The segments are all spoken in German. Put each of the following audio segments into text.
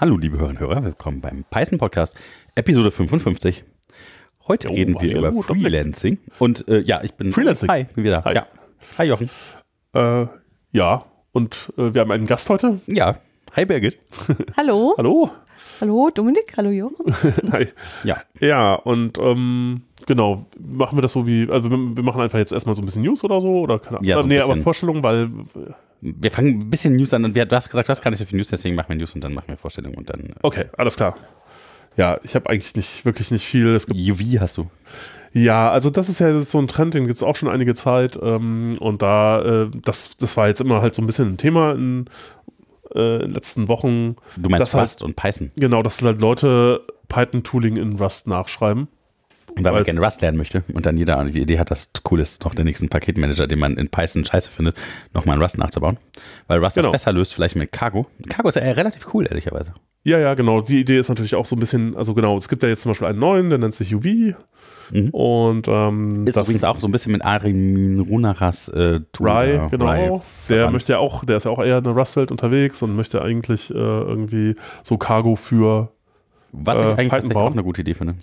Hallo, liebe Hörer und Hörer, willkommen beim Python Podcast, Episode 55. Heute oh, reden wir hallo, über Freelancing. Und äh, ja, ich bin. Freelancing. Hi, bin wieder. Hi. Ja. Hi, Jochen. Äh, ja, und äh, wir haben einen Gast heute. Ja. Hi, Birgit. Hallo. hallo. Hallo, Dominik. Hallo, Jochen. Hi. Ja. Ja, und ähm, genau, machen wir das so wie. Also, wir, wir machen einfach jetzt erstmal so ein bisschen News oder so. Oder keine Ahnung. Ja, so nee, aber Vorstellungen, weil äh, wir fangen ein bisschen News an und du hast gesagt, du hast gar nicht so viel News, deswegen machen wir News und dann machen wir Vorstellungen und dann. Äh, okay, alles klar. Ja, ich habe eigentlich nicht, wirklich nicht viel. Es gibt UV hast du. Ja, also das ist ja jetzt so ein Trend, den gibt es auch schon einige Zeit. Ähm, und da, äh, das, das war jetzt immer halt so ein bisschen ein Thema in, äh, den letzten Wochen. Du meinst halt Rust halt, und Python. Genau, dass halt Leute Python-Tooling in Rust nachschreiben. Weil man gerne Rust lernen möchte und dann jeder die Idee hat, das cool ist, noch den nächsten Paketmanager, den man in Python scheiße findet, nochmal in Rust nachzubauen. Weil Rust genau. das besser löst, vielleicht mit Cargo. Cargo ist ja relativ cool, ehrlicherweise. Ja, ja, genau. Die Idee ist natürlich auch so ein bisschen, also genau, es gibt ja jetzt zum Beispiel einen neuen, der nennt sich UV. Mhm. Und ähm, ist das übrigens auch so ein bisschen mit Arimin Runaras äh, Rai, genau. Rai der möchte ja auch, der ist ja auch eher eine Rust-Welt unterwegs und möchte eigentlich äh, irgendwie so Cargo für was ich äh, eigentlich auch eine gute Idee finde.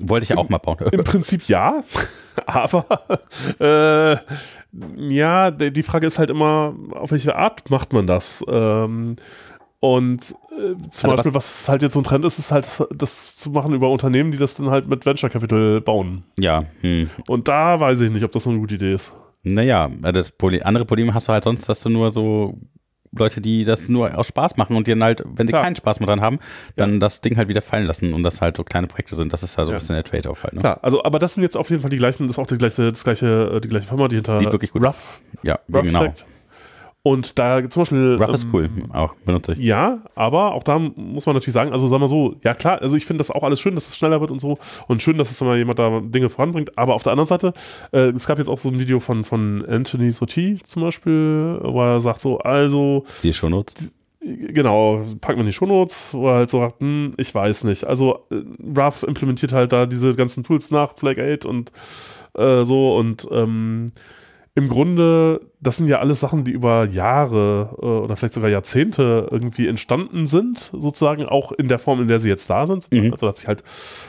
Wollte ich ja auch mal bauen. Im Prinzip ja, aber äh, ja, die Frage ist halt immer, auf welche Art macht man das? Ähm, und äh, zum also Beispiel, was, was, halt jetzt so ein Trend ist, ist halt das, das, zu machen über Unternehmen, die das dann halt mit Venture Capital bauen. Ja. Hm. Und da weiß ich nicht, ob das so eine gute Idee ist. Naja, das Poly andere Problem hast du halt sonst, dass du nur so Leute, die das nur aus Spaß machen und die dann halt, wenn sie Klar. keinen Spaß mehr dran haben, dann ja. das Ding halt wieder fallen lassen und das halt so kleine Projekte sind. Das ist halt so ein bisschen der Trade-off halt. Ne? Klar, also, aber das sind jetzt auf jeden Fall die gleichen, das ist auch die gleiche, das gleiche, äh, die gleiche Firma, die hinter Sieht wirklich gut. Rough, ja, Rough genau. Steckt. Und da zum Beispiel. Rap ähm, ist cool, auch benutze ich. Ja, aber auch da muss man natürlich sagen, also sagen wir so, ja klar, also ich finde das auch alles schön, dass es schneller wird und so und schön, dass es immer jemand da Dinge voranbringt. Aber auf der anderen Seite, äh, es gab jetzt auch so ein Video von, von Anthony Soti zum Beispiel, wo er sagt so, also. Die Shownotes? Genau, packen wir in die Shownotes, wo er halt so sagt, hm, ich weiß nicht. Also äh, Ruff implementiert halt da diese ganzen Tools nach, Flag 8 und äh, so und ähm, im Grunde, das sind ja alles Sachen, die über Jahre äh, oder vielleicht sogar Jahrzehnte irgendwie entstanden sind, sozusagen auch in der Form, in der sie jetzt da sind. Mhm. Also hat sich halt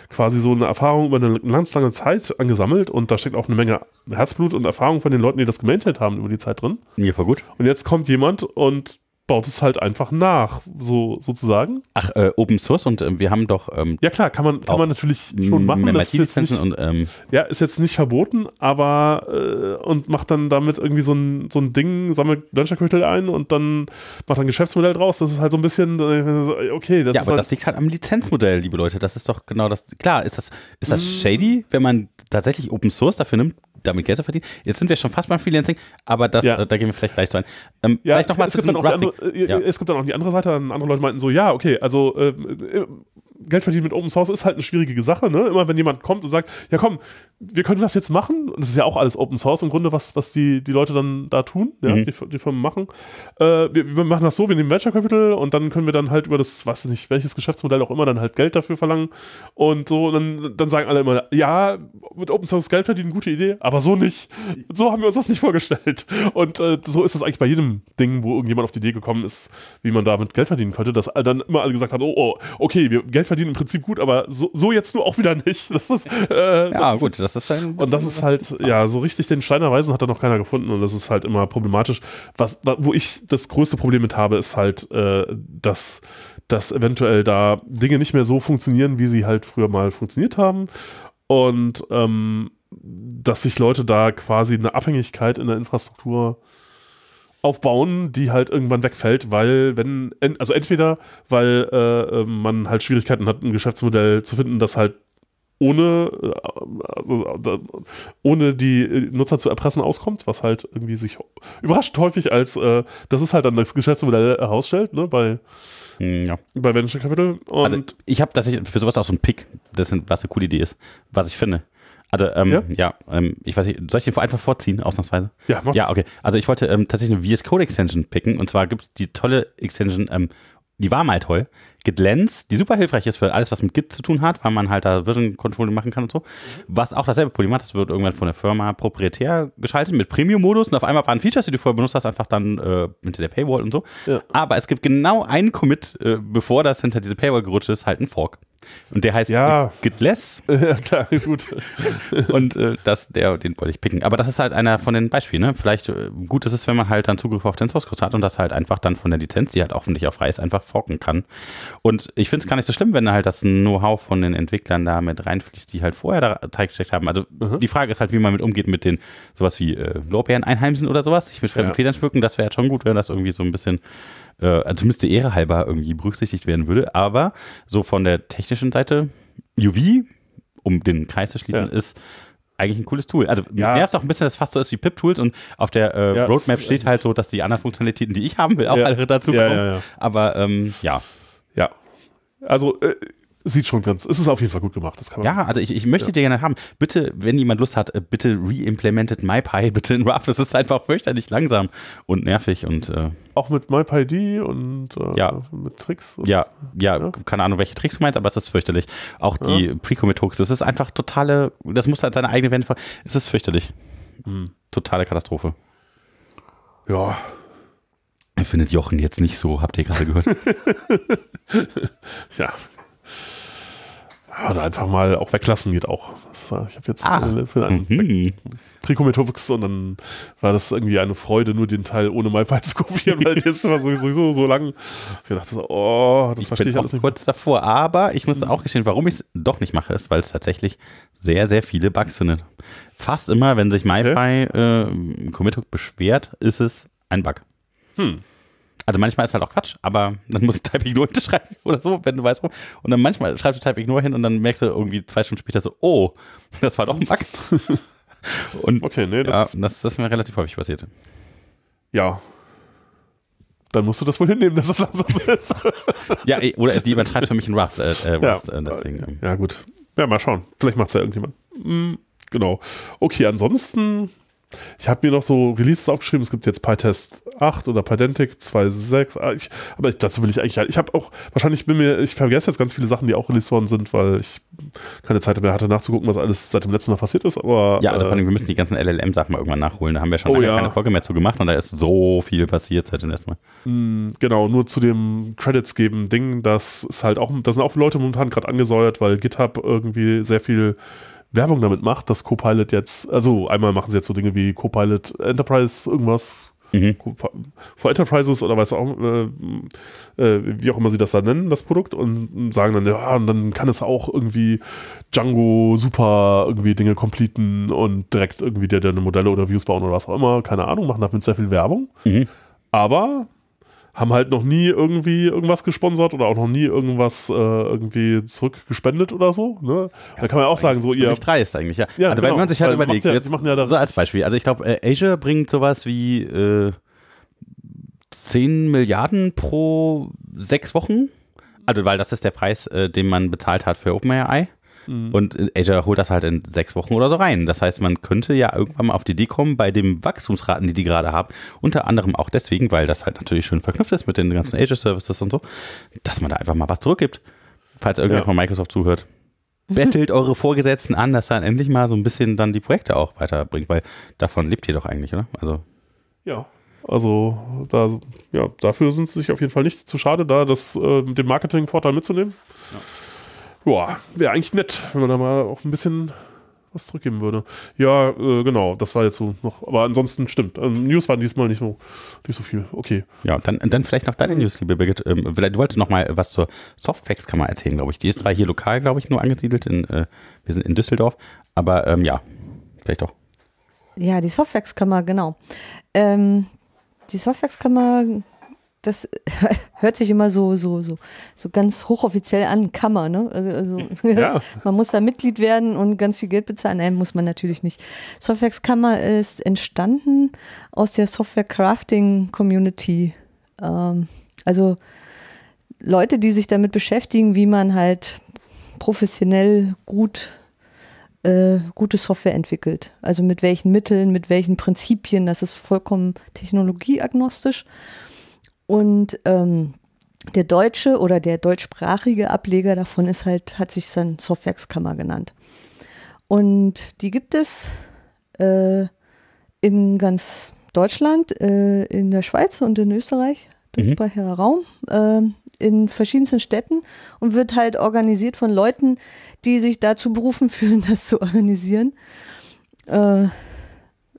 quasi so eine Erfahrung über eine ganz lange Zeit angesammelt und da steckt auch eine Menge Herzblut und Erfahrung von den Leuten, die das gemeintelt haben über die Zeit drin. Ja, voll gut. Und jetzt kommt jemand und baut es halt einfach nach, so sozusagen. Ach, äh, Open Source und äh, wir haben doch. Ähm, ja klar, kann man, kann man natürlich schon machen. Das ist jetzt nicht, und, ähm, ja, ist jetzt nicht verboten, aber äh, und macht dann damit irgendwie so ein, so ein Ding, sammelt Launcher-Critical ein und dann macht ein Geschäftsmodell draus. Das ist halt so ein bisschen, äh, okay, das ist. Ja, aber halt das liegt halt am Lizenzmodell, liebe Leute. Das ist doch genau das. Klar, ist das, ist das mm. shady, wenn man tatsächlich Open Source dafür nimmt, damit Geld zu verdienen. Jetzt sind wir schon fast beim Freelancing, aber das, ja. äh, da gehen wir vielleicht gleich zu ein. Ähm, ja, vielleicht nochmal zu gibt dann auch andere, äh, ja. Es gibt dann auch die andere Seite, andere Leute meinten so, ja, okay, also äh, äh Geld verdienen mit Open Source ist halt eine schwierige Sache. Ne? Immer wenn jemand kommt und sagt, ja komm, wir können das jetzt machen, und das ist ja auch alles Open Source im Grunde, was, was die, die Leute dann da tun, ja? mhm. die, die Firmen machen. Äh, wir, wir, machen das so, wir nehmen Venture Capital und dann können wir dann halt über das, weiß nicht, welches Geschäftsmodell auch immer, dann halt Geld dafür verlangen. Und so, und dann, dann sagen alle immer, ja, mit Open Source Geld verdienen, gute Idee, aber so nicht. So haben wir uns das nicht vorgestellt. Und äh, so ist das eigentlich bei jedem Ding, wo irgendjemand auf die Idee gekommen ist, wie man damit Geld verdienen könnte, dass dann immer alle gesagt haben, oh, oh okay, wir, Geld Geld verdienen im Prinzip gut, aber so, so jetzt nur auch wieder nicht. Das ist, äh, ja, das gut, ist, das ist ein Und das ist halt, ja, so richtig den Steiner Weisen hat da noch keiner gefunden und das ist halt immer problematisch. Was, wo ich das größte Problem mit habe, ist halt, äh, dass dass eventuell da Dinge nicht mehr so funktionieren, wie sie halt früher mal funktioniert haben. Und ähm, dass sich Leute da quasi eine Abhängigkeit in der Infrastruktur äh, aufbauen, die halt irgendwann wegfällt, weil wenn, also entweder, weil äh, ähm, man halt Schwierigkeiten hat, ein Geschäftsmodell zu finden, das halt ohne, äh, also, äh, ohne die Nutzer zu erpressen auskommt, was halt irgendwie sich überrascht häufig als, äh, das ist halt dann das Geschäftsmodell herausstellt, ne, bei, mm, ja. bei Venture Capital. Also Und also ich habe tatsächlich für sowas auch so einen Pick, das, was eine coole Idee ist, was ich finde. Also, ähm, ja, ja ähm, ich weiß nicht, soll ich den einfach vorziehen, ausnahmsweise? Ja, mach Ja, okay. Also, ich wollte ähm, tatsächlich eine VS Code Extension picken. Und zwar gibt es die tolle Extension, ähm, die war mal toll. Gitlenz, die super hilfreich ist für alles, was mit Git zu tun hat, weil man halt da Vision Control machen kann und so. Was auch dasselbe Problem hat, das wird irgendwann von der Firma proprietär geschaltet mit Premium-Modus und auf einmal waren Features, die du vorher benutzt hast, einfach dann äh, hinter der Paywall und so. Ja. Aber es gibt genau einen Commit, äh, bevor das hinter diese Paywall gerutscht ist, halt einen Fork. Und der heißt ja. Gitless. Ja, klar, gut. und äh, das, der, den wollte ich picken. Aber das ist halt einer von den Beispielen. Ne? Vielleicht äh, gut ist es, wenn man halt dann Zugriff auf den Source Code hat und das halt einfach dann von der Lizenz, die halt hoffentlich auch frei ist, einfach forken kann. Und ich finde es gar nicht so schlimm, wenn halt das Know-how von den Entwicklern da mit reinfließt, die halt vorher da Teig teilgesteckt haben. Also mhm. die Frage ist halt, wie man mit umgeht mit den sowas wie äh, Lorbeeren einheimsen oder sowas. Ich mit fremden ja. Federn schmücken, das wäre halt schon gut, wenn das irgendwie so ein bisschen äh, also zumindest Ehre halber irgendwie berücksichtigt werden würde. Aber so von der technischen Seite, UV, um den Kreis zu schließen, ja. ist eigentlich ein cooles Tool. Also ja. nervt auch ein bisschen, dass es fast so ist wie PIP-Tools und auf der äh, ja, Roadmap steht halt so, dass die anderen Funktionalitäten, die ich haben will, auch ja. alle dazu kommen. Aber ähm, ja. Ja. Also äh, sieht schon ganz, es ist auf jeden Fall gut gemacht. Das kann man ja, also ich, ich möchte ja. die gerne haben. Bitte, wenn jemand Lust hat, äh, bitte reimplemented MyPy bitte in Rust. Es ist einfach fürchterlich langsam und nervig und äh auch mit MyPyD und äh, ja. mit Tricks. Und, ja. ja, ja, keine Ahnung, welche Tricks du meinst, aber es ist fürchterlich. Auch die ja. Pre-Commit-Hooks, das ist einfach totale, das muss halt seine eigene Wende Es ist fürchterlich. Mhm. Totale Katastrophe. Ja. Er Findet Jochen jetzt nicht so, habt ihr gerade gehört. ja oder einfach mal auch weglassen geht auch. Äh, ich habe jetzt ah. einen mhm. Trikot mit und dann war das irgendwie eine Freude, nur den Teil ohne MyPy zu kopieren, weil das war sowieso so lang. Ich dachte so, oh, das ich verstehe ich alles nicht. kurz davor, aber ich muss auch gestehen, warum ich es doch nicht mache, ist, weil es tatsächlich sehr, sehr viele Bugs sind. Fast immer, wenn sich MyPy okay. äh, Commit Hook beschwert, ist es ein Bug. Hm. Also manchmal ist halt auch Quatsch, aber dann muss ich Type Ignore hinschreiben oder so, wenn du weißt warum. Und dann manchmal schreibst du Type Ignore hin und dann merkst du irgendwie zwei Stunden später so, oh, das war doch ein Bug. und okay, nee, das, ja, das, das ist mir relativ häufig passiert. Ja. Dann musst du das wohl hinnehmen, dass es langsam ist. ja, oder es, jemand schreibt für mich einen äh, äh, Rust. Äh, Rust ja, deswegen. Ähm. ja, gut. Ja, mal schauen. Vielleicht macht es ja irgendjemand. Mhm, genau. Okay, ansonsten ich habe mir noch so Releases aufgeschrieben. Es gibt jetzt PyTest 8 oder Pydantic 2.6. Ah, aber ich, dazu will ich eigentlich. Ich habe auch, wahrscheinlich bin mir, ich vergesse jetzt ganz viele Sachen, die auch released worden sind, weil ich keine Zeit mehr hatte, nachzugucken, was alles seit dem letzten Mal passiert ist. Aber, ja, also äh, wir müssen die ganzen LLM-Sachen mal irgendwann nachholen. Da haben wir schon oh ja. keine Folge mehr zu gemacht und da ist so viel passiert seit dem letzten Mal. Mm, genau, nur zu dem Credits geben Ding, das ist halt auch, da sind auch Leute momentan gerade angesäuert, weil GitHub irgendwie sehr viel Werbung damit macht, dass Copilot jetzt, also einmal machen sie jetzt so Dinge wie Copilot Enterprise irgendwas, mhm. for Enterprises oder weiß auch, äh, äh, wie auch immer sie das da nennen, das Produkt, und sagen dann, ja, und dann kann es auch irgendwie Django super irgendwie Dinge completen und direkt irgendwie dir deine Modelle oder Views bauen oder was auch immer, keine Ahnung, machen damit sehr viel Werbung. Mhm. Aber haben halt noch nie irgendwie irgendwas gesponsert oder auch noch nie irgendwas äh, irgendwie zurückgespendet oder so. Ne? Ja, da kann man ja auch sagen, so ihr. Drei ist eigentlich, ja. ja also, genau, weil man sich halt überlegt. Ja, jetzt, ja so als Beispiel. Also ich glaube, äh, Asia bringt sowas wie äh, 10 Milliarden pro sechs Wochen. Also, weil das ist der Preis, äh, den man bezahlt hat für OpenAI. Mhm. Und Azure holt das halt in sechs Wochen oder so rein. Das heißt, man könnte ja irgendwann mal auf die Idee kommen, bei den Wachstumsraten, die die gerade haben, unter anderem auch deswegen, weil das halt natürlich schön verknüpft ist mit den ganzen Azure Services und so, dass man da einfach mal was zurückgibt, falls irgendwer ja. von Microsoft zuhört bettelt eure Vorgesetzten an, dass dann endlich mal so ein bisschen dann die Projekte auch weiterbringt, weil davon lebt ihr doch eigentlich, oder? Also. Ja. Also da, ja, dafür sind sie sich auf jeden Fall nicht zu schade, da das, äh, den Marketing-Vorteil mitzunehmen. Ja. Ja, wäre eigentlich nett, wenn man da mal auch ein bisschen was zurückgeben würde. Ja, äh, genau, das war jetzt so noch. Aber ansonsten stimmt. Ähm, News waren diesmal nicht so, nicht so viel. Okay. Ja, dann, dann vielleicht noch deine News, liebe Birgit. Ähm, vielleicht, du wolltest noch mal was zur Softfax-Kammer erzählen, glaube ich. Die ist zwar hier lokal, glaube ich, nur angesiedelt. In, äh, wir sind in Düsseldorf. Aber ähm, ja, vielleicht doch. Ja, die Softfax-Kammer, genau. Ähm, die Softfax-Kammer das hört sich immer so, so, so, so ganz hochoffiziell an, Kammer, ne? Also, also ja. man muss da Mitglied werden und ganz viel Geld bezahlen. Nein, muss man natürlich nicht. Softwax Kammer ist entstanden aus der Software Crafting Community. Ähm, also Leute, die sich damit beschäftigen, wie man halt professionell gut äh, gute Software entwickelt. Also mit welchen Mitteln, mit welchen Prinzipien, das ist vollkommen technologieagnostisch. Und ähm, der deutsche oder der deutschsprachige Ableger davon ist halt, hat sich dann Softwerkskammer genannt. Und die gibt es äh, in ganz Deutschland, äh, in der Schweiz und in Österreich, deutschsprachiger mhm. Raum, äh, in verschiedensten Städten und wird halt organisiert von Leuten, die sich dazu berufen fühlen, das zu organisieren. Äh,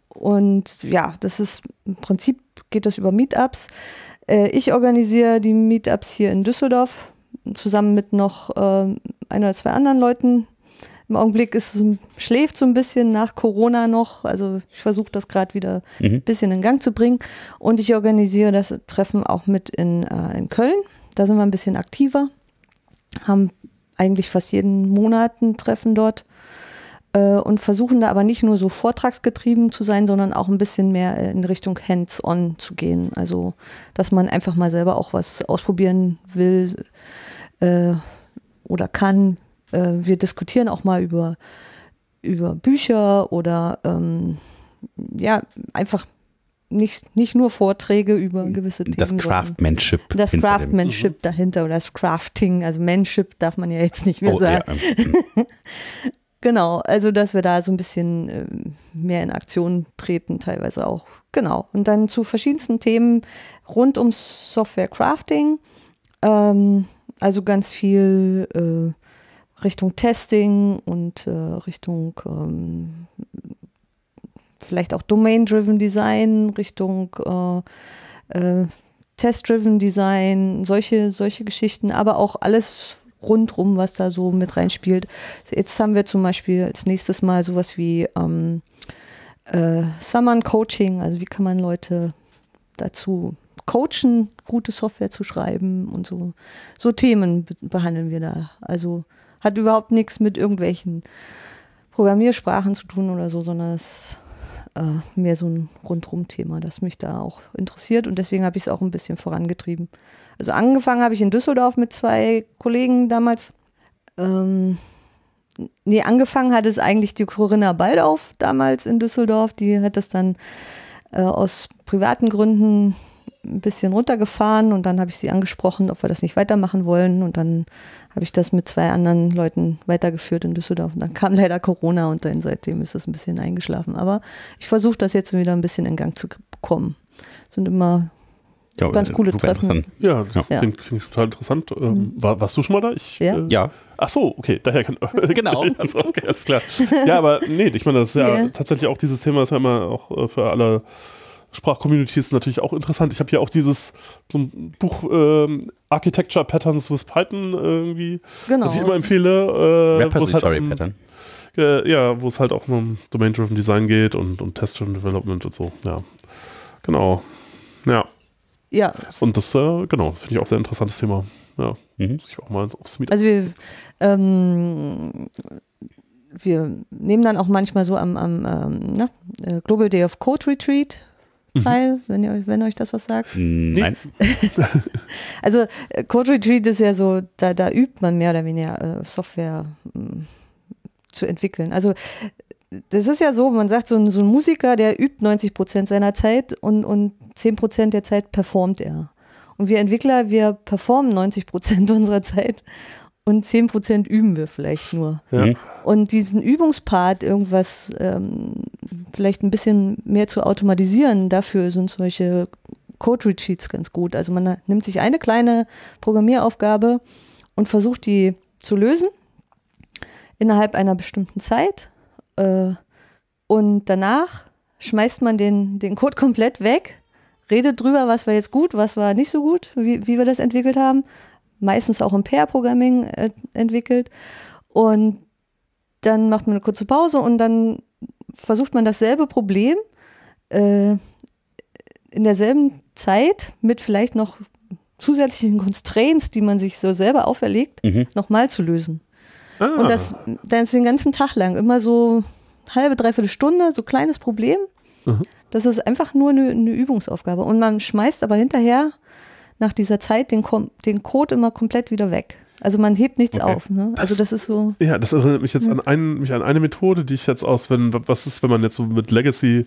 und ja, das ist im Prinzip geht das über Meetups. Äh, ich organisiere die Meetups hier in Düsseldorf zusammen mit noch äh, ein oder zwei anderen Leuten. Im Augenblick ist, schläft so ein bisschen nach Corona noch. Also ich versuche das gerade wieder mhm. ein mhm. bisschen in Gang zu bringen. Und ich organisiere das Treffen auch mit in, äh, in Köln. Da sind wir ein bisschen aktiver. Haben eigentlich fast jeden Monat ein Treffen dort. Äh, und versuchen da aber nicht nur so vortragsgetrieben zu sein, sondern auch ein bisschen mehr äh, in Richtung Hands-on zu gehen. Also, dass man einfach mal selber auch was ausprobieren will äh, oder kann. Äh, wir diskutieren auch mal über, über Bücher oder ähm, ja, einfach nicht, nicht nur Vorträge über gewisse Themen. Das Craftmanship. Das mhm. Craftmanship dahinter oder das Crafting, also Manship darf man ja jetzt nicht mehr oh, sagen. Ja. Ähm, hm. Genau, also dass wir da so ein bisschen ähm, mehr in Aktion treten, teilweise auch. Genau. Und dann zu verschiedensten Themen rund um Software Crafting. Ähm, also ganz viel äh, Richtung Testing und äh, Richtung ähm, vielleicht auch Domain-Driven Design, Richtung äh, äh, Test-Driven Design, solche, solche Geschichten, aber auch alles rundrum, was da so mit reinspielt. Jetzt haben wir zum Beispiel als nächstes Mal sowas wie ähm, äh, Summon Coaching, also wie kann man Leute dazu coachen, gute Software zu schreiben und so. So Themen behandeln wir da. Also hat überhaupt nichts mit irgendwelchen Programmiersprachen zu tun oder so, sondern es ist äh, mehr so ein Rundrum-Thema, das mich da auch interessiert und deswegen habe ich es auch ein bisschen vorangetrieben. Also angefangen habe ich in Düsseldorf mit zwei Kollegen damals. Ähm, nee, angefangen hat es eigentlich die Corinna Baldauf damals in Düsseldorf. Die hat das dann äh, aus privaten Gründen ein bisschen runtergefahren und dann habe ich sie angesprochen, ob wir das nicht weitermachen wollen. Und dann habe ich das mit zwei anderen Leuten weitergeführt in Düsseldorf. Und dann kam leider Corona und dann seitdem ist das ein bisschen eingeschlafen. Aber ich versuche das jetzt wieder ein bisschen in Gang zu bekommen. Es sind immer ja, ganz äh, coole Treffen. Ja, ja. Klingt, klingt, total interessant. Ähm, mhm. war, warst du schon mal da? Ich, ja. Äh, ja. Ach so, okay, daher kann. genau. also, okay, alles klar. Ja, aber nee, ich meine, das ist ja, ja. tatsächlich auch dieses Thema, ist ja immer auch äh, für alle Sprachcommunities natürlich auch interessant. Ich habe hier auch dieses so ein Buch ähm, Architecture Patterns with Python äh, irgendwie, genau. das ich immer empfehle. Äh, halt Repository halt, um, Pattern äh, ja, wo es halt auch um Domain-Driven Design geht und, und Test-Driven Development und so. Ja, genau. Ja. Ja. Und das, äh, genau, finde ich auch sehr interessantes Thema. Ja, mhm. muss ich auch mal aufs Miet. Also wir, ähm, wir nehmen dann auch manchmal so am, am ähm, na, ne, äh, Global Day of Code Retreat mhm. teil, mhm. wenn, ihr, wenn euch das was sagt. Hm, nein. also äh, Code Retreat ist ja so, da, da übt man mehr oder weniger äh, Software äh, zu entwickeln. Also das ist ja so, man sagt, so ein, so ein Musiker, der übt 90 Prozent seiner Zeit und, und 10 Prozent der Zeit performt er. Und wir Entwickler, wir performen 90 Prozent unserer Zeit und 10 Prozent üben wir vielleicht nur. Ja. Mhm. Und diesen Übungspart, irgendwas ähm, vielleicht ein bisschen mehr zu automatisieren, dafür sind solche Code-Retreats ganz gut. Also man nimmt sich eine kleine Programmieraufgabe und versucht die zu lösen innerhalb einer bestimmten Zeit äh, und danach schmeißt man den, den Code komplett weg, redet drüber, was war jetzt gut, was war nicht so gut, wie, wie wir das entwickelt haben. Meistens auch im Pair-Programming äh, entwickelt. Und dann macht man eine kurze Pause und dann versucht man dasselbe Problem äh, in derselben Zeit mit vielleicht noch zusätzlichen Constraints, die man sich so selber auferlegt, mhm. nochmal zu lösen. Ah. Und das dann den ganzen Tag lang, immer so halbe, dreiviertel Stunde, so kleines Problem. Mhm. Das ist einfach nur eine, eine, Übungsaufgabe. Und man schmeißt aber hinterher nach dieser Zeit den, den Code immer komplett wieder weg. Also man hebt nichts okay. auf. Ne? also das ist so. Ja, das erinnert mich jetzt ja. Hm. an, ein, mich an eine Methode, die ich jetzt aus, wenn, was ist, wenn man jetzt so mit Legacy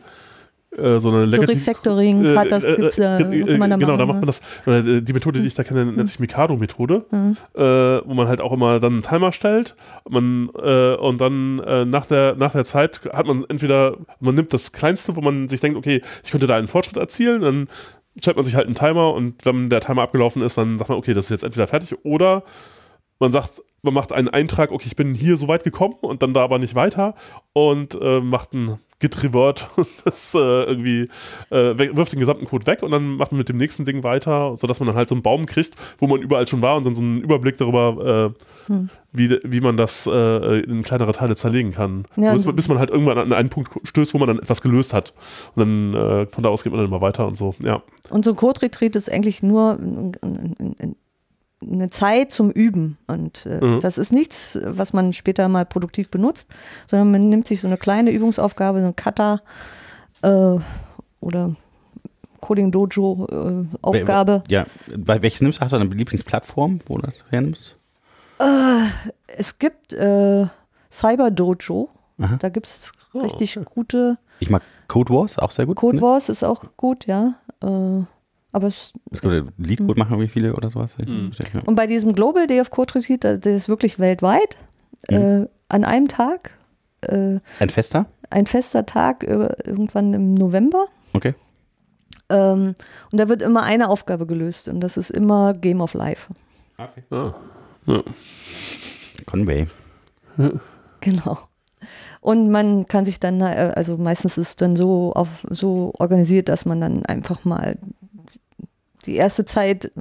äh, so eine so Refactoring, äh, Paterskizze, äh, äh, man da äh, Genau, da macht man das. Äh, die Methode, die ich da kenne, nennt sich mhm. Mikado-Methode, mhm. wo man halt auch immer dann einen Timer stellt man, und dann nach, der, nach der Zeit hat man entweder, man nimmt das Kleinste, wo man sich denkt, okay, ich könnte da einen Fortschritt erzielen, dann stellt man sich halt einen Timer und wenn der Timer abgelaufen ist, dann sagt man, okay, das ist jetzt entweder fertig oder man sagt, man macht einen Eintrag, okay, ich bin hier so weit gekommen und dann da aber nicht weiter und äh, macht ein Git-Revert und das äh, irgendwie äh, wirft den gesamten Code weg und dann macht man mit dem nächsten Ding weiter, sodass man dann halt so einen Baum kriegt, wo man überall schon war und dann so einen Überblick darüber, äh, hm. wie, wie man das äh, in kleinere Teile zerlegen kann. Ja, bis, bis, man halt irgendwann an einen Punkt stößt, wo man dann etwas gelöst hat. Und dann äh, von da aus geht man dann immer weiter und so, ja. Und so ein Code-Retreat ist eigentlich nur ein, ein, ein eine Zeit zum Üben. Und äh, mhm. das ist nichts, was man später mal produktiv benutzt, sondern man nimmt sich so eine kleine Übungsaufgabe, so ein Kata äh, oder Coding Dojo äh, Aufgabe. Ja, bei welches nimmst du? Hast du eine Lieblingsplattform, wo du das hernimmst? Äh, es gibt äh, Cyber Dojo. Aha. Da gibt es oh, richtig oh, okay. gute. Ich mag Code Wars auch sehr gut. Code ne? Wars ist auch gut, ja. Äh, aber es, es gibt ja Liedgut machen wie viele oder sowas. Mhm. Und bei diesem Global Code retreat der ist wirklich weltweit, mhm. äh, an einem Tag. Äh, ein fester? Ein fester Tag, äh, irgendwann im November. Okay. Ähm, und da wird immer eine Aufgabe gelöst und das ist immer Game of Life. Okay. Oh. Ja. Conway. Genau. Und man kann sich dann, äh, also meistens ist es dann so, auf, so organisiert, dass man dann einfach mal die erste Zeit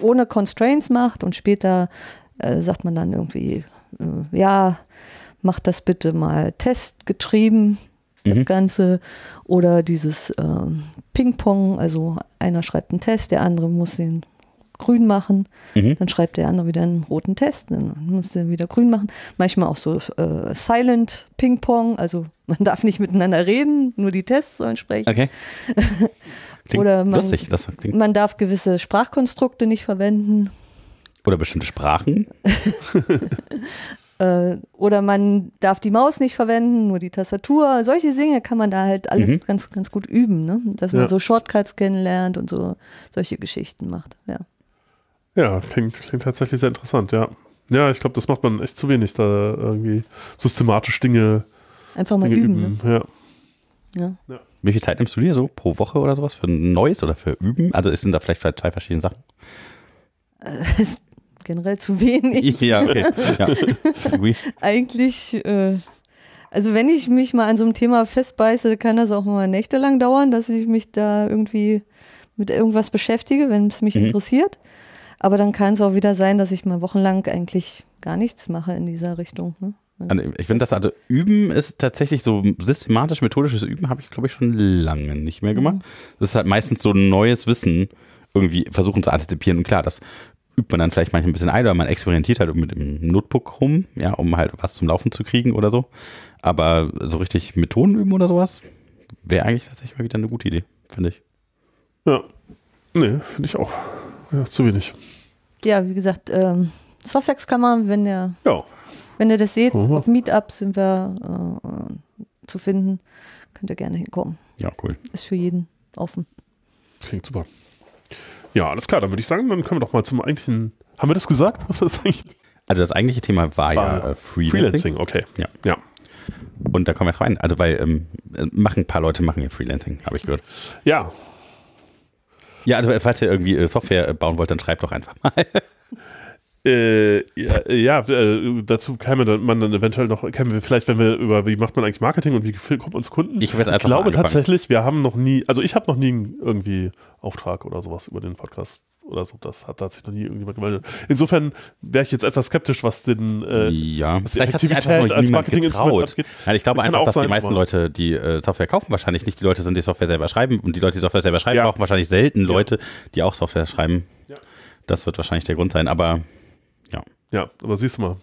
ohne Constraints macht und später äh, sagt man dann irgendwie, äh, ja, mach das bitte mal testgetrieben, das mhm. Ganze. Oder dieses äh, Ping-Pong, also einer schreibt einen Test, der andere muss den grün machen, mhm. dann schreibt der andere wieder einen roten Test, dann muss der wieder grün machen. Manchmal auch so äh, Silent Ping Pong, also man darf nicht miteinander reden, nur die Tests sollen sprechen. Okay. Klingt Oder man, lustig, das klingt. man darf gewisse Sprachkonstrukte nicht verwenden. Oder bestimmte Sprachen. Äh, oder man darf die Maus nicht verwenden, nur die Tastatur. Solche Dinge kann man da halt alles mhm. ganz, ganz gut üben, ne? dass man ja. so Shortcuts kennenlernt und so solche Geschichten macht. Ja, ja klingt, klingt tatsächlich sehr interessant, ja. Ja, ich glaube, das macht man echt zu wenig, da irgendwie systematisch Dinge, Einfach mal Dinge üben. üben. Ne? Ja. ja. ja. Wie viel Zeit nimmst du dir so pro Woche oder sowas für Neues oder für Üben? Also es sind da vielleicht zwei verschiedene Sachen? Äh, generell zu wenig. Ja, okay. Ja. Eigentlich, äh, also wenn ich mich mal an so einem Thema festbeiße, kann das auch mal nächtelang dauern, dass ich mich da irgendwie mit irgendwas beschäftige, wenn es mich mhm. interessiert. Aber dann kann es auch wieder sein, dass ich mal wochenlang eigentlich gar nichts mache in dieser Richtung. Ne? Also, ich finde, das also Üben ist tatsächlich so systematisch methodisches Üben habe ich, glaube ich, schon lange nicht mehr gemacht. Mhm. Das ist halt meistens so ein neues Wissen irgendwie versuchen zu antizipieren. Und klar, das übt man dann vielleicht manchmal ein bisschen ein oder man experimentiert halt mit dem Notebook rum, ja, um halt was zum Laufen zu kriegen oder so. Aber so richtig Methoden üben oder sowas wäre eigentlich tatsächlich mal wieder eine gute Idee, finde ich. Ja, nee, finde ich auch. Ja, zu wenig. Ja, wie gesagt, ähm, Softwax kann man, wenn der ja. Wenn ihr das seht, mhm. auf Meetup sind wir äh, zu finden. Könnt ihr gerne hinkommen. Ja, cool. Ist für jeden offen. Klingt super. Ja, alles klar, dann würde ich sagen, dann können wir doch mal zum eigentlichen. Haben wir das gesagt? Was war das eigentlich? Also das eigentliche Thema war, war ja äh, Freelancing. Freelancing, okay. Ja. ja. Und da kommen wir rein. Also weil ähm, machen ein paar Leute machen ja Freelancing, habe ich gehört. Ja. Ja, also falls ihr irgendwie äh, Software äh, bauen wollt, dann schreibt doch einfach mal. Äh, ja, äh, ja äh, dazu käme dann, man dann eventuell noch, kämen wir vielleicht, wenn wir über, wie macht man eigentlich Marketing und wie kommt uns Kunden? Ich, ich glaube tatsächlich, wir haben noch nie, also ich habe noch nie irgendwie Auftrag oder sowas über den Podcast oder so. Das hat, da hat sich noch nie irgendjemand gemeldet. Insofern wäre ich jetzt etwas skeptisch, was den äh, ja. was die Effektivität als Marketinginstrument angeht. Ja, ich glaube das einfach, dass sein, die meisten Leute die äh, Software kaufen, wahrscheinlich nicht die Leute sind, die Software selber schreiben. Und die Leute, die Software selber schreiben, ja. brauchen wahrscheinlich selten Leute, die auch Software schreiben. Das wird wahrscheinlich der Grund sein, aber ja. Ja, aber siehst du mal,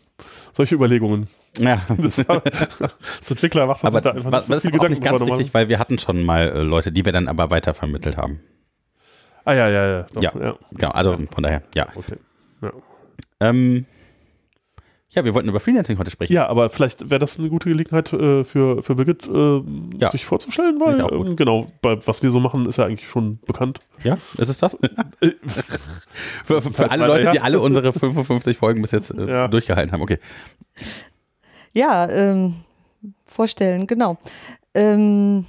solche Überlegungen. Ja. Das, war, das Entwickler macht aber, da einfach was, so das ist Gedanken nicht ganz richtig, weil wir hatten schon mal äh, Leute, die wir dann aber weitervermittelt haben. Ah ja, ja, ja. Doch, ja, ja. Genau, also von daher, ja. Okay. Ja. Ähm, ja, wir wollten über Freelancing heute sprechen. Ja, aber vielleicht wäre das eine gute Gelegenheit äh, für, für Birgit, äh, ja. sich vorzustellen, weil ähm, genau, bei, was wir so machen, ist ja eigentlich schon bekannt. Ja, ist es das? Äh, für, für, für alle Leute, die alle unsere 55 Folgen bis jetzt äh, ja. durchgehalten haben, okay. Ja, ähm, vorstellen, genau. Ähm,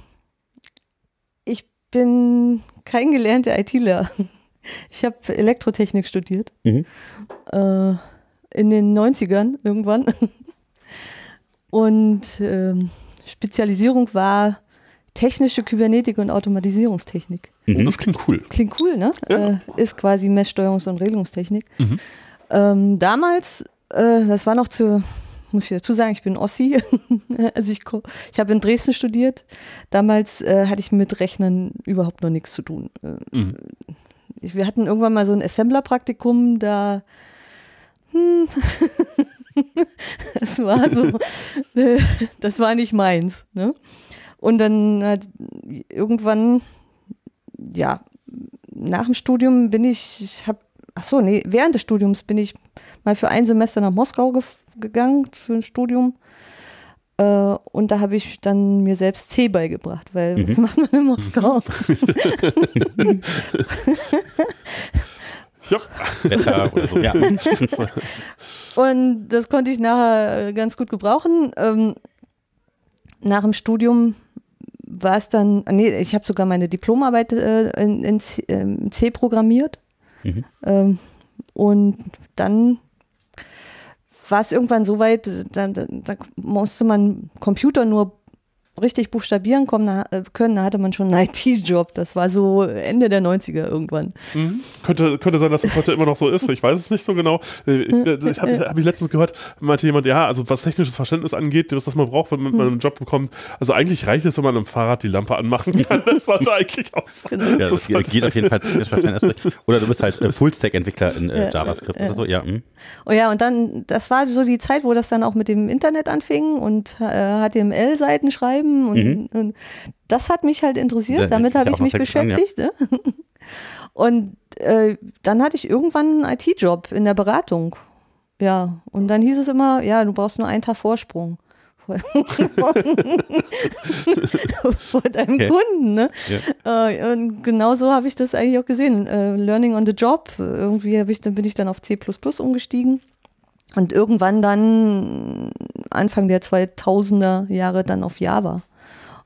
ich bin kein gelernter ITler. Ich habe Elektrotechnik studiert. Mhm. Äh, in den 90ern irgendwann. Und ähm, Spezialisierung war technische Kybernetik und Automatisierungstechnik. Mhm. Das klingt cool. Klingt cool, ne? Ja. Äh, ist quasi Messsteuerungs- und Regelungstechnik. Mhm. Ähm, damals, äh, das war noch zu, muss ich dazu sagen, ich bin Ossi. also ich, ich habe in Dresden studiert. Damals äh, hatte ich mit Rechnern überhaupt noch nichts zu tun. Äh, mhm. Wir hatten irgendwann mal so ein Assembler-Praktikum, da das hm. war so, das war nicht meins. Ne? Und dann halt irgendwann, ja, nach dem Studium bin ich, ich habe, ach so, nee, während des Studiums bin ich mal für ein Semester nach Moskau ge gegangen für ein Studium. Äh, und da habe ich dann mir selbst C beigebracht, weil mhm. was macht man in Moskau? Ja. oder so. Ja. Und das konnte ich nachher äh, ganz gut gebrauchen. Ähm, nach dem Studium war es dann, ah, nee, ich habe sogar meine Diplomarbeit äh, in, in C, ähm, programmiert. Mhm. Ähm, und dann war es irgendwann so weit, äh, da, dann, dann musste man Computer nur richtig buchstabieren kommen, äh, können, da hatte man schon einen IT-Job. Das war so Ende der 90er irgendwann. Mhm. Könnte, könnte sein, dass das heute immer noch so ist. Ich weiß es nicht so genau. Äh, ich, äh, ich habe hab ich letztens gehört, meinte jemand, ja, also was technisches Verständnis angeht, was man braucht, wenn man einen mhm. Job bekommt. Also eigentlich reicht es, wenn man am Fahrrad die Lampe anmachen kann. Das sollte eigentlich auch sein. Genau. Ja, das, das geht auf jeden Fall technisch Verständnis. Oder du bist halt äh, Full-Stack-Entwickler in äh, JavaScript ja, ja. oder so. Ja. Hm. Oh ja, und dann, das war so die Zeit, wo das dann auch mit dem Internet anfing und äh, HTML-Seiten schreiben Leben und, mhm. und das hat mich halt interessiert, ja, damit habe ich mich beschäftigt. Ne? An, ja. Und äh, dann hatte ich irgendwann einen IT-Job in der Beratung. Ja, und dann hieß es immer, ja, du brauchst nur einen Tag Vorsprung. vor deinem okay. Kunden. Ne? Ja. Äh, und genau so habe ich das eigentlich auch gesehen. Äh, Learning on the Job. Äh, irgendwie ich, dann bin ich dann auf C umgestiegen. Und irgendwann dann Anfang der 2000er Jahre dann auf Java.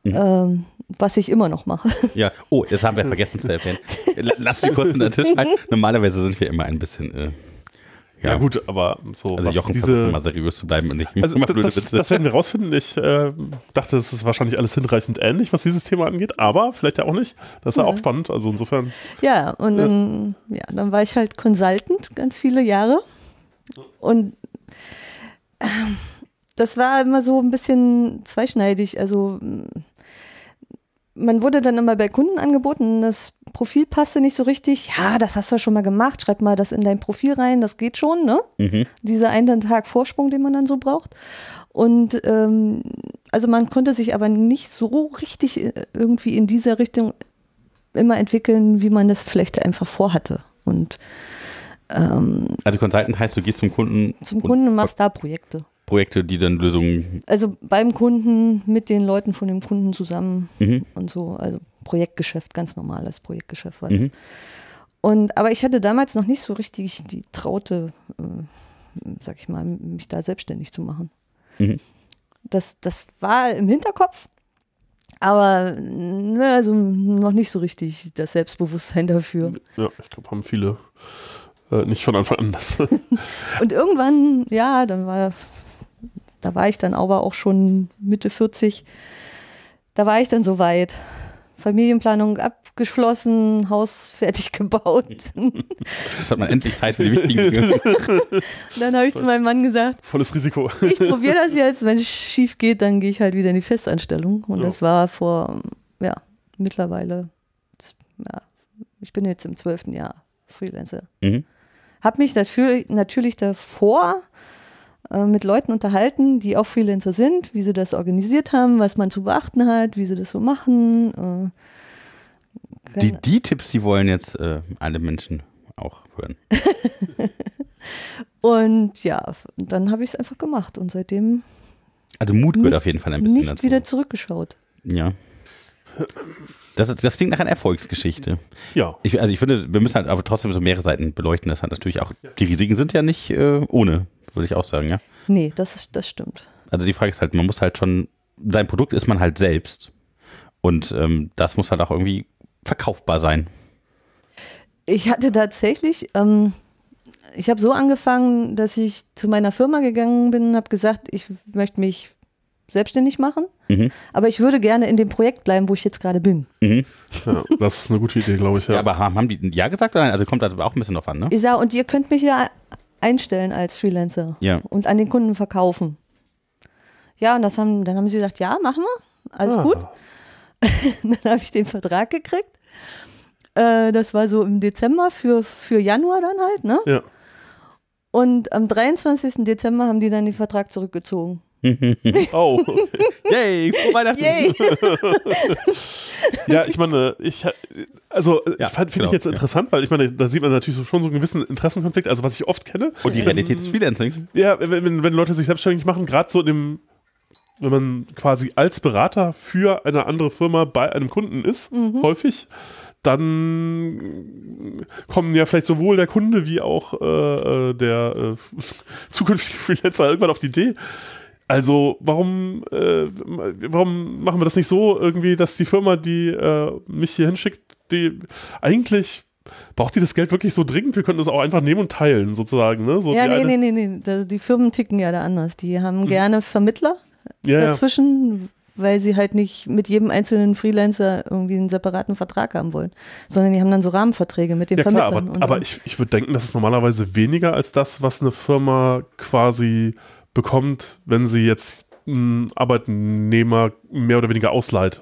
Mhm. Ähm, was ich immer noch mache. Ja, oh, das haben wir vergessen zu erwähnen. Lass mich kurz unter den Tisch ein. Normalerweise sind wir immer ein bisschen äh ja. ja, gut, aber so. Also Jochen diese, versucht immer seriös zu bleiben und nicht also immer blöde das, Witze. Das werden wir rausfinden. Ich äh, dachte, es ist wahrscheinlich alles hinreichend ähnlich, was dieses Thema angeht, aber vielleicht ja auch nicht. Das ist ja, auch spannend. Also insofern. Ja, und ja. Äh, dann, ja, dann war ich halt Consultant ganz viele Jahre. Und ähm, das war immer so ein bisschen zweischneidig. Also man wurde dann immer bei Kunden angeboten, das Profil passte nicht so richtig. Ja, das hast du ja schon mal gemacht, schreib mal das in dein Profil rein, das geht schon, ne? Mhm. Dieser einen Tag Vorsprung, den man dann so braucht. Und ähm, also man konnte sich aber nicht so richtig äh, irgendwie in dieser Richtung immer entwickeln, wie man das vielleicht einfach vorhatte. Und ähm, also Consultant heißt, du gehst zum Kunden. Zum Kunden und machst da Projekte. Projekte, die dann Lösungen. Also beim Kunden, mit den Leuten von dem Kunden zusammen mhm. und so. Also Projektgeschäft, ganz normales Projektgeschäft war das. Mhm. Und, aber ich hatte damals noch nicht so richtig die Traute, äh, sag ich mal, mich da selbstständig zu machen. Mhm. Das, das war im Hinterkopf, aber ne, also noch nicht so richtig das Selbstbewusstsein dafür. Ja, ich glaube, haben viele äh, nicht von Anfang an das. und irgendwann, ja, dann war, da war ich dann aber auch schon Mitte 40. Da war ich dann soweit. Familienplanung abgeschlossen, Haus fertig gebaut. Jetzt hat man endlich Zeit für die wichtigen Dinge. dann habe ich Voll. zu meinem Mann gesagt: Volles Risiko. Ich probiere das jetzt. Wenn es schief geht, dann gehe ich halt wieder in die Festanstellung. Und ja. das war vor, ja, mittlerweile, ja, ich bin jetzt im zwölften Jahr Freelancer. Mhm habe mich natürlich, natürlich davor äh, mit Leuten unterhalten, die auch Freelancer sind, wie sie das organisiert haben, was man zu beachten hat, wie sie das so machen. Äh, die, die Tipps, die wollen jetzt äh, alle Menschen auch hören. und ja, dann habe ich es einfach gemacht und seitdem. Also Mut gehört auf jeden Fall ein bisschen nicht dazu. wieder zurückgeschaut. Ja. Das, das klingt nach einer Erfolgsgeschichte. Ja. Ich, also ich finde, wir müssen halt aber trotzdem so mehrere Seiten beleuchten. Das hat natürlich auch, die Risiken sind ja nicht äh, ohne, würde ich auch sagen, ja. Nee, das, ist, das stimmt. Also die Frage ist halt, man muss halt schon, sein Produkt ist man halt selbst. Und ähm, das muss halt auch irgendwie verkaufbar sein. Ich hatte tatsächlich, ähm, ich habe so angefangen, dass ich zu meiner Firma gegangen bin und habe gesagt, ich möchte mich selbstständig machen. Mhm. Aber ich würde gerne in dem Projekt bleiben, wo ich jetzt gerade bin. Mhm. Ja, das ist eine gute Idee, glaube ich. Ja. ja. aber haben die ein Ja gesagt oder nein? Also kommt da auch ein bisschen drauf an, ne? Ich sag, und ihr könnt mich ja einstellen als Freelancer ja. und an den Kunden verkaufen. Ja, und das haben, dann haben sie gesagt, ja, machen wir. Alles ah. gut. dann habe ich den Vertrag gekriegt. Äh, das war so im Dezember für, für Januar dann halt, ne? Ja. Und am 23. Dezember haben die dann den Vertrag zurückgezogen. oh, yay, frohe Weihnachten. Yay. ja, ich meine, ich, also ja, finde genau, ich jetzt ja. interessant, weil ich meine, da sieht man natürlich schon so einen gewissen Interessenkonflikt, also was ich oft kenne. Und die Realität ähm, des Freelancings. Ja, wenn, wenn Leute sich selbstständig machen, gerade so in dem wenn man quasi als Berater für eine andere Firma bei einem Kunden ist, mhm. häufig, dann kommen ja vielleicht sowohl der Kunde wie auch äh, äh der äh, zukünftige Freelancer irgendwann auf die Idee, also warum, äh, warum machen wir das nicht so irgendwie, dass die Firma, die äh, mich hier hinschickt, die eigentlich braucht die das Geld wirklich so dringend? Wir könnten das auch einfach nehmen und teilen sozusagen. Ne? So ja, nee, nee, nee, nee, die Firmen ticken ja da anders. Die haben hm. gerne Vermittler ja, dazwischen, weil sie halt nicht mit jedem einzelnen Freelancer irgendwie einen separaten Vertrag haben wollen, sondern die haben dann so Rahmenverträge mit den ja, Vermittlern. Klar, aber, aber ich, ich würde denken, das ist normalerweise weniger als das, was eine Firma quasi bekommt, wenn sie jetzt einen Arbeitnehmer mehr oder weniger ausleiht.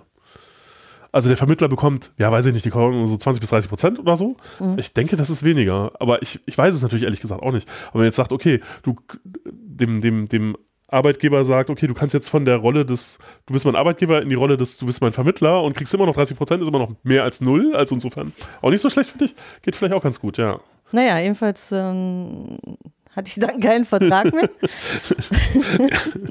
Also der Vermittler bekommt, ja, weiß ich nicht, die kommen so 20 bis 30 Prozent oder so. Mhm. Ich denke, das ist weniger. Aber ich, ich weiß es natürlich ehrlich gesagt auch nicht. Aber wenn man jetzt sagt, okay, du dem, dem, dem Arbeitgeber sagt, okay, du kannst jetzt von der Rolle des, du bist mein Arbeitgeber in die Rolle des, du bist mein Vermittler und kriegst immer noch 30 Prozent, ist immer noch mehr als null, also insofern auch nicht so schlecht für dich, geht vielleicht auch ganz gut, ja. Naja, jedenfalls ähm, hatte ich dann keinen Vertrag mehr.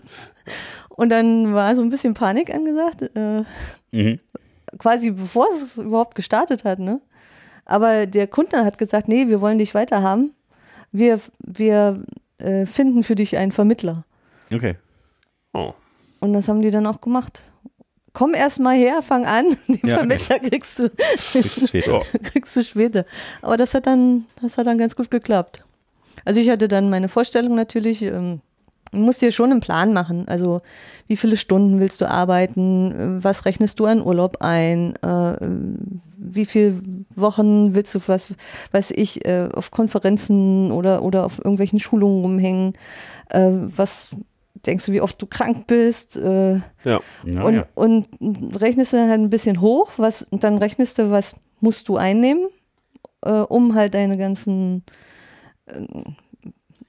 und dann war so ein bisschen Panik angesagt. Äh, mhm. Quasi bevor es überhaupt gestartet hat, ne? Aber der Kunde hat gesagt, nee, wir wollen dich weiterhaben. Wir, wir äh, finden für dich einen Vermittler. Okay. Oh. Und das haben die dann auch gemacht komm erst mal her, fang an, den ja, Vermittler okay. kriegst du, kriegst, du später. kriegst du später. Aber das hat dann, das hat dann ganz gut geklappt. Also ich hatte dann meine Vorstellung natürlich, ähm, musst dir schon einen Plan machen. Also wie viele Stunden willst du arbeiten? Äh, was rechnest du an Urlaub ein? Äh, wie viele Wochen willst du, was weiß ich, äh, auf Konferenzen oder, oder auf irgendwelchen Schulungen rumhängen? Äh, was denkst du, wie oft du krank bist. Äh, ja. Na, und, ja. und, rechnest dann halt ein bisschen hoch, was, und dann rechnest du, was musst du einnehmen, äh, um halt deine ganzen äh,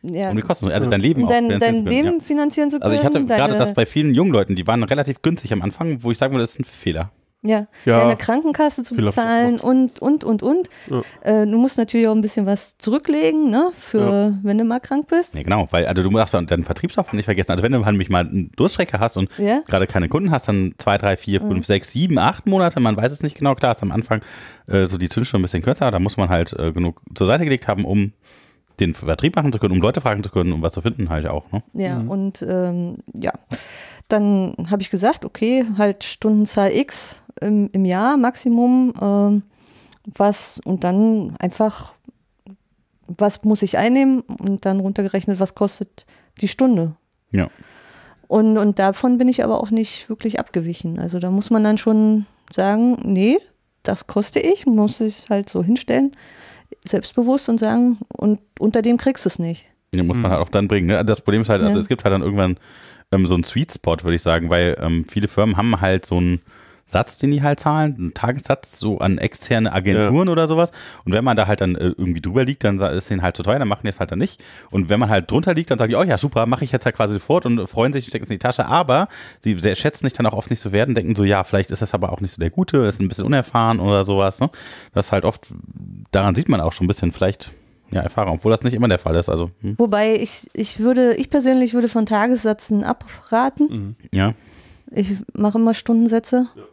ja. um die Kosten, also dein Leben dein, auch finanzieren dein Leben können, ja. finanzieren zu können. Also ich hatte gerade das bei vielen jungen Leuten, die waren relativ günstig am Anfang, wo ich sagen würde, das ist ein Fehler. Ja, ja. deine Krankenkasse zu bezahlen und, und, und, und. Ja. Äh, du musst natürlich auch ein bisschen was zurücklegen, ne, für, ja. wenn du mal krank bist. Ja, genau, weil, also du darfst deinen Vertriebsaufwand nicht vergessen. Also wenn du nämlich halt mal einen Durststrecke hast und gerade keine Kunden hast, dann zwei, drei, vier, mhm. fünf, sechs, sieben, acht Monate, man weiß es nicht genau. Klar ist am Anfang äh, so die Zündschnur ein bisschen kürzer, da muss man halt äh, genug zur Seite gelegt haben, um den Vertrieb machen zu können, um Leute fragen zu können, um was zu finden halt auch. Ne? Ja, mhm. und ähm, ja, dann habe ich gesagt, okay, halt Stundenzahl X im, im Jahr Maximum, ähm, was und dann einfach, was muss ich einnehmen und dann runtergerechnet, was kostet die Stunde. Ja. Und, und davon bin ich aber auch nicht wirklich abgewichen. Also da muss man dann schon sagen, nee, das koste ich, muss ich halt so hinstellen selbstbewusst und sagen, und unter dem kriegst du es nicht. Den muss man mhm. halt auch dann bringen. Ne? Das Problem ist halt, also ja. es gibt halt dann irgendwann ähm, so einen Sweet Spot, würde ich sagen, weil ähm, viele Firmen haben halt so einen Satz, den die halt zahlen, einen Tagessatz, so an externe Agenturen ja. oder sowas. Und wenn man da halt dann äh, irgendwie drüber liegt, dann ist den halt zu teuer, dann machen die es halt dann nicht. Und wenn man halt drunter liegt, dann sagen die, oh ja, super, mache ich jetzt halt quasi sofort und freuen sich, stecken es in die Tasche. Aber sie schätzen sich dann auch oft nicht so werden, denken so, ja, vielleicht ist das aber auch nicht so der Gute, ist ein bisschen unerfahren oder sowas. Ne? Das halt oft, daran sieht man auch schon ein bisschen vielleicht ja, Erfahrung, obwohl das nicht immer der Fall ist. Also, hm. Wobei ich, ich würde, ich persönlich würde von Tagessätzen abraten. Mhm. Ja. Ich mache immer Stundensätze. Ja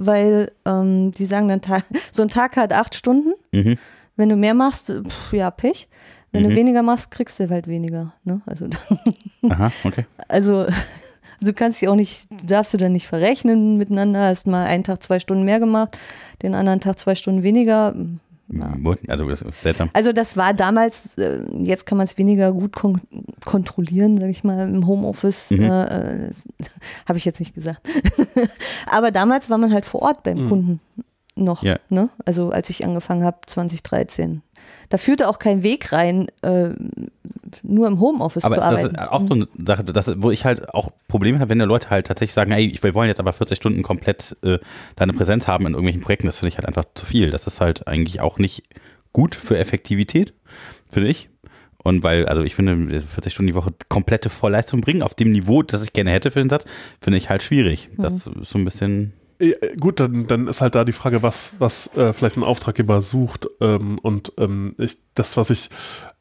weil ähm, die sagen dann, so ein Tag hat acht Stunden. Mhm. Wenn du mehr machst, pf, ja, Pech. Wenn mhm. du weniger machst, kriegst du halt weniger. Ne? Also, Aha, okay. Also, du kannst dich auch nicht, darfst du dann nicht verrechnen miteinander. Hast mal einen Tag zwei Stunden mehr gemacht, den anderen Tag zwei Stunden weniger. Also das seltsam. Also das war damals, äh, jetzt kann man es weniger gut kon kontrollieren, sage ich mal, im Homeoffice. Mhm. Äh, äh Habe ich jetzt nicht gesagt. Aber damals war man halt vor Ort beim mhm. Kunden noch, yeah. ne? Also als ich angefangen habe, 2013. Da führte auch kein Weg rein, äh, nur im Homeoffice aber zu arbeiten. Das ist auch so eine Sache, das, wo ich halt auch Probleme habe, wenn die Leute halt tatsächlich sagen, ey, wir wollen jetzt aber 40 Stunden komplett äh, deine Präsenz haben in irgendwelchen Projekten, das finde ich halt einfach zu viel. Das ist halt eigentlich auch nicht gut für Effektivität, finde ich. Und weil, also ich finde, 40 Stunden die Woche komplette Vollleistung bringen auf dem Niveau, das ich gerne hätte für den Satz, finde ich halt schwierig. Das mhm. ist so ein bisschen äh, gut, dann, dann ist halt da die Frage, was, was äh, vielleicht ein Auftraggeber sucht. Ähm, und ähm, ich, das, was ich,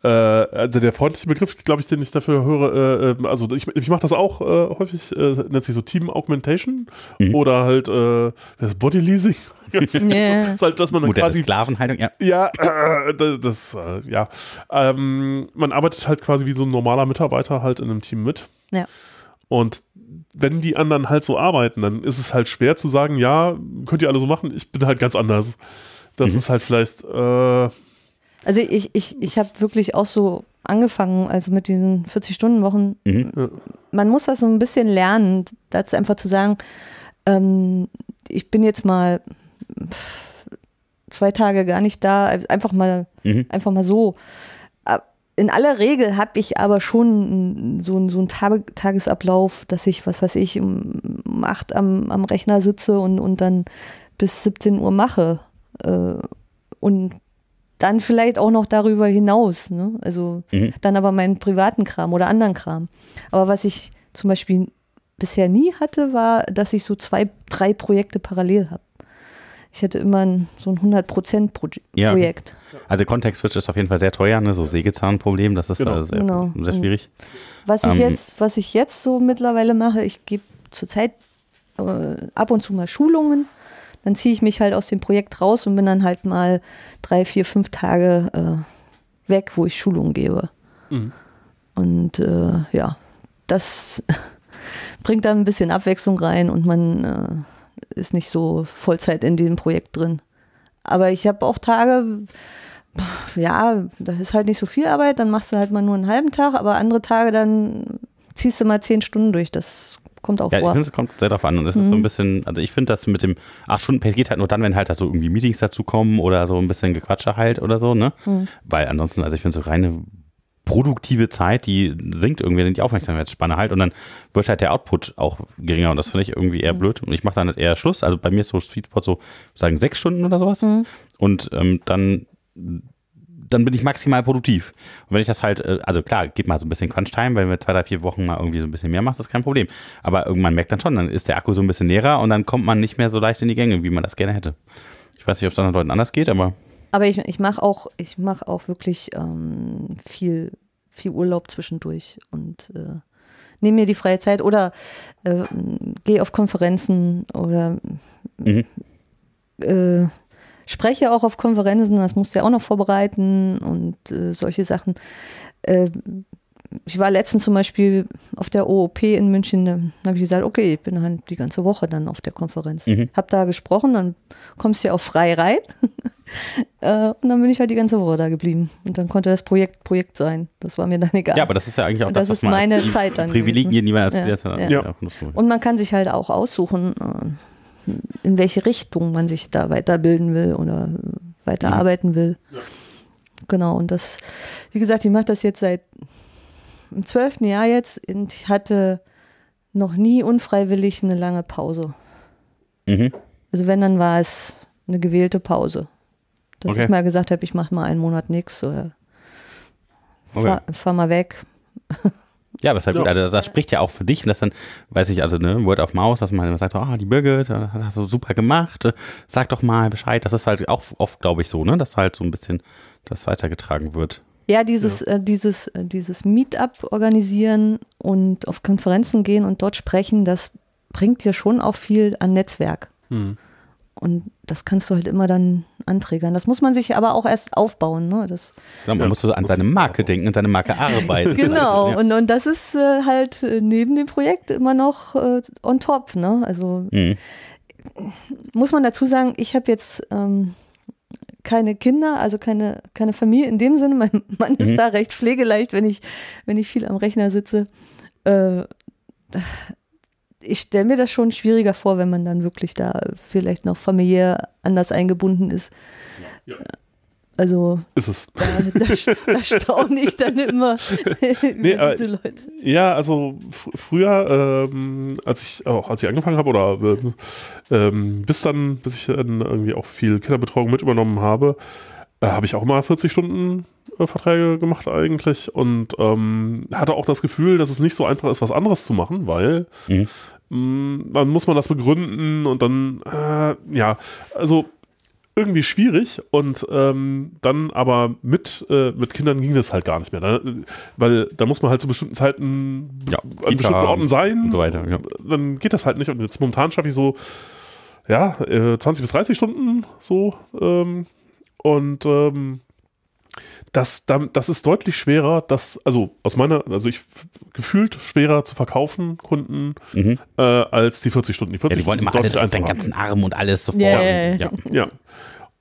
äh, also der freundliche Begriff, glaube ich, den ich dafür höre, äh, ähm, also ich, ich mache das auch äh, häufig, äh, nennt sich so Team Augmentation mhm. oder halt das Body Leasing. das ist halt, dass man dann quasi Sklavenhaltung, ja. Ja, das, ja. Ähm, man arbeitet halt quasi wie so ein normaler Mitarbeiter halt in einem Team mit. Ja. Und wenn die anderen halt so arbeiten, dann ist es halt schwer zu sagen, ja, könnt ihr alle so machen, ich bin halt ganz anders. Das mhm. ist halt vielleicht. Äh, also ich, ich, ich habe wirklich auch so angefangen, also mit diesen 40-Stunden-Wochen. Mhm. Man muss das so ein bisschen lernen, dazu einfach zu sagen, ähm, ich bin jetzt mal zwei Tage gar nicht da, einfach mal, mhm. einfach mal so in aller Regel habe ich aber schon so, einen, so einen Tag Tagesablauf, dass ich, was weiß ich, um, um 8 am, am Rechner sitze und, und dann bis 17 Uhr mache. Äh, und dann vielleicht auch noch darüber hinaus. Ne? Also mhm. dann aber meinen privaten Kram oder anderen Kram. Aber was ich zum Beispiel bisher nie hatte, war, dass ich so zwei, drei Projekte parallel habe ich hätte immer ein, so ein 100%-Projekt. Ja. Also kontext switch ist auf jeden Fall sehr teuer, ne? so Sägezahnproblem, das ist genau. da sehr, genau. sehr, mhm. schwierig. Was ich, ähm, jetzt, was ich jetzt so mittlerweile mache, ich gebe zurzeit äh, ab und zu mal Schulungen, dann ziehe ich mich halt aus dem Projekt raus und bin dann halt mal drei, vier, fünf Tage äh, weg, wo ich Schulungen gebe. Mhm. Und äh, ja, das bringt dann ein bisschen Abwechslung rein und man äh, ist nicht so Vollzeit in dem Projekt drin. Aber ich habe auch Tage, ja, das ist halt nicht so viel Arbeit, dann machst du halt mal nur einen halben Tag, aber andere Tage dann ziehst du mal zehn Stunden durch. Das kommt auch ja, vor. Ja, es kommt sehr darauf an. Und das mhm. ist so ein mhm. bisschen, also ich finde das mit dem acht stunden pace geht halt nur dann, wenn halt da so irgendwie Meetings dazukommen oder so ein bisschen Gequatsche halt oder so, ne? Mhm. Weil ansonsten, also ich finde so reine produktive Zeit, die sinkt irgendwie, sind die Aufmerksamkeitsspanne halt und dann wird halt der Output auch geringer und das finde ich irgendwie eher mhm. blöd und ich mache dann halt eher Schluss. Also bei mir ist so Sweet so, sagen sechs Stunden oder sowas mhm. und ähm, dann dann bin ich maximal produktiv. Und wenn ich das halt, äh, also klar, geht mal so ein bisschen Crunch-Time, wenn wir zwei, drei, vier Wochen mal irgendwie so ein bisschen mehr machst, ist kein Problem. Aber irgendwann merkt dann schon, dann ist der Akku so ein bisschen leerer und dann kommt man nicht mehr so leicht in die Gänge, wie man das gerne hätte. Ich weiß nicht, ob es anderen Leuten anders geht, aber aber ich, ich mache auch, mach auch wirklich ähm, viel, viel Urlaub zwischendurch und äh, nehme mir die freie Zeit oder äh, gehe auf Konferenzen oder mhm. äh, spreche auch auf Konferenzen, das musst du ja auch noch vorbereiten und äh, solche Sachen. Äh, ich war letztens zum Beispiel auf der OOP in München, da habe ich gesagt, okay, ich bin halt die ganze Woche dann auf der Konferenz. Mhm. Habe da gesprochen, dann kommst du ja auch frei rein. Äh, und dann bin ich halt die ganze Woche da geblieben. Und dann konnte das Projekt Projekt sein. Das war mir dann egal. Ja, aber das ist ja eigentlich auch und das, das ist meine Zeit dann. Privilegien, die man als ja, ja. ja. Und man kann sich halt auch aussuchen, äh, in welche Richtung man sich da weiterbilden will oder weiterarbeiten mhm. will. Ja. Genau, und das, wie gesagt, ich mache das jetzt seit im zwölften Jahr jetzt und ich hatte noch nie unfreiwillig eine lange Pause. Mhm. Also wenn, dann war es eine gewählte Pause. Dass okay. ich mal gesagt habe, ich mache mal einen Monat nichts oder okay. fahr, mal weg. Ja, aber halt Also das spricht ja auch für dich und das dann, weiß ich, also ne, Word of Maus, dass man sagt, ah, oh, die Birgit, äh, hast du super gemacht, äh, sag doch mal Bescheid. Das ist halt auch oft, glaube ich, so, ne, dass halt so ein bisschen das weitergetragen wird. Ja, dieses, ja. Äh, dieses, äh, dieses Meetup organisieren und auf Konferenzen gehen und dort sprechen, das bringt dir schon auch viel an Netzwerk. Hm. Und das kannst du halt immer dann anträgern. Das muss man sich aber auch erst aufbauen. Ne? Das ja, genau, man ja, muss so an seine Marke denken und seine Marke arbeiten. Genau. genau, ja. und, und das ist äh, halt äh, neben dem Projekt immer noch äh, on top. Ne? Also mhm. muss man dazu sagen, ich habe jetzt ähm, keine Kinder, also keine, keine Familie in dem Sinne. Mein Mann mhm. ist da recht pflegeleicht, wenn ich, wenn ich viel am Rechner sitze. Äh, ich stelle mir das schon schwieriger vor, wenn man dann wirklich da vielleicht noch familiär anders eingebunden ist. Ja. Also ist es. Da, da, da staune ich dann immer nee, über diese äh, Leute. Ja, also früher, ähm, als ich auch als ich angefangen habe oder ähm, bis dann, bis ich dann irgendwie auch viel Kinderbetreuung mit übernommen habe, äh, habe ich auch immer 40 Stunden äh, Verträge gemacht eigentlich und ähm, hatte auch das Gefühl, dass es nicht so einfach ist, was anderes zu machen, weil mhm. mh, mm, dann muss man das begründen und dann, äh, ja, also irgendwie schwierig und ähm, dann aber mit, äh, mit Kindern ging das halt gar nicht mehr. Da, weil da muss man halt zu bestimmten Zeiten ja, an bestimmten Orten sein. Und so weiter, ja. Dann geht das halt nicht. Und jetzt momentan schaffe ich so, ja, 20 äh, bis 30 Stunden so ähm, und ähm, das, das ist deutlich schwerer, das, also aus meiner, also ich gefühlt schwerer zu verkaufen, Kunden, mhm. äh, als die 40 Stunden. Die 40 ja, die wollen Stunden immer alle deinen ganzen Arm und alles sofort. Yeah. ja. ja.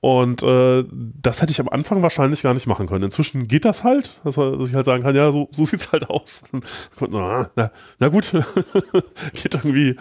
Und äh, das hätte ich am Anfang wahrscheinlich gar nicht machen können. Inzwischen geht das halt, dass, dass ich halt sagen kann, ja, so, so es halt aus. Ah, na, na gut, geht irgendwie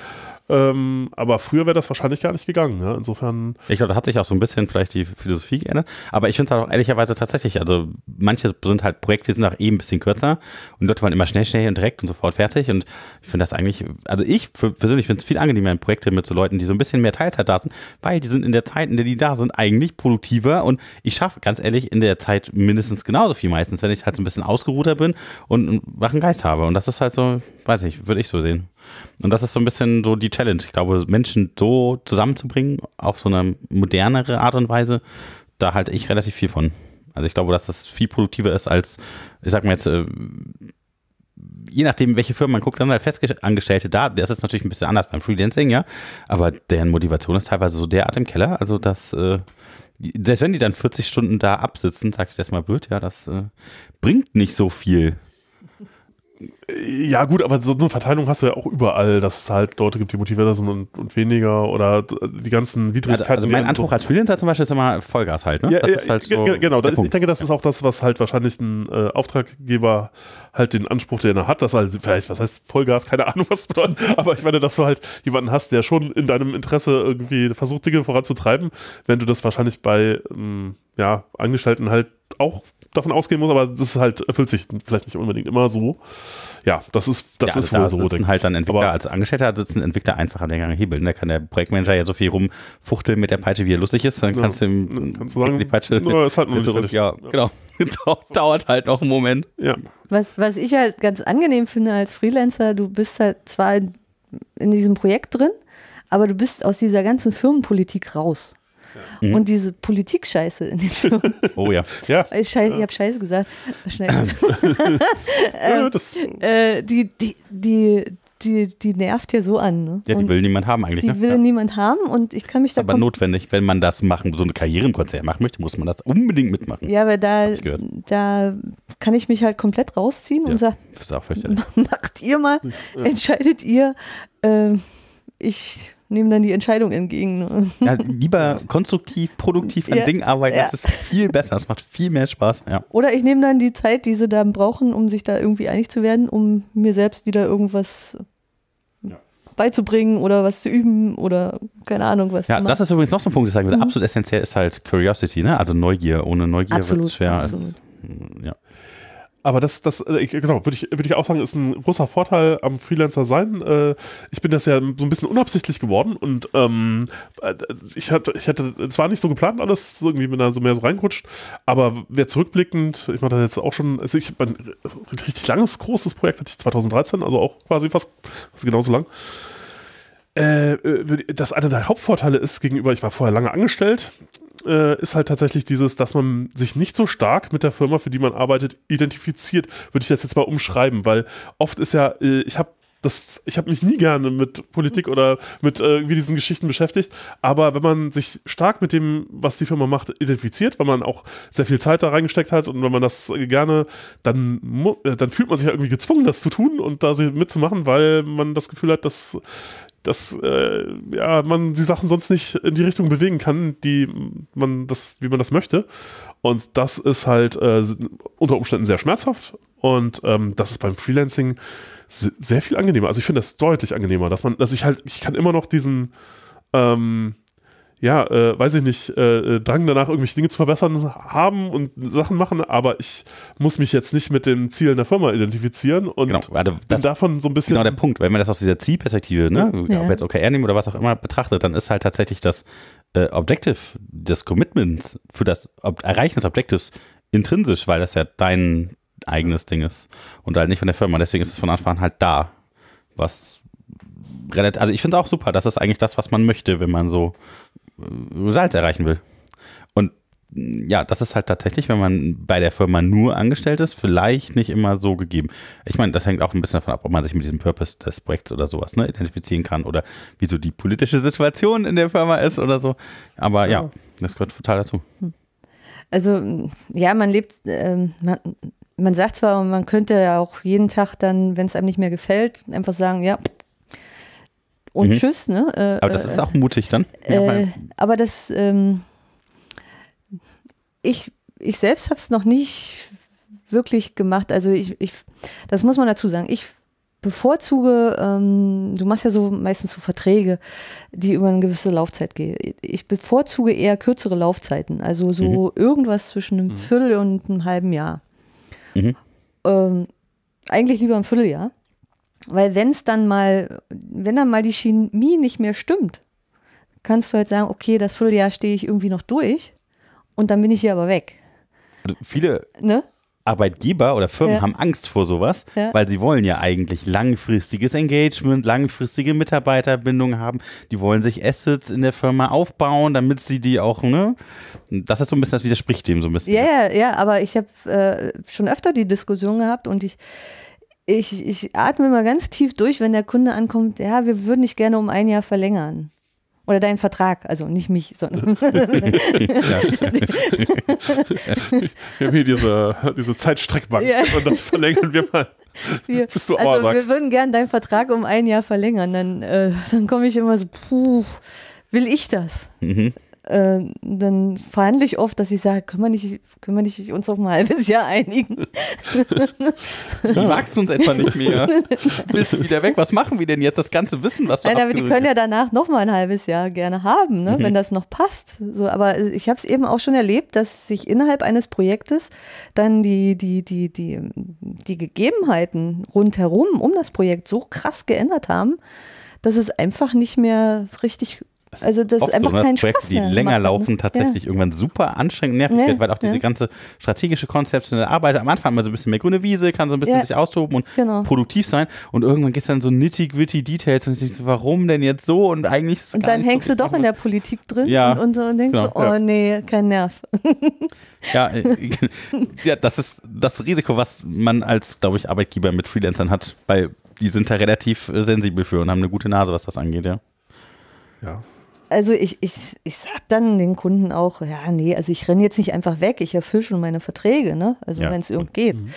ähm, aber früher wäre das wahrscheinlich gar nicht gegangen. Ja? Insofern. Ich glaube, da hat sich auch so ein bisschen vielleicht die Philosophie geändert. Aber ich finde es halt auch ehrlicherweise tatsächlich, also manche sind halt Projekte, die sind auch eh ein bisschen kürzer und Leute waren immer schnell, schnell und direkt und sofort fertig. Und ich finde das eigentlich, also ich persönlich finde es viel angenehmer in Projekte mit so Leuten, die so ein bisschen mehr Teilzeit da sind, weil die sind in der Zeit, in der die da sind, eigentlich produktiver und ich schaffe ganz ehrlich in der Zeit mindestens genauso viel meistens, wenn ich halt so ein bisschen ausgeruhter bin und einen wachen Geist habe. Und das ist halt so, weiß ich, würde ich so sehen. Und das ist so ein bisschen so die Challenge. Ich glaube, Menschen so zusammenzubringen auf so eine modernere Art und Weise, da halte ich relativ viel von. Also ich glaube, dass das viel produktiver ist als, ich sag mal jetzt, äh, je nachdem, welche Firma man guckt, dann halt Festangestellte da. Das ist natürlich ein bisschen anders beim Freelancing, ja. Aber deren Motivation ist teilweise so derart im Keller. Also, dass, äh, selbst wenn die dann 40 Stunden da absitzen, sag ich das mal blöd, ja, das äh, bringt nicht so viel. Ja, gut, aber so eine Verteilung hast du ja auch überall, dass es halt Leute gibt, die motivierter sind und, und weniger oder die ganzen Widrigkeiten. Also, also mein Anspruch so als Freelancer zum Beispiel ist immer Vollgas halt, ne? Ja, das ja, ist halt so genau, ist, ich denke, das ist auch das, was halt wahrscheinlich ein äh, Auftraggeber halt den Anspruch, den er hat, dass halt, vielleicht, was heißt Vollgas, keine Ahnung, was das bedeutet, aber ich meine, dass du halt jemanden hast, der schon in deinem Interesse irgendwie versucht, Dinge voranzutreiben, wenn du das wahrscheinlich bei ähm, ja, Angestellten halt auch davon ausgehen muss, aber das ist halt, erfüllt sich vielleicht nicht unbedingt immer so. Ja, das ist, das ja, also ist wohl da so. Sitzen halt dann Entwickler, aber als Angestellter sitzen Entwickler einfach an den Gang Hebeln. Da ne? kann der Projektmanager ja so viel rumfuchteln mit der Peitsche, wie er lustig ist. Dann kannst ja, du ihm ne, kannst du sagen, die Peitsche na, ist halt noch Ja, ja, genau. Dauert halt noch einen Moment. Ja. Was, was ich halt ganz angenehm finde als Freelancer, du bist halt zwar in diesem Projekt drin, aber du bist aus dieser ganzen Firmenpolitik raus. Ja. Und diese Politik-Scheiße in dem Film. Oh ja. ja. Ich, Scheiße, ich habe Scheiße gesagt. Schnell. ja, ähm, äh, die, die, die, die, nervt ja so an. Ne? Ja, die und will niemand haben eigentlich. Die ne? will ja. niemand haben und ich kann mich da. Aber notwendig, wenn man das machen, so eine Karriere im Konzert machen möchte, muss man das unbedingt mitmachen. Ja, aber da, da kann ich mich halt komplett rausziehen ja. und sagen: Macht ihr mal, entscheidet ihr. Äh, ich nehmen dann die Entscheidung entgegen. Ne? Ja, lieber konstruktiv, produktiv an ja, Dingen arbeiten, ja. das ist viel besser, das macht viel mehr Spaß. Ja. Oder ich nehme dann die Zeit, die sie dann brauchen, um sich da irgendwie einig zu werden, um mir selbst wieder irgendwas beizubringen oder was zu üben oder keine Ahnung was. Ja, das ist übrigens noch so ein Punkt, das sagen würde. Mhm. Absolut essentiell ist halt Curiosity, ne? also Neugier. Ohne Neugier wird es schwer. Absolut. Ja aber das, das, äh, genau, würde ich, würde ich auch sagen, ist ein großer Vorteil am Freelancer sein. Äh, ich bin das ja so ein bisschen unabsichtlich geworden und ähm, äh, ich hatte, ich hatte, es war nicht so geplant alles, irgendwie bin da so mehr so reingerutscht, aber wer zurückblickend, ich mache das jetzt auch schon, also ich mein richtig langes, großes Projekt hatte ich 2013, also auch quasi fast, fast genauso lang. Äh, äh, dass einer der Hauptvorteile ist gegenüber, ich war vorher lange angestellt, äh, ist halt tatsächlich dieses, dass man sich nicht so stark mit der Firma, für die man arbeitet, identifiziert, würde ich das jetzt mal umschreiben, weil oft ist ja, ich habe das, ich habe mich nie gerne mit Politik oder mit irgendwie diesen Geschichten beschäftigt, aber wenn man sich stark mit dem, was die Firma macht, identifiziert, weil man auch sehr viel Zeit da reingesteckt hat und wenn man das gerne, dann, dann fühlt man sich ja irgendwie gezwungen, das zu tun und da mitzumachen, weil man das Gefühl hat, dass dass äh, ja, man die Sachen sonst nicht in die Richtung bewegen kann, die man das, wie man das möchte. Und das ist halt äh, unter Umständen sehr schmerzhaft. Und ähm, das ist beim Freelancing sehr viel angenehmer. Also ich finde das deutlich angenehmer, dass man, dass ich halt, ich kann immer noch diesen ähm, ja, äh, weiß ich nicht, äh, äh, Drang danach, irgendwelche Dinge zu verbessern haben und Sachen machen, aber ich muss mich jetzt nicht mit den Zielen der Firma identifizieren und genau, also das, davon so ein bisschen. Genau der Punkt, wenn man das aus dieser Zielperspektive, ne, ja. ob jetzt OKR nehmen oder was auch immer betrachtet, dann ist halt tatsächlich das äh, Objective des Commitments für das Ob Erreichen des Objectives intrinsisch, weil das ja dein eigenes Ding ist und halt nicht von der Firma. Deswegen ist es von Anfang an halt da, was relativ, also ich finde es auch super, das ist eigentlich das, was man möchte, wenn man so Salz erreichen will. Und ja, das ist halt tatsächlich, wenn man bei der Firma nur angestellt ist, vielleicht nicht immer so gegeben. Ich meine, das hängt auch ein bisschen davon ab, ob man sich mit diesem Purpose des Projekts oder sowas ne, identifizieren kann oder wie so die politische Situation in der Firma ist oder so. Aber ja, oh. das gehört total dazu. Hm. Also ja, man lebt, ähm, man, man sagt zwar, man könnte ja auch jeden Tag dann, wenn es einem nicht mehr gefällt, einfach sagen, ja, und mhm. tschüss. Ne? Äh, aber das äh, ist auch mutig dann. Äh, aber das, ähm, ich, ich selbst habe es noch nicht wirklich gemacht. Also ich, ich, das muss man dazu sagen. Ich bevorzuge, ähm, du machst ja so meistens so Verträge, die über eine gewisse Laufzeit gehen. Ich bevorzuge eher kürzere Laufzeiten, also so mhm. irgendwas zwischen einem mhm. Viertel und einem halben Jahr. Mhm. Ähm, eigentlich lieber ein Vierteljahr. Weil wenn es dann mal, wenn dann mal die Chemie nicht mehr stimmt, kannst du halt sagen, okay, das Vierteljahr stehe ich irgendwie noch durch und dann bin ich hier aber weg. Viele ne? Arbeitgeber oder Firmen ja. haben Angst vor sowas, ja. weil sie wollen ja eigentlich langfristiges Engagement, langfristige Mitarbeiterbindung haben. Die wollen sich Assets in der Firma aufbauen, damit sie die auch, ne? Das ist so ein bisschen, das widerspricht dem so ein bisschen. Ja, ja, ja, aber ich habe äh, schon öfter die Diskussion gehabt und ich ich, ich atme mal ganz tief durch, wenn der Kunde ankommt, ja, wir würden dich gerne um ein Jahr verlängern. Oder deinen Vertrag, also nicht mich, sondern. wir haben hier diese, diese Zeitstreckbank ja. und dann verlängern wir mal. Wir, bis du also wir würden gerne deinen Vertrag um ein Jahr verlängern. Dann, äh, dann komme ich immer so, puh, will ich das? Mhm. Äh, dann verhandle ich oft, dass ich sage, können wir nicht, können wir nicht uns auf ein halbes Jahr einigen? ja. Magst uns etwa nicht mehr? Willst du wieder weg? Was machen wir denn jetzt? Das ganze Wissen, was wir haben. die können ja danach noch mal ein halbes Jahr gerne haben, ne? Mhm. wenn das noch passt. So, aber ich habe es eben auch schon erlebt, dass sich innerhalb eines Projektes dann die, die, die, die, die Gegebenheiten rundherum um das Projekt so krass geändert haben, dass es einfach nicht mehr richtig also das ist einfach so, ne, kein Projekte, Spaß mehr die länger laufen, tatsächlich ja. irgendwann super anstrengend nervig wird, weil auch diese ja. ganze strategische konzeptionelle Arbeit am Anfang mal so ein bisschen mehr grüne Wiese, kann so ein bisschen sich austoben und genau. produktiv sein und irgendwann geht es dann so nitty-gritty Details und ich denke so, warum denn jetzt so und eigentlich ist es gar Und dann hängst so, du doch in der Politik drin und, und, so und denkst genau, so, oh nee, kein Nerv. ja, äh, ja, das ist das Risiko, was man als, glaube ich, Arbeitgeber mit Freelancern hat, weil die sind da relativ äh, sensibel für und haben eine gute Nase, was das angeht, ja. Ja also ich, ich, ich sag dann den Kunden auch, ja, nee, also ich renne jetzt nicht einfach weg, ich erfülle schon meine Verträge, ne? Also ja. wenn es irgend geht. Mhm.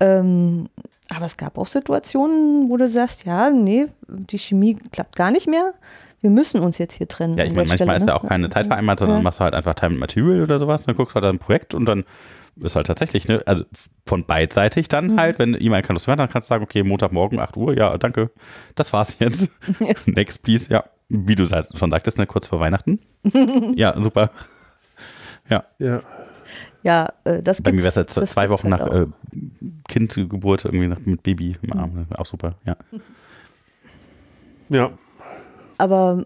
Ähm, aber es gab auch Situationen, wo du sagst, ja, nee, die Chemie klappt gar nicht mehr. Wir müssen uns jetzt hier trennen. Ja, ich meine, manchmal Stelle, ist ne? da auch keine Zeit vereinbart, sondern ja. machst du halt einfach Time and Material oder sowas. Dann guckst du halt ein Projekt und dann ist halt tatsächlich, ne, also von beidseitig dann mhm. halt, wenn jemand kann das hören, dann kannst du sagen, okay, Montagmorgen 8 Uhr, ja, danke, das war's jetzt. Next, please, ja, wie du schon sagtest, ne, kurz vor Weihnachten. ja, super. Ja. Ja. Ja, äh, das Bei mir wäre es halt zwei Wochen halt nach äh, Kindgeburt, irgendwie nach, mit Baby im Arm. Mhm. Auch super, ja. Ja. Aber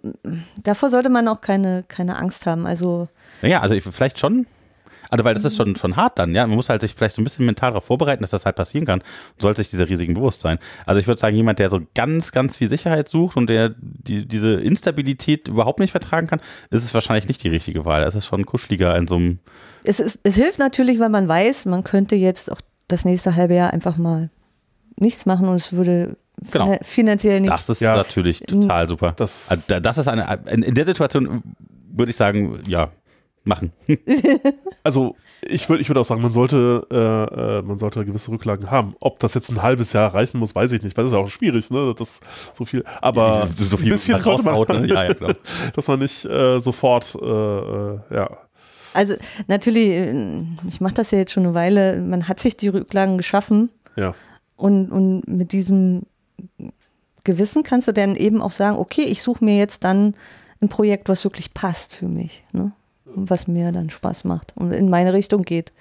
davor sollte man auch keine, keine Angst haben. Also. Naja, also ich, vielleicht schon, also, weil das ist mhm. schon, schon hart dann, ja. Man muss halt sich vielleicht so ein bisschen mental darauf vorbereiten, dass das halt passieren kann. Und sollte sich dieser Risiken bewusst sein. Also, ich würde sagen, jemand, der so ganz, ganz viel Sicherheit sucht und der die, diese Instabilität überhaupt nicht vertragen kann, ist es wahrscheinlich nicht die richtige Wahl. Es ist schon kuscheliger in so einem. Es, ist, es hilft natürlich, weil man weiß, man könnte jetzt auch das nächste halbe Jahr einfach mal nichts machen und es würde genau. finanziell nicht. Das ist ja. natürlich total super. Das, also das ist eine, in der Situation würde ich sagen, ja, machen. also ich würde ich würd auch sagen, man sollte, äh, äh, man sollte gewisse Rücklagen haben. Ob das jetzt ein halbes Jahr reichen muss, weiß ich nicht, weil das ist ja auch schwierig, ne? Das so viel, aber ja, so viel ein bisschen sollte man, ne? ja, ja, genau. dass man nicht äh, sofort, äh, äh ja. Also natürlich, äh, ich mache das ja jetzt schon eine Weile, man hat sich die Rücklagen geschaffen. Ja. Und, und mit diesem Gewissen kannst du dann eben auch sagen, okay, ich suche mir jetzt dann ein Projekt, was wirklich passt für mich. Ne? was mir dann Spaß macht und in meine Richtung geht,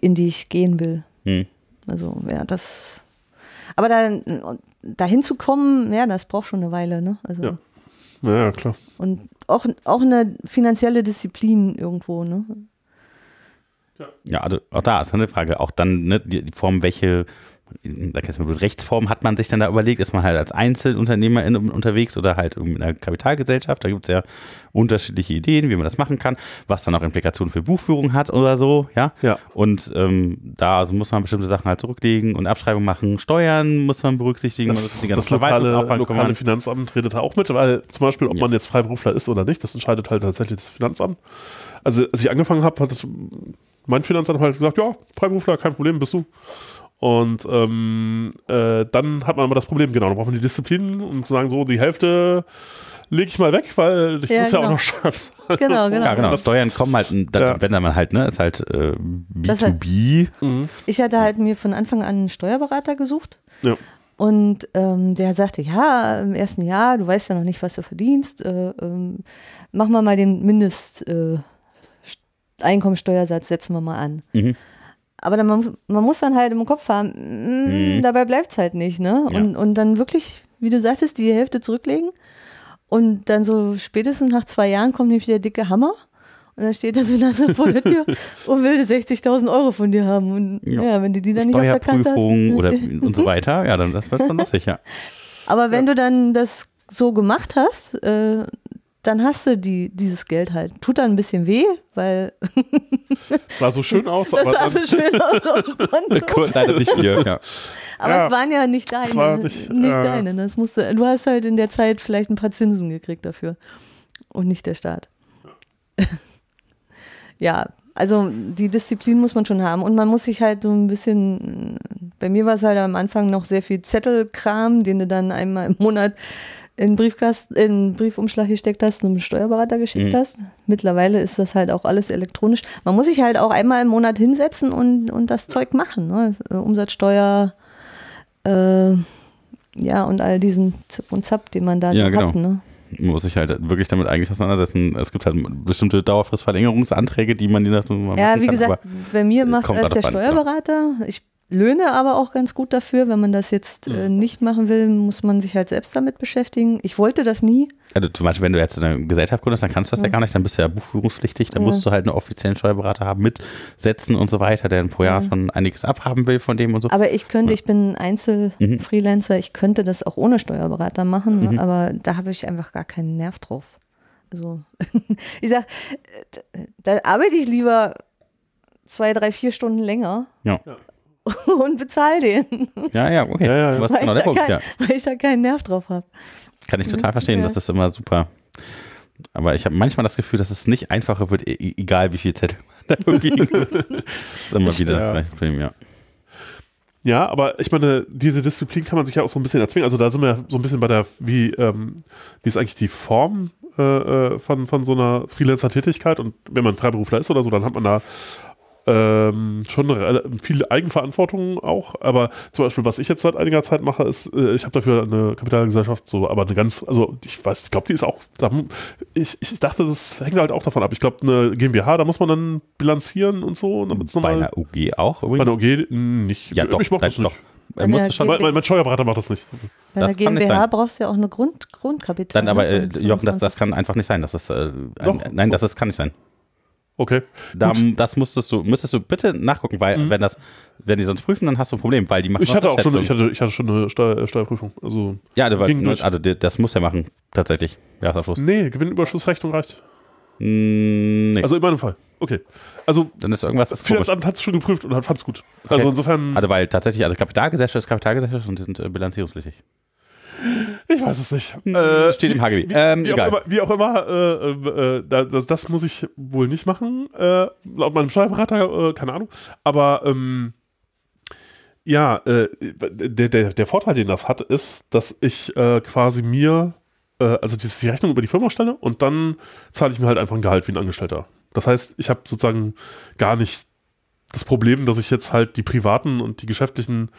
in die ich gehen will. Hm. Also ja, das. Aber dann dahin zu kommen, ja, das braucht schon eine Weile, ne? Also, ja. ja, klar. Und auch, auch eine finanzielle Disziplin irgendwo, ne? Ja, also auch da ist eine Frage. Auch dann ne, die, Form, welche Rechtsform hat man sich dann da überlegt, ist man halt als Einzelunternehmer in, unterwegs oder halt in einer Kapitalgesellschaft. Da gibt es ja unterschiedliche Ideen, wie man das machen kann, was dann auch Implikationen für Buchführung hat oder so, ja. ja. Und ähm, da also muss man bestimmte Sachen halt zurücklegen und Abschreibung machen, Steuern muss man berücksichtigen. Das, das, das lokale, lokale Finanzamt redet da auch mit, weil zum Beispiel, ob ja. man jetzt Freiberufler ist oder nicht, das entscheidet halt tatsächlich das Finanzamt. Also als ich angefangen habe, hat mein Finanzamt halt gesagt, ja, Freiberufler, kein Problem, bist du. Und ähm, äh, dann hat man aber das Problem, genau, dann braucht man die Disziplinen, um zu sagen, so die Hälfte lege ich mal weg, weil ich ja, muss genau. ja auch genau. noch Schaden Genau, so. genau. Ja, genau. Das Steuern kommen halt, dann, ja. wenn dann halt, ne, ist halt äh, B2B. Halt, mhm. Ich hatte halt mir von Anfang an einen Steuerberater gesucht. Ja. Und ähm, der sagte, ja, im ersten Jahr, du weißt ja noch nicht, was du verdienst, äh, ähm, machen wir mal den Mindesteinkommensteuersatz, äh, setzen wir mal an. Mhm aber dann, man, man, muss dann halt im Kopf haben, mh, mm, mhm. dabei bleibt es halt nicht, ne? Ja. Und, dann wirklich, wie du sagtest, die Hälfte zurücklegen und dann so spätestens nach zwei Jahren kommt nämlich der dicke Hammer und dann steht er so lange vor der Tür und will 60.000 Euro von dir haben. Und ja, ja wenn du die dann nicht auf der hast. Ne? oder und so weiter, ja, dann das wird dann lustig, sicher. Aber wenn ja. du dann das so gemacht hast, äh, dann hast du die, dieses Geld halt. Tut dann ein bisschen weh, weil. sah so schön aus, das aber. Sah so schön aus. Leider nicht hier, ja. Aber ja, es waren ja nicht deine. Es war nicht, nicht äh, deine. Das ne? musste, du hast halt in der Zeit vielleicht ein paar Zinsen gekriegt dafür. Und nicht der Staat. ja, also die Disziplin muss man schon haben und man muss sich halt so ein bisschen, bei mir war es halt am Anfang noch sehr viel Zettelkram, den du dann einmal im Monat in Briefkasten, in Briefumschlag gesteckt hast und einem Steuerberater geschickt mhm. hast. Mittlerweile ist das halt auch alles elektronisch. Man muss sich halt auch einmal im Monat hinsetzen und, und das Zeug machen. Ne? Äh, Umsatzsteuer, äh, ja, und all diesen Zip und Zap, den man da ja, genau. hat. Ne? Man muss sich halt wirklich damit eigentlich auseinandersetzen. Es gibt halt bestimmte Dauerfristverlängerungsanträge, die man je nachdem Ja, wie kann, gesagt, bei mir macht es der Steuerberater. Genau. Ich Löhne aber auch ganz gut dafür. Wenn man das jetzt äh, mhm. nicht machen will, muss man sich halt selbst damit beschäftigen. Ich wollte das nie. Also zum Beispiel, wenn du jetzt eine Gesellschaft gründest, dann kannst du das ja, ja gar nicht, dann bist du ja buchführungspflichtig, dann ja. musst du halt einen offiziellen Steuerberater haben mit Sätzen und so weiter, der pro Jahr ja. schon einiges abhaben will von dem und so. Aber ich könnte, ich bin Einzelfreelancer, mhm. ich könnte das auch ohne Steuerberater machen, mhm. aber da habe ich einfach gar keinen Nerv drauf. Also ich sage, äh, da, da arbeite ich lieber zwei, drei, vier Stunden länger. Ja und bezahle den. Ja, ja, okay. Ja, ja, ja. Was weil, genau ich Punkt, kein, ja. weil ich da keinen Nerv drauf habe. Kann ich total mhm, verstehen, das ist immer super. Aber ich habe manchmal das Gefühl, dass es nicht einfacher wird, e- e- egal wie viel Zettel man da irgendwie Das ist immer das wieder das Problem, ja. Ja, aber ich meine, diese Disziplin kann man sich ja auch so ein bisschen erzwingen. Also da sind wir so ein bisschen bei der, wie, ähm, wie ist eigentlich die Form äh, äh, von, von so einer Freelancer-Tätigkeit? Und wenn man Freiberufler ist oder so, dann hat man da ähm, schon äh, viel Eigenverantwortung auch, aber zum Beispiel, was ich jetzt seit einiger Zeit mache, ist, äh, ich habe dafür eine Kapitalgesellschaft, so, aber eine ganz, also ich weiß, ich glaube, die ist auch, da, ich, ich dachte, das hängt halt auch davon ab. Ich glaube, eine GmbH, da muss man dann bilanzieren und so. Und bei einer UG auch übrigens? Bei einer UG hm, nicht. Ja, doch, ich mach das nicht. Doch. Er muss schon, mein, mein, Steuerberater macht das nicht. Bei das der GmbH brauchst du ja auch eine Grund, Grundkapital. Dann aber, ne? äh, Jochen, das, das kann einfach nicht sein. Das ist, äh, ein, Doch, nein, so. das ist, kann nicht sein. Okay. Dann, das musstest du, müsstest du bitte nachgucken, weil mhm. wenn das, wenn die sonst prüfen, dann hast du ein Problem, weil die machen. Ich hatte auch schon, ich hatte, ich hatte schon eine Steuer, äh, Steuerprüfung. Also ja, der war, also das muss er machen, tatsächlich. Jahresabschluss. Nee, Gewinnüberschussrechnung reicht. Mm, nee. Also in meinem Fall. Okay. Also dann ist irgendwas. Das Finanzamt hat es schon geprüft und fand es gut. Okay. Also insofern. Also weil tatsächlich, also Kapitalgesellschaft ist Kapitalgesellschaft und die sind äh, bilanzierungspflichtig. Ich weiß es nicht. Hm. Äh, Steht im HGB. Wie, ähm, wie, egal. Auch immer, wie auch immer äh, äh, äh das, das, muss ich wohl nicht machen, äh, laut meinem Steuerberater, äh, keine Ahnung. Aber ähm, ja, der, der, der Vorteil, den das hat, ist, dass ich quasi mir, also die Rechnung über die Firma stelle und dann zahle ich mir halt einfach ein Gehalt wie ein Angestellter. Das heißt, ich habe sozusagen gar nicht das Problem, dass ich jetzt halt die privaten und die geschäftlichen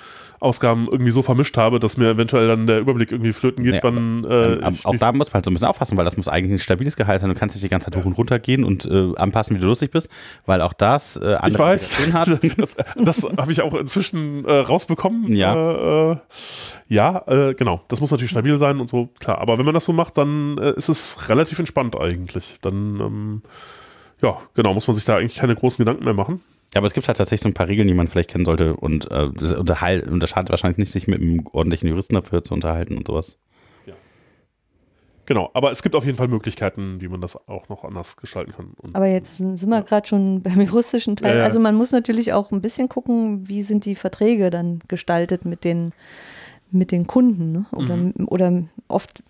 Ausgaben irgendwie so vermischt habe, dass mir eventuell dann der Überblick irgendwie flöten geht, naja, wann. Ähm, äh, ähm, auch da muss man halt so ein bisschen aufpassen, weil das muss eigentlich ein stabiles Gehalt sein. Du kannst nicht die ganze Zeit hoch und runter gehen und äh, anpassen, wie du lustig bist, weil auch das äh, andere ich weiß, hat. das habe ich auch inzwischen äh, rausbekommen. Ja, äh, äh, ja äh, genau. Das muss natürlich stabil sein und so, klar. Aber wenn man das so macht, dann ist es relativ entspannt eigentlich. Dann, ähm, ja, genau, muss man sich da eigentlich keine großen Gedanken mehr machen. Ja, aber es gibt halt tatsächlich so ein paar Regeln, die man vielleicht kennen sollte und äh, das unterhalt, unterscheidet wahrscheinlich nicht, sich mit einem ordentlichen Juristen dafür zu unterhalten und sowas. Ja. Genau, aber es gibt auf jeden Fall Möglichkeiten, wie man das auch noch anders gestalten kann. Und, aber jetzt sind wir ja. gerade schon beim juristischen Teil. Äh, also man muss natürlich auch ein bisschen gucken, wie sind die Verträge dann gestaltet mit den, mit den Kunden. Ne? Oder, mhm. oder oft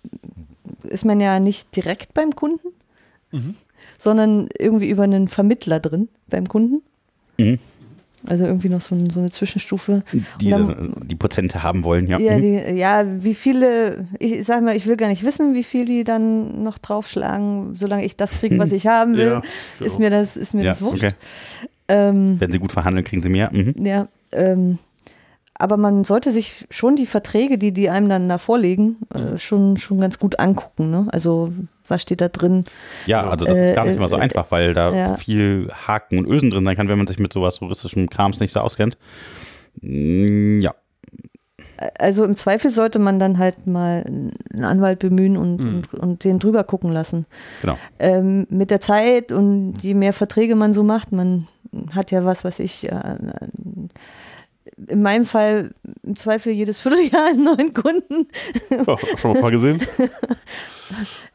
ist man ja nicht direkt beim Kunden. Mhm sondern irgendwie über einen Vermittler drin beim Kunden. Mhm. Also irgendwie noch so, so eine Zwischenstufe. Die, dann, äh, die Prozente haben wollen, ja. Ja, mhm. die, ja, wie viele, ich sag mal, ich will gar nicht wissen, wie viel die dann noch draufschlagen, solange ich das kriege, was mhm. ich haben will, ja, so. ist mir das, ist mir ja, das wurscht. Okay. Ähm, Wenn sie gut verhandeln, kriegen sie mehr. Mhm. Ja, ähm, aber man sollte sich schon die Verträge, die die einem dann da vorlegen, äh, mhm. schon, schon ganz gut angucken. Ne? Also was steht da drin? Ja, also das ist gar nicht äh, mal äh, so einfach, weil da ja. viel Haken und Ösen drin sein kann, wenn man sich mit sowas juristischen Krams nicht so auskennt. Mm, ja. Also im Zweifel sollte man dann halt mal einen Anwalt bemühen und, mhm. und, und, den drüber gucken lassen. Genau. Ähm, mit der Zeit und je mehr Verträge man so macht, man hat ja was, was ich. Äh, in meinem Fall im Zweifel jedes Vierteljahr einen neuen Kunden. Ja, schon mal ein paar gesehen.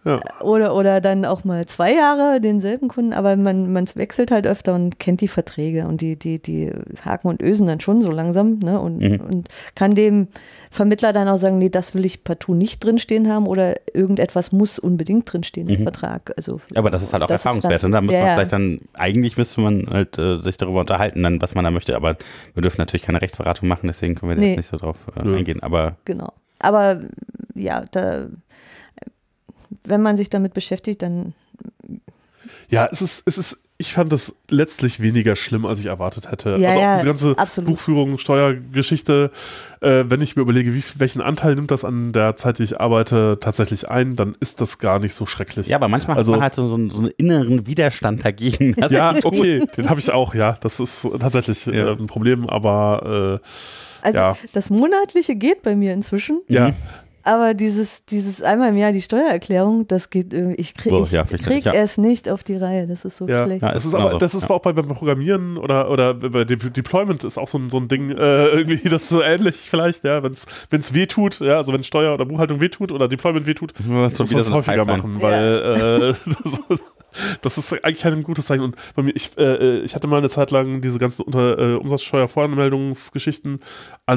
Ja. Oder, oder dann auch mal zwei Jahre denselben Kunden, aber man, man wechselt halt öfter und kennt die Verträge und die, die, die Haken und Ösen dann schon so langsam ne? und, mhm. und kann dem Vermittler dann auch sagen, nee, das will ich partout nicht drinstehen haben oder irgendetwas muss unbedingt drinstehen mhm. im Vertrag. Also, aber das ist halt auch Erfahrungswert und ne? da muss ja, man vielleicht dann, eigentlich müsste man halt äh, sich darüber unterhalten, dann, was man da möchte, aber wir dürfen natürlich keine Rechtsberatung machen, deswegen können wir nee. jetzt nicht so drauf äh, eingehen. Aber genau. Aber ja, da wenn man sich damit beschäftigt, dann. Ja, es ist, es ist, ich fand das letztlich weniger schlimm, als ich erwartet hätte. Ja, also auch diese ganze absolut. Buchführung, Steuergeschichte, äh, wenn ich mir überlege, wie, welchen Anteil nimmt das an der Zeit, die ich arbeite, tatsächlich ein, dann ist das gar nicht so schrecklich. Ja, aber manchmal also, hat man halt so, so, so einen inneren Widerstand dagegen. ja, okay, den habe ich auch, ja. Das ist tatsächlich äh, ja. äh, ein Problem, aber äh, also ja. das Monatliche geht bei mir inzwischen. Ja, mhm. Aber dieses, dieses einmal im Jahr die Steuererklärung, das geht irgendwie, äh, ich krieg, ja, ich krieg ja. es nicht auf die Reihe, das ist so ja. schlecht. Ja, das ist, aber, also, das ist auch bei, beim Programmieren oder, oder bei De Deployment ist auch so ein, so ein Ding, äh, irgendwie das so ähnlich vielleicht, ja, wenn es weh tut, ja, also wenn Steuer oder Buchhaltung weh tut oder Deployment weh tut, muss man es häufiger machen, weil äh, Das ist eigentlich ein gutes Zeichen. Und bei mir, ich, äh, äh, ich hatte mal eine Zeit lang diese ganzen Unter, äh, Umsatzsteuervoranmeldungsgeschichten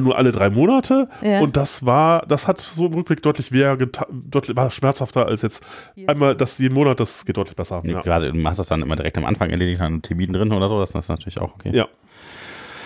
nur alle drei Monate. Ja. Und das war, das hat so im Rückblick deutlich mehr, deutlich, war schmerzhafter als jetzt ja. einmal das jeden Monat, das geht deutlich besser. Nee, ja. Gerade, du machst das dann immer direkt am Anfang erledigt, dann Termin drin oder so, das ist natürlich auch okay. Ja.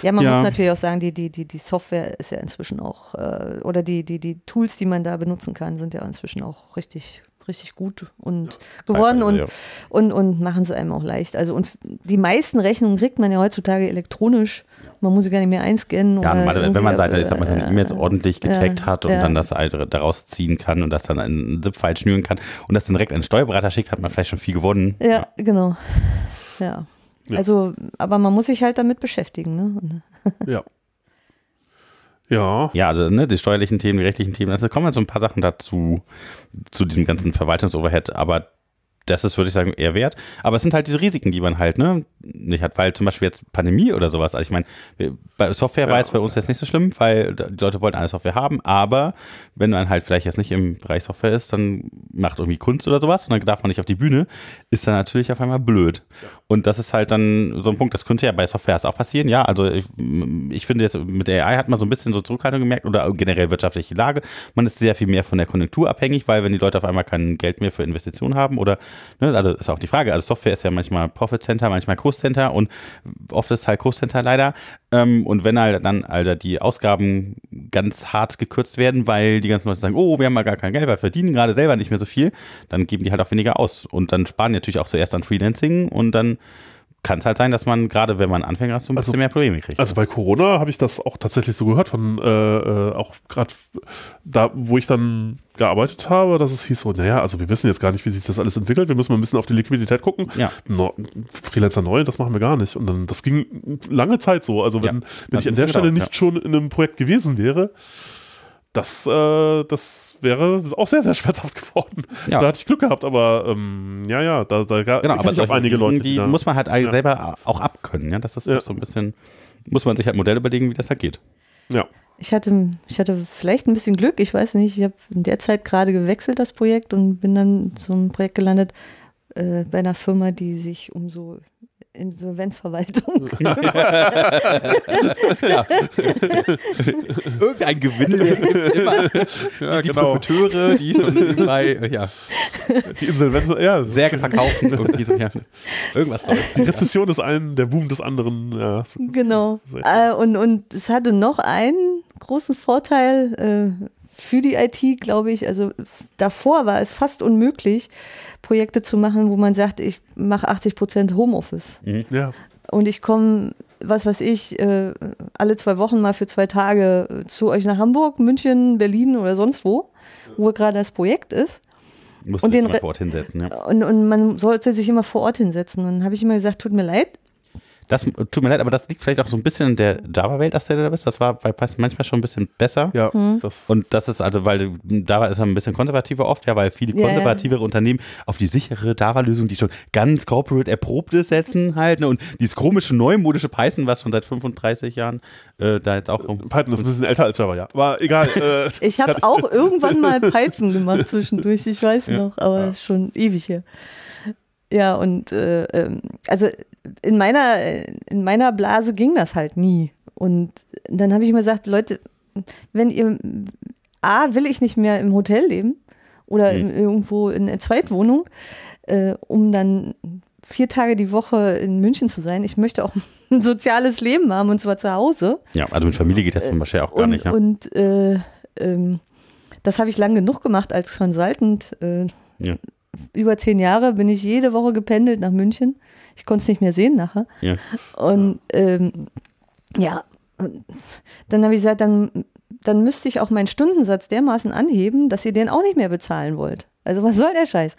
Ja, man ja. muss natürlich auch sagen, die, die, die, die Software ist ja inzwischen auch, äh, oder die, die, die Tools, die man da benutzen kann, sind ja inzwischen auch richtig richtig gut und ja, geworden und, ja. und, und machen es einem auch leicht. Also und die meisten Rechnungen kriegt man ja heutzutage elektronisch. Man muss sie gar nicht mehr einscannen. Ja, oder wenn man seine, ich sag mal, seine äh, E-Mails ordentlich getaggt hat und dann das daraus ziehen kann und das dann in einen Zip-File schnüren kann und das dann direkt an den Steuerberater schickt, hat man vielleicht schon viel gewonnen. ja. genau. Ja. Ja. Also, aber man muss sich halt damit beschäftigen. Ne? Ja. Ja. Ja, also ne, die steuerlichen Themen, die rechtlichen Themen, also kommen ja so ein paar Sachen dazu, zu diesem ganzen Verwaltungsoverhead, aber das ist, würde ich sagen, eher wert. Aber es sind halt diese Risiken, die man halt ne, nicht hat, weil zum Beispiel jetzt Pandemie oder sowas. Also ich meine, bei Software ja, war es bei uns jetzt nicht so schlimm, weil die Leute wollten alle Software haben. Aber wenn man halt vielleicht jetzt nicht im Bereich Software ist, dann macht irgendwie Kunst oder sowas und dann darf man nicht auf die Bühne, ist dann natürlich auf einmal blöd. Ja. Und das ist halt dann so ein Punkt, das könnte ja bei Software auch passieren. Ja, also ich, ich finde jetzt mit AI hat man so ein bisschen so Zurückhaltung gemerkt oder generell wirtschaftliche Lage. Man ist sehr viel mehr von der Konjunktur abhängig, weil wenn die Leute auf einmal kein Geld mehr für Investitionen haben oder ne, also ist auch die Frage, also Software ist ja manchmal Profit Center, manchmal Cost und oft ist es halt Cost leider. Ähm, und wenn halt dann Alter, die Ausgaben ganz hart gekürzt werden, weil die ganzen Leute sagen, oh, wir haben mal gar kein Geld, wir verdienen gerade selber nicht mehr so viel, dann geben die halt auch weniger aus und dann sparen die natürlich auch zuerst an Freelancing und dann kann es halt sein, dass man gerade, wenn man Anfänger ist, so ein also, bisschen mehr Probleme kriegt. Also bei Corona habe ich das auch tatsächlich so gehört von äh, äh auch gerade da, wo ich dann gearbeitet habe, dass es hieß so, naja, also wir wissen jetzt gar nicht, wie sich das alles entwickelt. Wir müssen mal ein bisschen auf die Liquidität gucken. Ja. No, Freelancer neu, das machen wir gar nicht. Und dann, das ging lange Zeit so. Also wenn, ja, wenn ich also an der genau, Stelle gedacht, nicht ja. schon in einem Projekt gewesen wäre, das, äh, das wäre auch sehr, sehr schmerzhaft geworden. Ja. Da hatte ich Glück gehabt, aber ähm, ja, ja, da, da genau, aber ich auch einige Leute. Die, die da, muss man halt ja. selber auch abkönnen. Ja? Das ist ja. so ein bisschen, muss man sich halt Modell überlegen, wie das halt geht. Ja. Ich hatte, ich hatte vielleicht ein bisschen Glück, ich weiß nicht. Ich habe in der Zeit gerade gewechselt, das Projekt, und bin dann zum Projekt gelandet äh, bei einer Firma, die sich um so Insolvenzverwaltung. ja. Irgendein Gewinn. Ja, genau. die, die genau. Profiteure, die schon bei, äh, ja. Die Insolvenz, ja. Särge verkaufen. so, ja. Irgendwas läuft. Die Rezession des einen, der Boom des anderen. Ja. Genau. Äh, und, und es hatte noch einen großen Vorteil, äh, für die IT, glaube ich. Also davor war es fast unmöglich, Projekte zu machen, wo man sagt, ich mache 80 Prozent Homeoffice. Mhm. Ja. Und ich komme, was weiß ich, äh, alle zwei Wochen mal für zwei Tage äh, zu euch nach Hamburg, München, Berlin oder sonst wo, wo gerade das Projekt ist. Musst und den vor Ort hinsetzen, ja. Und, und man sollte sich immer vor Ort hinsetzen. Und dann habe ich immer gesagt, tut mir leid, das tut mir leid, aber das liegt vielleicht auch so ein bisschen in der Java-Welt, aus der du da bist. Das war bei Python manchmal schon ein bisschen besser. Ja. Mhm. Das und das ist also, weil Java ist ein bisschen konservativer oft, ja, weil viele konservativere yeah. Unternehmen auf die sichere Java-Lösung, die schon ganz corporate erprobt ist, setzen halt. Ne? Und dieses komische, neumodische Python, was schon seit 35 Jahren äh, da jetzt auch rum. Python ist ein bisschen älter als Java, ja. Aber egal. Äh, ich habe auch irgendwann mal Python gemacht zwischendurch, ich weiß ja. noch, aber ja. schon ewig her. Ja, und äh, ähm, also in meiner, in meiner Blase ging das halt nie. Und dann habe ich immer gesagt, Leute, wenn ihr A, will ich nicht mehr im Hotel leben oder mhm. irgendwo in der Zweitwohnung, äh, um dann vier Tage die Woche in München zu sein. Ich möchte auch ein soziales Leben haben und zwar zu Hause. Ja, also mit Familie geht das zum Beispiel auch gar und, nicht. Ja. Und äh, ähm, das habe ich lang genug gemacht als Consultant. Äh, ja über zehn Jahre bin ich jede Woche gependelt nach München. Ich konnte es nicht mehr sehen nachher. Ja. Und ähm, ja, und dann habe ich gesagt, dann, dann müsste ich auch meinen Stundensatz dermaßen anheben, dass ihr den auch nicht mehr bezahlen wollt. Also was soll der Scheiß?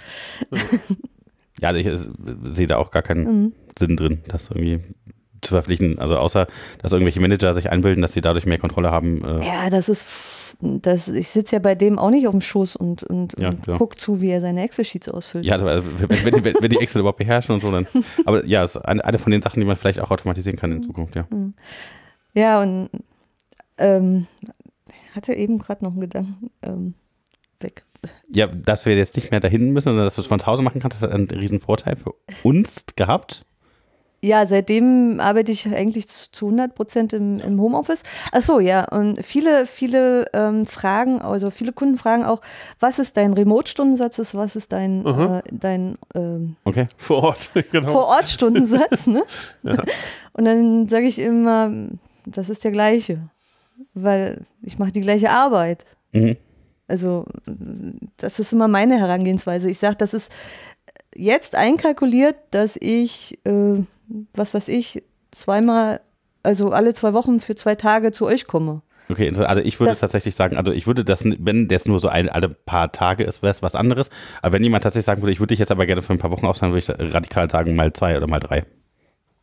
Ja, ich sehe da auch gar keinen mhm. Sinn drin, das irgendwie zu verpflichten. Also außer, dass irgendwelche Manager sich einbilden, dass sie dadurch mehr Kontrolle haben. Äh. ja, das ist das, ich sitze ja bei dem auch nicht auf dem Schoß und, und, ja, und gucke zu, wie er seine Excel-Sheets ausfüllt. Ja, wenn, wenn, wenn die Excel überhaupt beherrschen und so, dann. Aber ja, das ist eine, eine von den Sachen, die man vielleicht auch automatisieren kann in mhm. Zukunft, ja. Mhm. Ja, und ähm, ich hatte eben gerade noch einen Gedanken ähm, weg. Ja, dass wir jetzt nicht mehr dahin müssen, sondern dass du es von zu Hause machen kannst, das hat einen riesen Vorteil für uns gehabt. Ja, seitdem arbeite ich eigentlich zu 100 Prozent im, im Homeoffice. Ach so, ja. Und viele, viele ähm, Fragen, also viele Kunden fragen auch, was ist dein Remote-Stundensatz, was ist dein, mhm. äh, dein ähm, okay. vor Ort, genau. vor Ort Stundensatz, ne? ja. Und dann sage ich immer, das ist der gleiche, weil ich mache die gleiche Arbeit. Mhm. Also das ist immer meine Herangehensweise. Ich sage, das ist jetzt einkalkuliert, dass ich äh, was weiß ich, zweimal, also alle zwei Wochen für zwei Tage zu euch komme. Okay, also ich würde das, es tatsächlich sagen, also ich würde das, wenn das nur so ein, alle paar Tage ist, wäre es was anderes. Aber wenn jemand tatsächlich sagen würde, ich würde dich jetzt aber gerne für ein paar Wochen auszahlen, würde ich radikal sagen, mal zwei oder mal drei.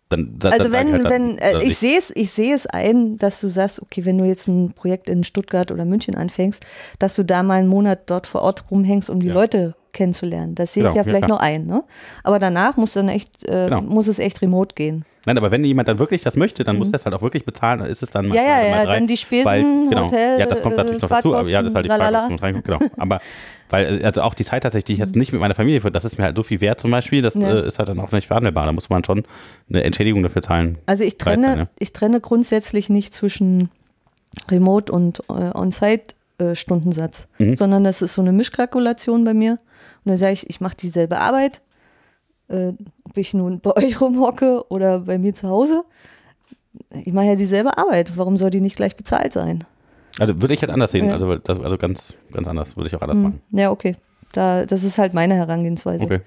Dann, dann, also wenn, halt wenn äh, also ich sehe es, ich sehe es ein, dass du sagst, okay, wenn du jetzt ein Projekt in Stuttgart oder München anfängst, dass du da mal einen Monat dort vor Ort rumhängst, um die ja. Leute kennenzulernen. Das sehe genau, ich ja vielleicht ja, noch ein. Ne? Aber danach muss dann echt, äh, genau. muss es echt remote gehen. Nein, aber wenn jemand dann wirklich das möchte, dann mhm. muss das halt auch wirklich bezahlen. ist es dann mal, ja, ja, ja, drei, dann die Spesen, weil, genau, Hotel, ja, das kommt äh, natürlich noch dazu. Aber ja, das ist halt die Frage, genau. aber weil also auch die Zeit tatsächlich, die ich jetzt nicht mit meiner Familie führe, das ist mir halt so viel wert zum Beispiel, das ja. äh, ist halt dann auch nicht verhandelbar. Da muss man schon eine Entschädigung dafür zahlen. Also ich trenne, sein, ne? ja. ich trenne grundsätzlich nicht zwischen Remote und äh, On-Site. Äh, Stundensatz, mhm. sondern das ist so eine Mischkalkulation bei mir dann sage ich, ich mache dieselbe Arbeit, äh, ob ich nun bei euch rumhocke oder bei mir zu Hause. Ich mache ja dieselbe Arbeit. Warum soll die nicht gleich bezahlt sein? Also würde ich halt anders sehen. Ja. Also, also ganz, ganz anders. Würde ich auch anders hm. machen. Ja, okay. Da, das ist halt meine Herangehensweise. Okay.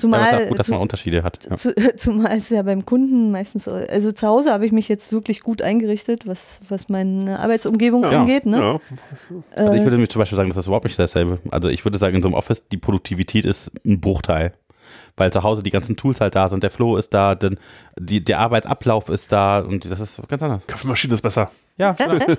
Zumal, ja, gut, dass man Unterschiede hat. Ja. Zu, zumal es ja beim Kunden meistens, also zu Hause habe ich mich jetzt wirklich gut eingerichtet, was, was meine Arbeitsumgebung ja, angeht. Ne? Äh, also ich würde mir zum Beispiel sagen, das ist überhaupt nicht dasselbe. Also ich würde sagen, in so einem Office, die Produktivität ist ein Bruchteil weil zu Hause die ganzen Tools halt da sind, der Flow ist da, denn die, der Arbeitsablauf ist da und das ist ganz anders. Kaffeemaschine ist besser. Ja, ja, ne?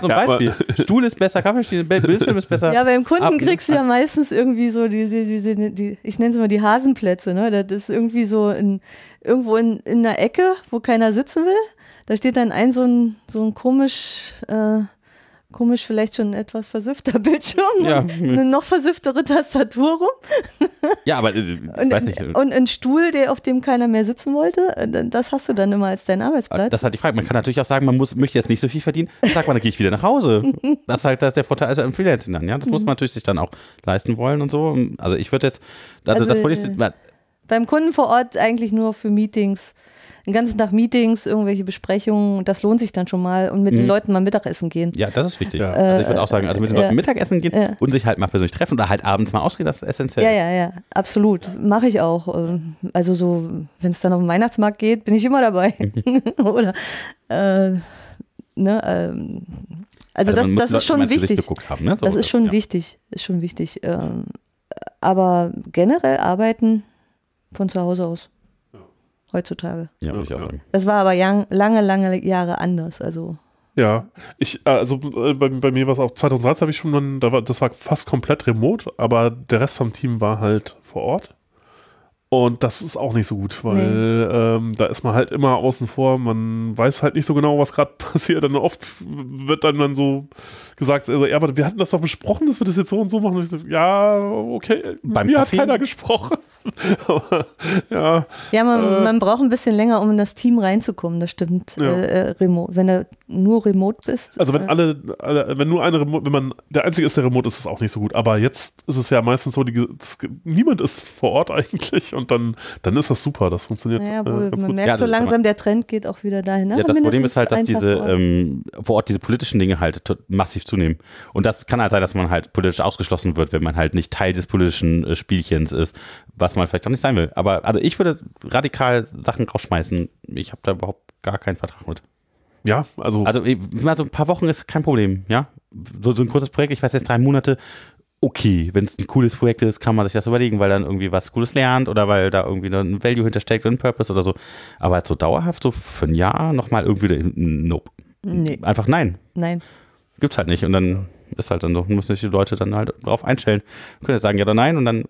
so ein ja, Beispiel. Stuhl ist besser, Kaffeemaschine, Bildschirm ist besser. Ja, beim Kunden Ab kriegst du ja meistens irgendwie so diese, diese die, ich nenne es immer die Hasenplätze, ne? Das ist irgendwie so in, irgendwo in, in einer Ecke, wo keiner sitzen will. Da steht dann ein so ein, so ein komisch äh, komisch, vielleicht schon ein etwas versüffter Bildschirm ja. eine noch versüfftere Tastatur rum. Ja, aber ich äh, weiß nicht. Äh. Und ein Stuhl, der auf dem keiner mehr sitzen wollte, äh, das hast du dann immer als dein Arbeitsplatz. Das ist halt die Frage. Man kann natürlich auch sagen, man muss, möchte jetzt nicht so viel verdienen. Sag mal, dann gehe ich wieder nach Hause. Das ist halt das ist der Vorteil also im Freelancing dann. Ja? Das mhm. muss man mhm. natürlich sich dann auch leisten wollen und so. Also ich würde jetzt, also, also das wollte ich, beim Kunden vor Ort eigentlich nur für Meetings den ganzen Tag Meetings, irgendwelche Besprechungen, das lohnt sich dann schon mal und mit mhm. den Leuten mal Mittagessen gehen. Ja, das ist wichtig. Ja. Also ich würde auch sagen, also mit den Leuten Mittagessen gehen ja. und sich halt mal persönlich treffen oder halt abends mal ausgehen, das ist essentiell. Ja, ja, ja, absolut. Mache ich auch. Ähm, also so, wenn es dann auf den Weihnachtsmarkt geht, bin ich immer dabei. Mhm. oder äh, ne, ähm, also, also das, das ist schon wichtig. Haben, ne? so das ist schon das, wichtig, ist schon wichtig. Ähm, aber generell arbeiten von zu Hause aus heutzutage. Ja, würde ich auch sagen. Das war aber lang, lange, lange Jahre anders. Also ja, ich, also äh, bei, bei mir war es auch 2013 habe ich schon, dann, da war, das war fast komplett remote, aber der Rest vom Team war halt vor Ort. Und das ist auch nicht so gut, weil nee. ähm, da ist man halt immer außen vor, man weiß halt nicht so genau, was gerade passiert. Dann oft wird dann, dann so gesagt, also, ja, aber wir hatten das doch besprochen, dass wir das jetzt so und so machen. Und ich so, ja, okay, Beim mir Kaffee? hat keiner gesprochen. aber, ja, ja man, äh, man, braucht ein bisschen länger, um in das Team reinzukommen, das stimmt. Ja. Äh, äh remote, wenn du nur remote bist. Also wenn äh, alle, alle wenn nur eine remote, wenn man der Einzige ist, der remote ist, ist es auch nicht so gut. Aber jetzt ist es ja meistens so, die, das, niemand ist vor Ort eigentlich und dann, dann ist das super, das funktioniert. Ja, äh, wohl, äh, man gut. merkt ja, so langsam, der Trend geht auch wieder dahin. Ne? Ja, das Problem ist halt, dass diese ähm, vor Ort diese politischen Dinge halt massiv zu dazunehmen. Und das kann halt sein, dass man halt politisch ausgeschlossen wird, wenn man halt nicht Teil des politischen äh, Spielchens ist, was man vielleicht auch nicht sein will. Aber also ich würde radikal Sachen rausschmeißen. Ich habe da überhaupt gar keinen Vertrag mit. Ja, also. Also, mal ein paar Wochen ist kein Problem, ja. So, so ein kurzes Projekt, ich weiß jetzt drei Monate, okay, wenn es ein cooles Projekt ist, kann man sich das überlegen, weil dann irgendwie was Cooles lernt oder weil da irgendwie ein Value hintersteckt und ein Purpose oder so. Aber so dauerhaft, so für ein Jahr nochmal irgendwie, nope. Nee. Einfach nein. Nein. Gibt's halt nicht. Und dann ist halt dann so, müssen sich die Leute dann halt drauf einstellen. Können jetzt sagen ja oder nein und dann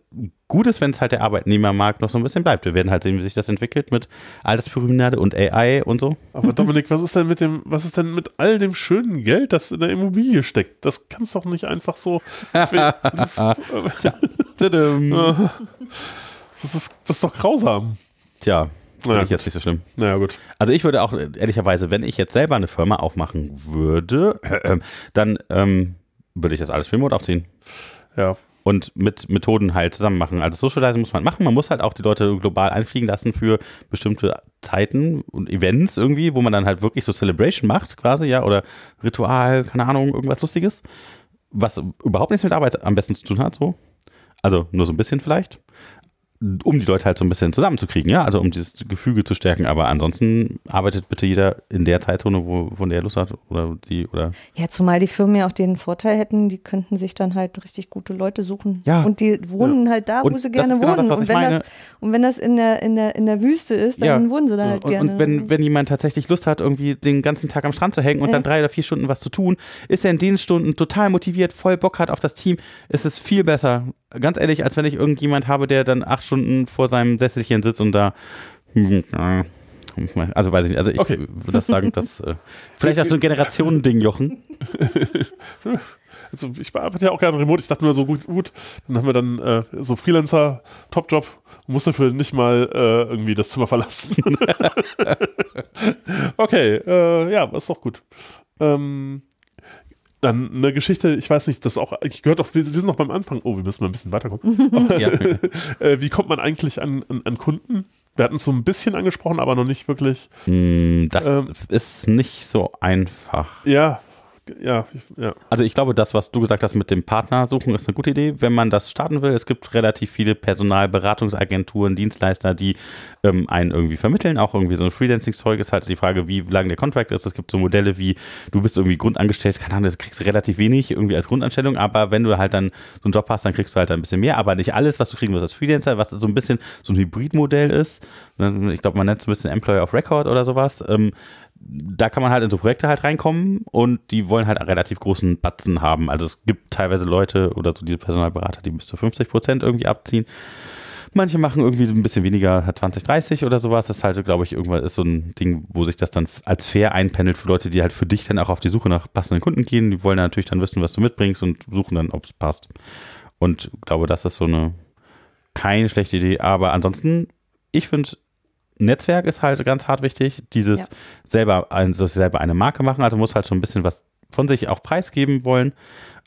gut ist, wenn es halt der Arbeitnehmermarkt noch so ein bisschen bleibt. Wir werden halt sehen, wie sich das entwickelt mit Alterspyramide und AI und so. Aber Dominik, was ist denn mit dem, was ist denn mit all dem schönen Geld, das in der Immobilie steckt? Das kannst doch nicht einfach so. das, ist, äh, das, ist, das ist doch grausam. Tja, naja, Finde ich jetzt nicht so schlimm. Naja, gut. Also ich würde auch, ehrlicherweise, wenn ich jetzt selber eine Firma aufmachen würde, äh, äh dann ähm, würde ich das alles für den remote aufziehen. Ja. Und mit Methoden halt zusammen machen. Also Socializing muss man machen. Man muss halt auch die Leute global einfliegen lassen für bestimmte Zeiten und Events irgendwie, wo man dann halt wirklich so Celebration macht quasi, ja, oder Ritual, keine Ahnung, irgendwas Lustiges. Was überhaupt nichts mit Arbeit am besten zu tun hat, so. Also nur so ein bisschen vielleicht um die Leute halt so ein bisschen zusammenzukriegen, ja, also um dieses Gefüge zu stärken. Aber ansonsten arbeitet bitte jeder in der Zeitzone, wo, wo der Lust hat oder die oder. Ja, zumal die Firmen ja auch den Vorteil hätten, die könnten sich dann halt richtig gute Leute suchen. Ja. Und die wohnen ja. halt da, wo und sie gerne genau wohnen. Das, und, wenn das, und, wenn das, in der, in der, in der Wüste ist, dann ja. wohnen sie da halt und, gerne. Und wenn, wenn jemand tatsächlich Lust hat, irgendwie den ganzen Tag am Strand zu hängen und ja. dann drei oder vier Stunden was zu tun, ist er in den Stunden total motiviert, voll Bock hat auf das Team, ist es viel besser, ganz ehrlich, als wenn ich irgendjemand habe, der dann acht Stunden vor seinem Sesselchen sitzt und da. Hm, äh, also weiß ich nicht. Also ich okay. würde das sagen, dass äh, vielleicht auch so ein Generationending, Jochen. also ich arbeite ja auch gerne remote. Ich dachte nur so gut, gut, dann haben wir dann äh, so Freelancer, Top-Job, muss dafür nicht mal äh, irgendwie das Zimmer verlassen. okay, äh, ja, ist doch gut. Ähm, dann eine Geschichte, ich weiß nicht, das auch, ich gehört auch, wir sind noch beim Anfang, oh, wir müssen mal ein bisschen weiterkommen. Aber, äh, wie kommt man eigentlich an, an, an Kunden? Wir hatten es so ein bisschen angesprochen, aber noch nicht wirklich. Hm, das ähm, ist nicht so einfach. Ja, ja, ja. Also ich glaube, das, was du gesagt hast mit dem Partner suchen, ist eine gute Idee, wenn man das starten will. Es gibt relativ viele Personalberatungsagenturen, Dienstleister, die ähm, einen irgendwie vermitteln. Auch irgendwie so ein Freelancing-Zeug ist halt die Frage, wie lang der Contract ist. Es gibt so Modelle wie, du bist irgendwie grundangestellt, keine Ahnung, das kriegst du relativ wenig irgendwie als Grundanstellung, aber wenn du halt dann so einen Job hast, dann kriegst du halt ein bisschen mehr. Aber nicht alles, was du kriegen wirst als Freelancer, was so ein bisschen so ein Hybridmodell ist. Ne, ich glaube, man nennt es ein bisschen Employer of Record oder sowas. Ähm, da kann man halt in so Projekte halt reinkommen und die wollen halt einen relativ großen Batzen haben. Also es gibt teilweise Leute oder so diese Personalberater, die bis zu 50 Prozent irgendwie abziehen. Manche machen irgendwie ein bisschen weniger, 20, halt 30 oder sowas. Das ist halt, glaube ich, irgendwann ist so ein Ding, wo sich das dann als fair einpendelt für Leute, die halt für dich dann auch auf die Suche nach passenden Kunden gehen. Die wollen natürlich dann wissen, was du mitbringst und suchen dann, ob es passt. Und ich glaube, das ist so eine keine schlechte Idee. Aber ansonsten, ich finde Netzwerk ist halt ganz hart wichtig. Dieses ja. selber, also selber eine Marke machen, also muss halt so ein bisschen was von sich auch preisgeben wollen,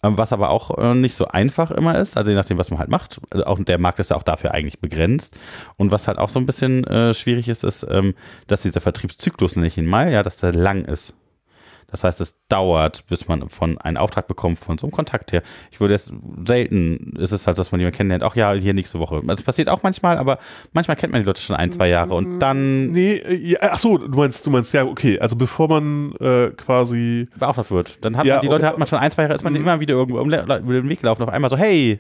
ähm, was aber auch äh, nicht so einfach immer ist, also je nachdem, was man halt macht. Äh, auch der Markt ist ja auch dafür eigentlich begrenzt. Und was halt auch so ein bisschen äh, schwierig ist, ist, ähm, dass dieser Vertriebszyklus, nenne ich ihn mal, ja, dass der lang ist. Das heißt, es dauert, bis man von einem Auftrag bekommt, von so einem Kontakt her. Ich würde jetzt selten, ist es halt, dass man jemanden kennenlernt, auch ja, hier nächste Woche. Das also, passiert auch manchmal, aber manchmal kennt man die Leute schon ein, zwei Jahre und mhm. dann. Nee, äh, ja, ach so, du meinst, du meinst, ja, okay, also bevor man äh, quasi. beauftragt wird, dann hat ja, man, die Leute hat man schon ein, zwei Jahre, ist man mhm. immer wieder irgendwo über den Weg gelaufen, auf einmal so, hey,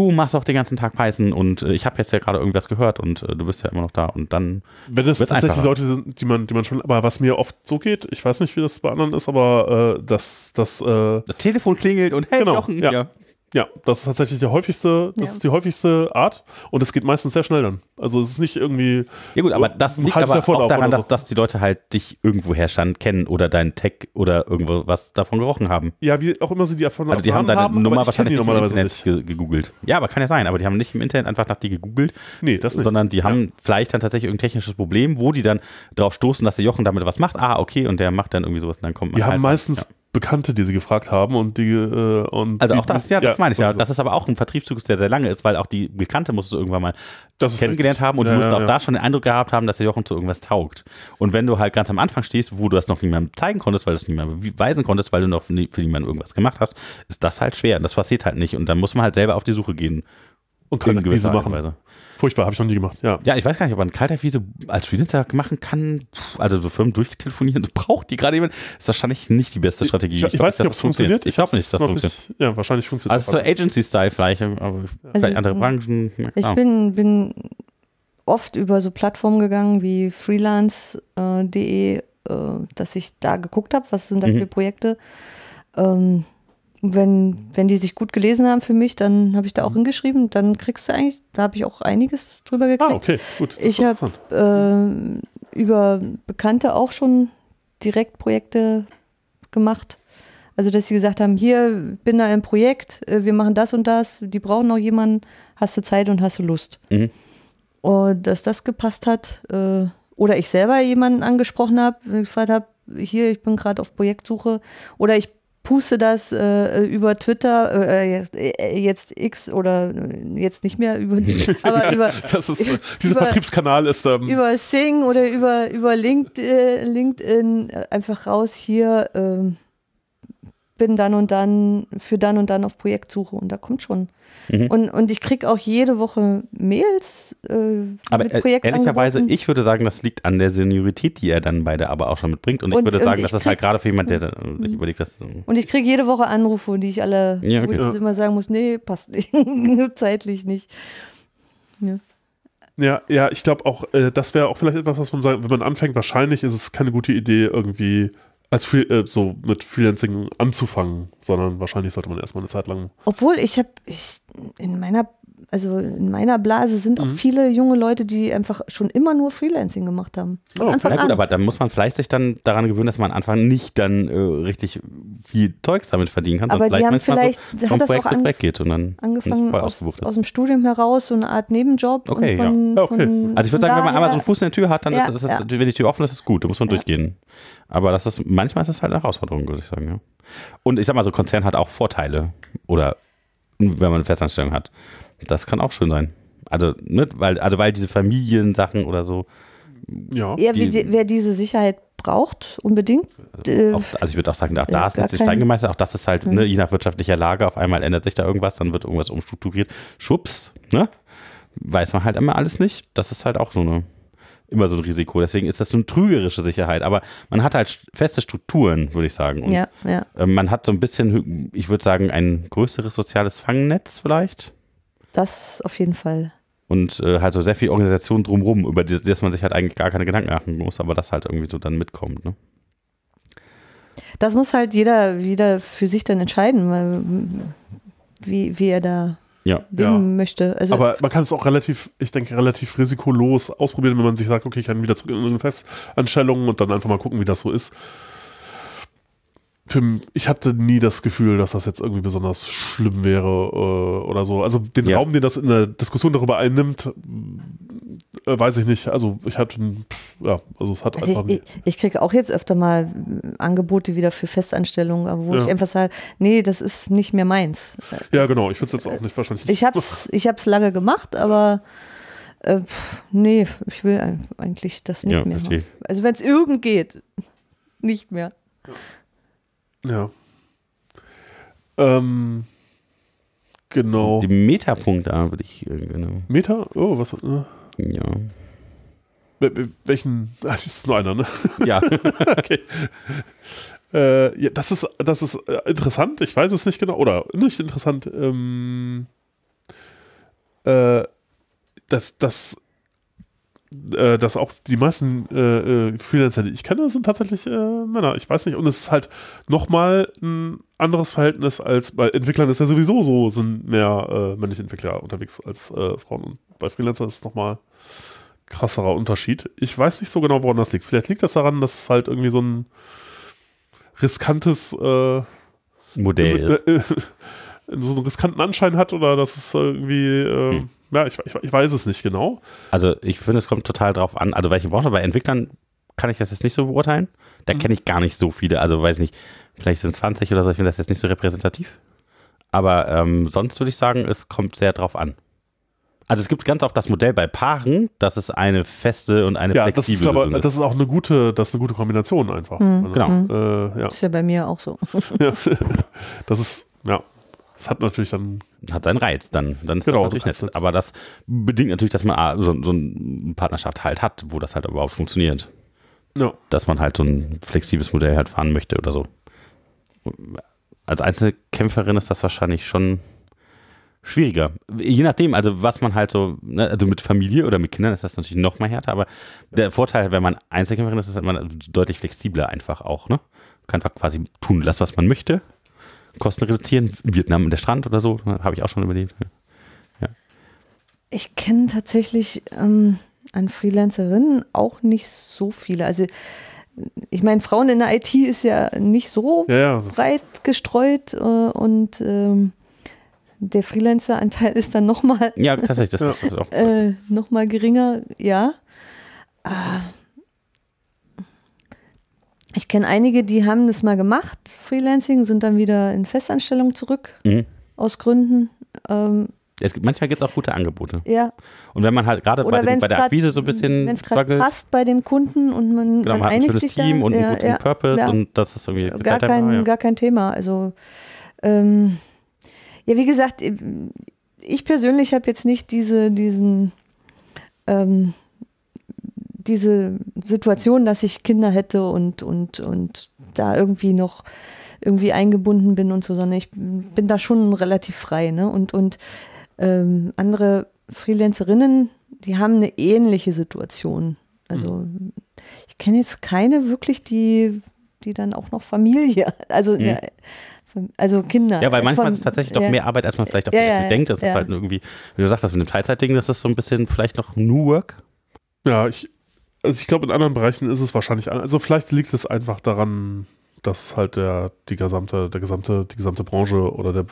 du machst auch den ganzen Tag Python und äh, ich habe jetzt ja gerade irgendwas gehört und äh, du bist ja immer noch da und dann. Wenn es tatsächlich einfacher. Leute sind, die man, die man schon, aber was mir oft so geht, ich weiß nicht, wie das bei anderen ist, aber äh, das, das, äh das Telefon klingelt und hey, genau, Jochen, ja. ja. Ja, das ist tatsächlich die häufigste, das ja. ist die häufigste Art und es geht meistens sehr schnell dann. Also es ist nicht irgendwie. Ja gut, aber das liegt aber auch daran, dass, dass die Leute halt dich irgendwo herstand kennen oder deinen Tag oder irgendwo was davon gerochen haben. Ja, wie auch immer sie die davon also die haben deine haben, Nummer wahrscheinlich nicht im Internet nicht. gegoogelt. Ja, aber kann ja sein, aber die haben nicht im Internet einfach nach dir gegoogelt. Nee, das nicht. Sondern die haben ja. vielleicht dann tatsächlich irgendein technisches Problem, wo die dann darauf stoßen, dass der Jochen damit was macht. Ah, okay, und der macht dann irgendwie sowas und dann kommt man. Die halt haben meistens Bekannte, die sie gefragt haben und die äh, und also auch das, ja, das ja, meine ich ja. Also das ist aber auch ein Vertriebszug, der sehr lange ist, weil auch die Bekannte musste irgendwann mal kennengelernt richtig. haben und ja, die musste ja, auch da schon den Eindruck gehabt haben, dass der Jochen zu irgendwas taugt. Und wenn du halt ganz am Anfang stehst, wo du das noch niemandem zeigen konntest, weil du es niemandem beweisen konntest, weil du noch für niemanden irgendwas gemacht hast, ist das halt schwer. Und das passiert halt nicht. Und dann muss man halt selber auf die Suche gehen. Und keine Akquise machen. Weise. Furchtbar, habe ich noch nie gemacht. Ja. ja, ich weiß gar nicht, ob man Kaltakquise als Freelancer machen kann. Puh, also so Firmen durchtelefonieren, braucht die gerade jemand. Ist wahrscheinlich nicht die beste Strategie. Ich, ich, ich weiß nicht, ob es funktioniert. Ich glaube nicht, dass das funktioniert. ja, wahrscheinlich funktioniert Also so Agency-Style vielleicht, aber also vielleicht andere Branchen. Ich ah. bin, bin oft über so Plattformen gegangen wie freelance.de, äh, äh, dass ich da geguckt habe, was sind da mhm. für Projekte. Ähm, wenn, wenn die sich gut gelesen haben für mich, dann habe ich da auch mhm. hingeschrieben. Dann kriegst du eigentlich, da habe ich auch einiges drüber ah, gekriegt. Ah, okay, gut. Ich habe äh, über Bekannte auch schon direkt Projekte gemacht. Also, dass sie gesagt haben, hier bin da ein Projekt, äh, wir machen das und das, die brauchen noch jemanden, hast du Zeit und hast du Lust. Mhm. Und dass das gepasst hat, äh, oder ich selber jemanden angesprochen habe, gefragt habe, hier, ich bin gerade auf Projektsuche oder ich bin puste das äh, äh, über Twitter, äh, äh jetzt X oder äh, jetzt nicht mehr über, aber ja, über das ist, dieser über, Vertriebskanal ist ähm, über Sing oder über über LinkedIn, LinkedIn einfach raus hier. Ähm, bin dann und dann für dann und dann auf Projektsuche und da kommt schon. Mhm. Und, und ich kriege auch jede Woche Mails. Äh, aber mit äh, ehrlicherweise, ich würde sagen, das liegt an der Seniorität, die er dann bei der Arbeit auch schon mitbringt. Und, und ich würde sagen, das ist halt gerade für jemanden, der mhm. sich überlegt, dass. Äh, und ich kriege jede Woche Anrufe, die ich alle, ja, okay. wo ich immer sagen muss, nee, passt nicht, mhm. zeitlich nicht. Ja. Ja, ja, ich glaube auch, äh, das wäre auch vielleicht etwas, was man sagt, wenn man anfängt, wahrscheinlich ist es keine gute Idee, irgendwie als Free, äh, so mit Freelancing anzufangen, sondern wahrscheinlich sollte man erstmal eine Zeit lang. Obwohl ich habe ich in meiner also in meiner Blase sind auch mhm. viele junge Leute, die einfach schon immer nur Freelancing gemacht haben. Oh, okay. na gut, an. aber dann muss man vielleicht sich dann daran gewöhnen, dass man am Anfang nicht dann äh, richtig viel Zeugs damit verdienen kann. Aber die haben vielleicht so hat das Projekt auch angef und dann angefangen aus, aus, dem Studium heraus so eine Art Nebenjob. Okay, von, ja. okay. Von, also ich würde sagen, wenn man einmal so einen Fuß in der Tür hat, dann ja, ist, das, ist, ja. wenn die Tür offen ist, ist gut, da muss man durchgehen. Aber das ist manchmal ist das halt eine Herausforderung, würde ich sagen. Ja. Und ich sag mal, so Konzern hat auch Vorteile. Oder wenn man eine Festanstellung hat. Das kann auch schön sein. Also, ne, weil, also weil diese Familiensachen oder so. Ja, ja die, die, wer diese Sicherheit braucht, unbedingt. Äh, auch, also ich würde auch sagen, auch äh, da ist nicht kein... Stein gemeißelt, auch das ist halt, mhm. ne, je nach wirtschaftlicher Lage, auf einmal ändert sich da irgendwas, dann wird irgendwas umstrukturiert. Schwupps, ne? Weiß man halt immer alles nicht. Das ist halt auch so eine immer so ein Risiko. Deswegen ist das so eine trügerische Sicherheit. Aber man hat halt feste Strukturen, würde ich sagen. Und ja, ja. Ähm, man hat so ein bisschen, ich würde sagen, ein größeres soziales Fangnetz vielleicht. Das auf jeden Fall. Und äh, halt so sehr viel Organisation drumherum, über die, das man sich halt eigentlich gar keine Gedanken machen muss, aber das halt irgendwie so dann mitkommt. Ne? Das muss halt jeder wieder für sich dann entscheiden, weil, wie, wie er da ja. leben ja. möchte. Also aber man kann es auch relativ, ich denke, relativ risikolos ausprobieren, wenn man sich sagt, okay, ich kann wieder zurück in eine Festanstellung und dann einfach mal gucken, wie das so ist ich hatte nie das Gefühl, dass das jetzt irgendwie besonders schlimm wäre äh, oder so. Also den ja. Raum, den das in der Diskussion darüber einnimmt, äh, weiß ich nicht. Also ich hatte, ja, also es hat also einfach. Ich, ich, ich kriege auch jetzt öfter mal äh, Angebote wieder für Festanstellungen, aber wo ja. ich einfach sage, nee, das ist nicht mehr meins. Ja, genau. Ich würde es jetzt auch nicht wahrscheinlich. Ich habe es, ich habe lange gemacht, aber äh, nee, ich will eigentlich das nicht ja, mehr. Machen. Also wenn es irgend geht, nicht mehr. Ja. Ja. Ähm, genau. Den Metapunkt da ah, würde ich, äh, genau. Meta? Oh, was? Ne? Ja. Welchen? Ah, das ist nur einer, ne? Ja. okay. Äh, ja, das ist, das ist äh, interessant, ich weiß es nicht genau, oder nicht interessant, ähm, äh, dass, dass äh, dass auch die meisten äh, äh, Freelancer, die ich kenne, sind tatsächlich äh, Männer. Ich weiß nicht. Und es ist halt nochmal ein anderes Verhältnis als bei Entwicklern ist ja sowieso so, sind mehr äh, männliche Entwickler unterwegs als äh, Frauen. Und bei Freelancern ist es nochmal krasserer Unterschied. Ich weiß nicht so genau, woran das liegt. Vielleicht liegt das daran, dass es halt irgendwie so ein riskantes Modell ist. so einen riskanten Anschein hat oder dass es irgendwie. Ähm, hm ja, ich, ich, ich weiß es nicht genau. Also ich finde, es kommt total drauf an, also welche Branche, bei Entwicklern kann ich das jetzt nicht so beurteilen. Da mhm. kenne ich gar nicht so viele, also weiß nicht, vielleicht sind es 20 oder so, ich finde das jetzt nicht so repräsentativ. Aber ähm, sonst würde ich sagen, es kommt sehr drauf an. Also es gibt ganz oft das Modell bei Paaren, dass es eine feste und eine ja, flexible das ist, aber Das ist auch eine gute, das ist eine gute Kombination einfach. Mhm. Also, genau. Mhm. Äh, ja. Ist ja bei mir auch so. ja. Das ist, ja, es hat natürlich dann hat seinen Reiz, dann, dann ist genau, das natürlich nett. Aber das bedingt natürlich, dass man ah, so, so eine Partnerschaft halt hat, wo das halt überhaupt funktioniert. Ja. Dass man halt so ein flexibles Modell halt fahren möchte oder so. Als Einzelkämpferin ist das wahrscheinlich schon schwieriger. Je nachdem, also was man halt so, ne, also mit Familie oder mit Kindern ist das natürlich noch mal härter, aber der Vorteil, wenn man Einzelkämpferin ist, ist halt man deutlich flexibler einfach auch, ne? Kann einfach quasi tun lassen, was man möchte Kosten reduzieren. Vietnam und der Strand oder so, habe ich auch schon überlegt. Ja. Ich kenne tatsächlich ähm, an Freelancerinnen auch nicht so viele. Also ich meine, Frauen in der IT ist ja nicht so ja, ja. breit gestreut äh, und ähm, der Freelancer-Anteil ist dann nochmal ja, tatsächlich, das ja. Äh, noch mal geringer, ja. Ah, ich kenne einige, die haben das mal gemacht, Freelancing, sind dann wieder in Festanstellung zurück, mhm. aus Gründen. Ähm, es gibt, manchmal gibt es auch gute Angebote. Ja. Und wenn man halt gerade bei, bei der grad, Akquise so ein bisschen. Wenn gerade passt bei dem Kunden und man. Genau, man, man hat ein schönes Team dann, und ja, einen guten ja, Purpose ja. und das ist irgendwie. Gar kein, war, ja. gar kein Thema. Also, ähm, ja, wie gesagt, ich persönlich habe jetzt nicht diese, diesen. Ähm, diese Situation, dass ich Kinder hätte und, und, und da irgendwie noch irgendwie eingebunden bin und so, sondern ich bin da schon relativ frei. Ne? Und, und ähm, andere Freelancerinnen, die haben eine ähnliche Situation. Also hm. ich kenne jetzt keine wirklich, die, die dann auch noch Familie, also mhm. ne, also Kinder. Ja, weil manchmal Von, ist es tatsächlich ja. mehr Arbeit, als man vielleicht auch ja, ja, denkt. Das ist halt irgendwie, wie du sagst, das mit dem Teilzeitding, das ist so ein bisschen vielleicht noch New Work. Ja, ich, also ich glaube, in anderen Bereichen ist es wahrscheinlich anders. Also vielleicht liegt es einfach daran, dass halt der, die gesamte, der gesamte, die gesamte Branche oder der,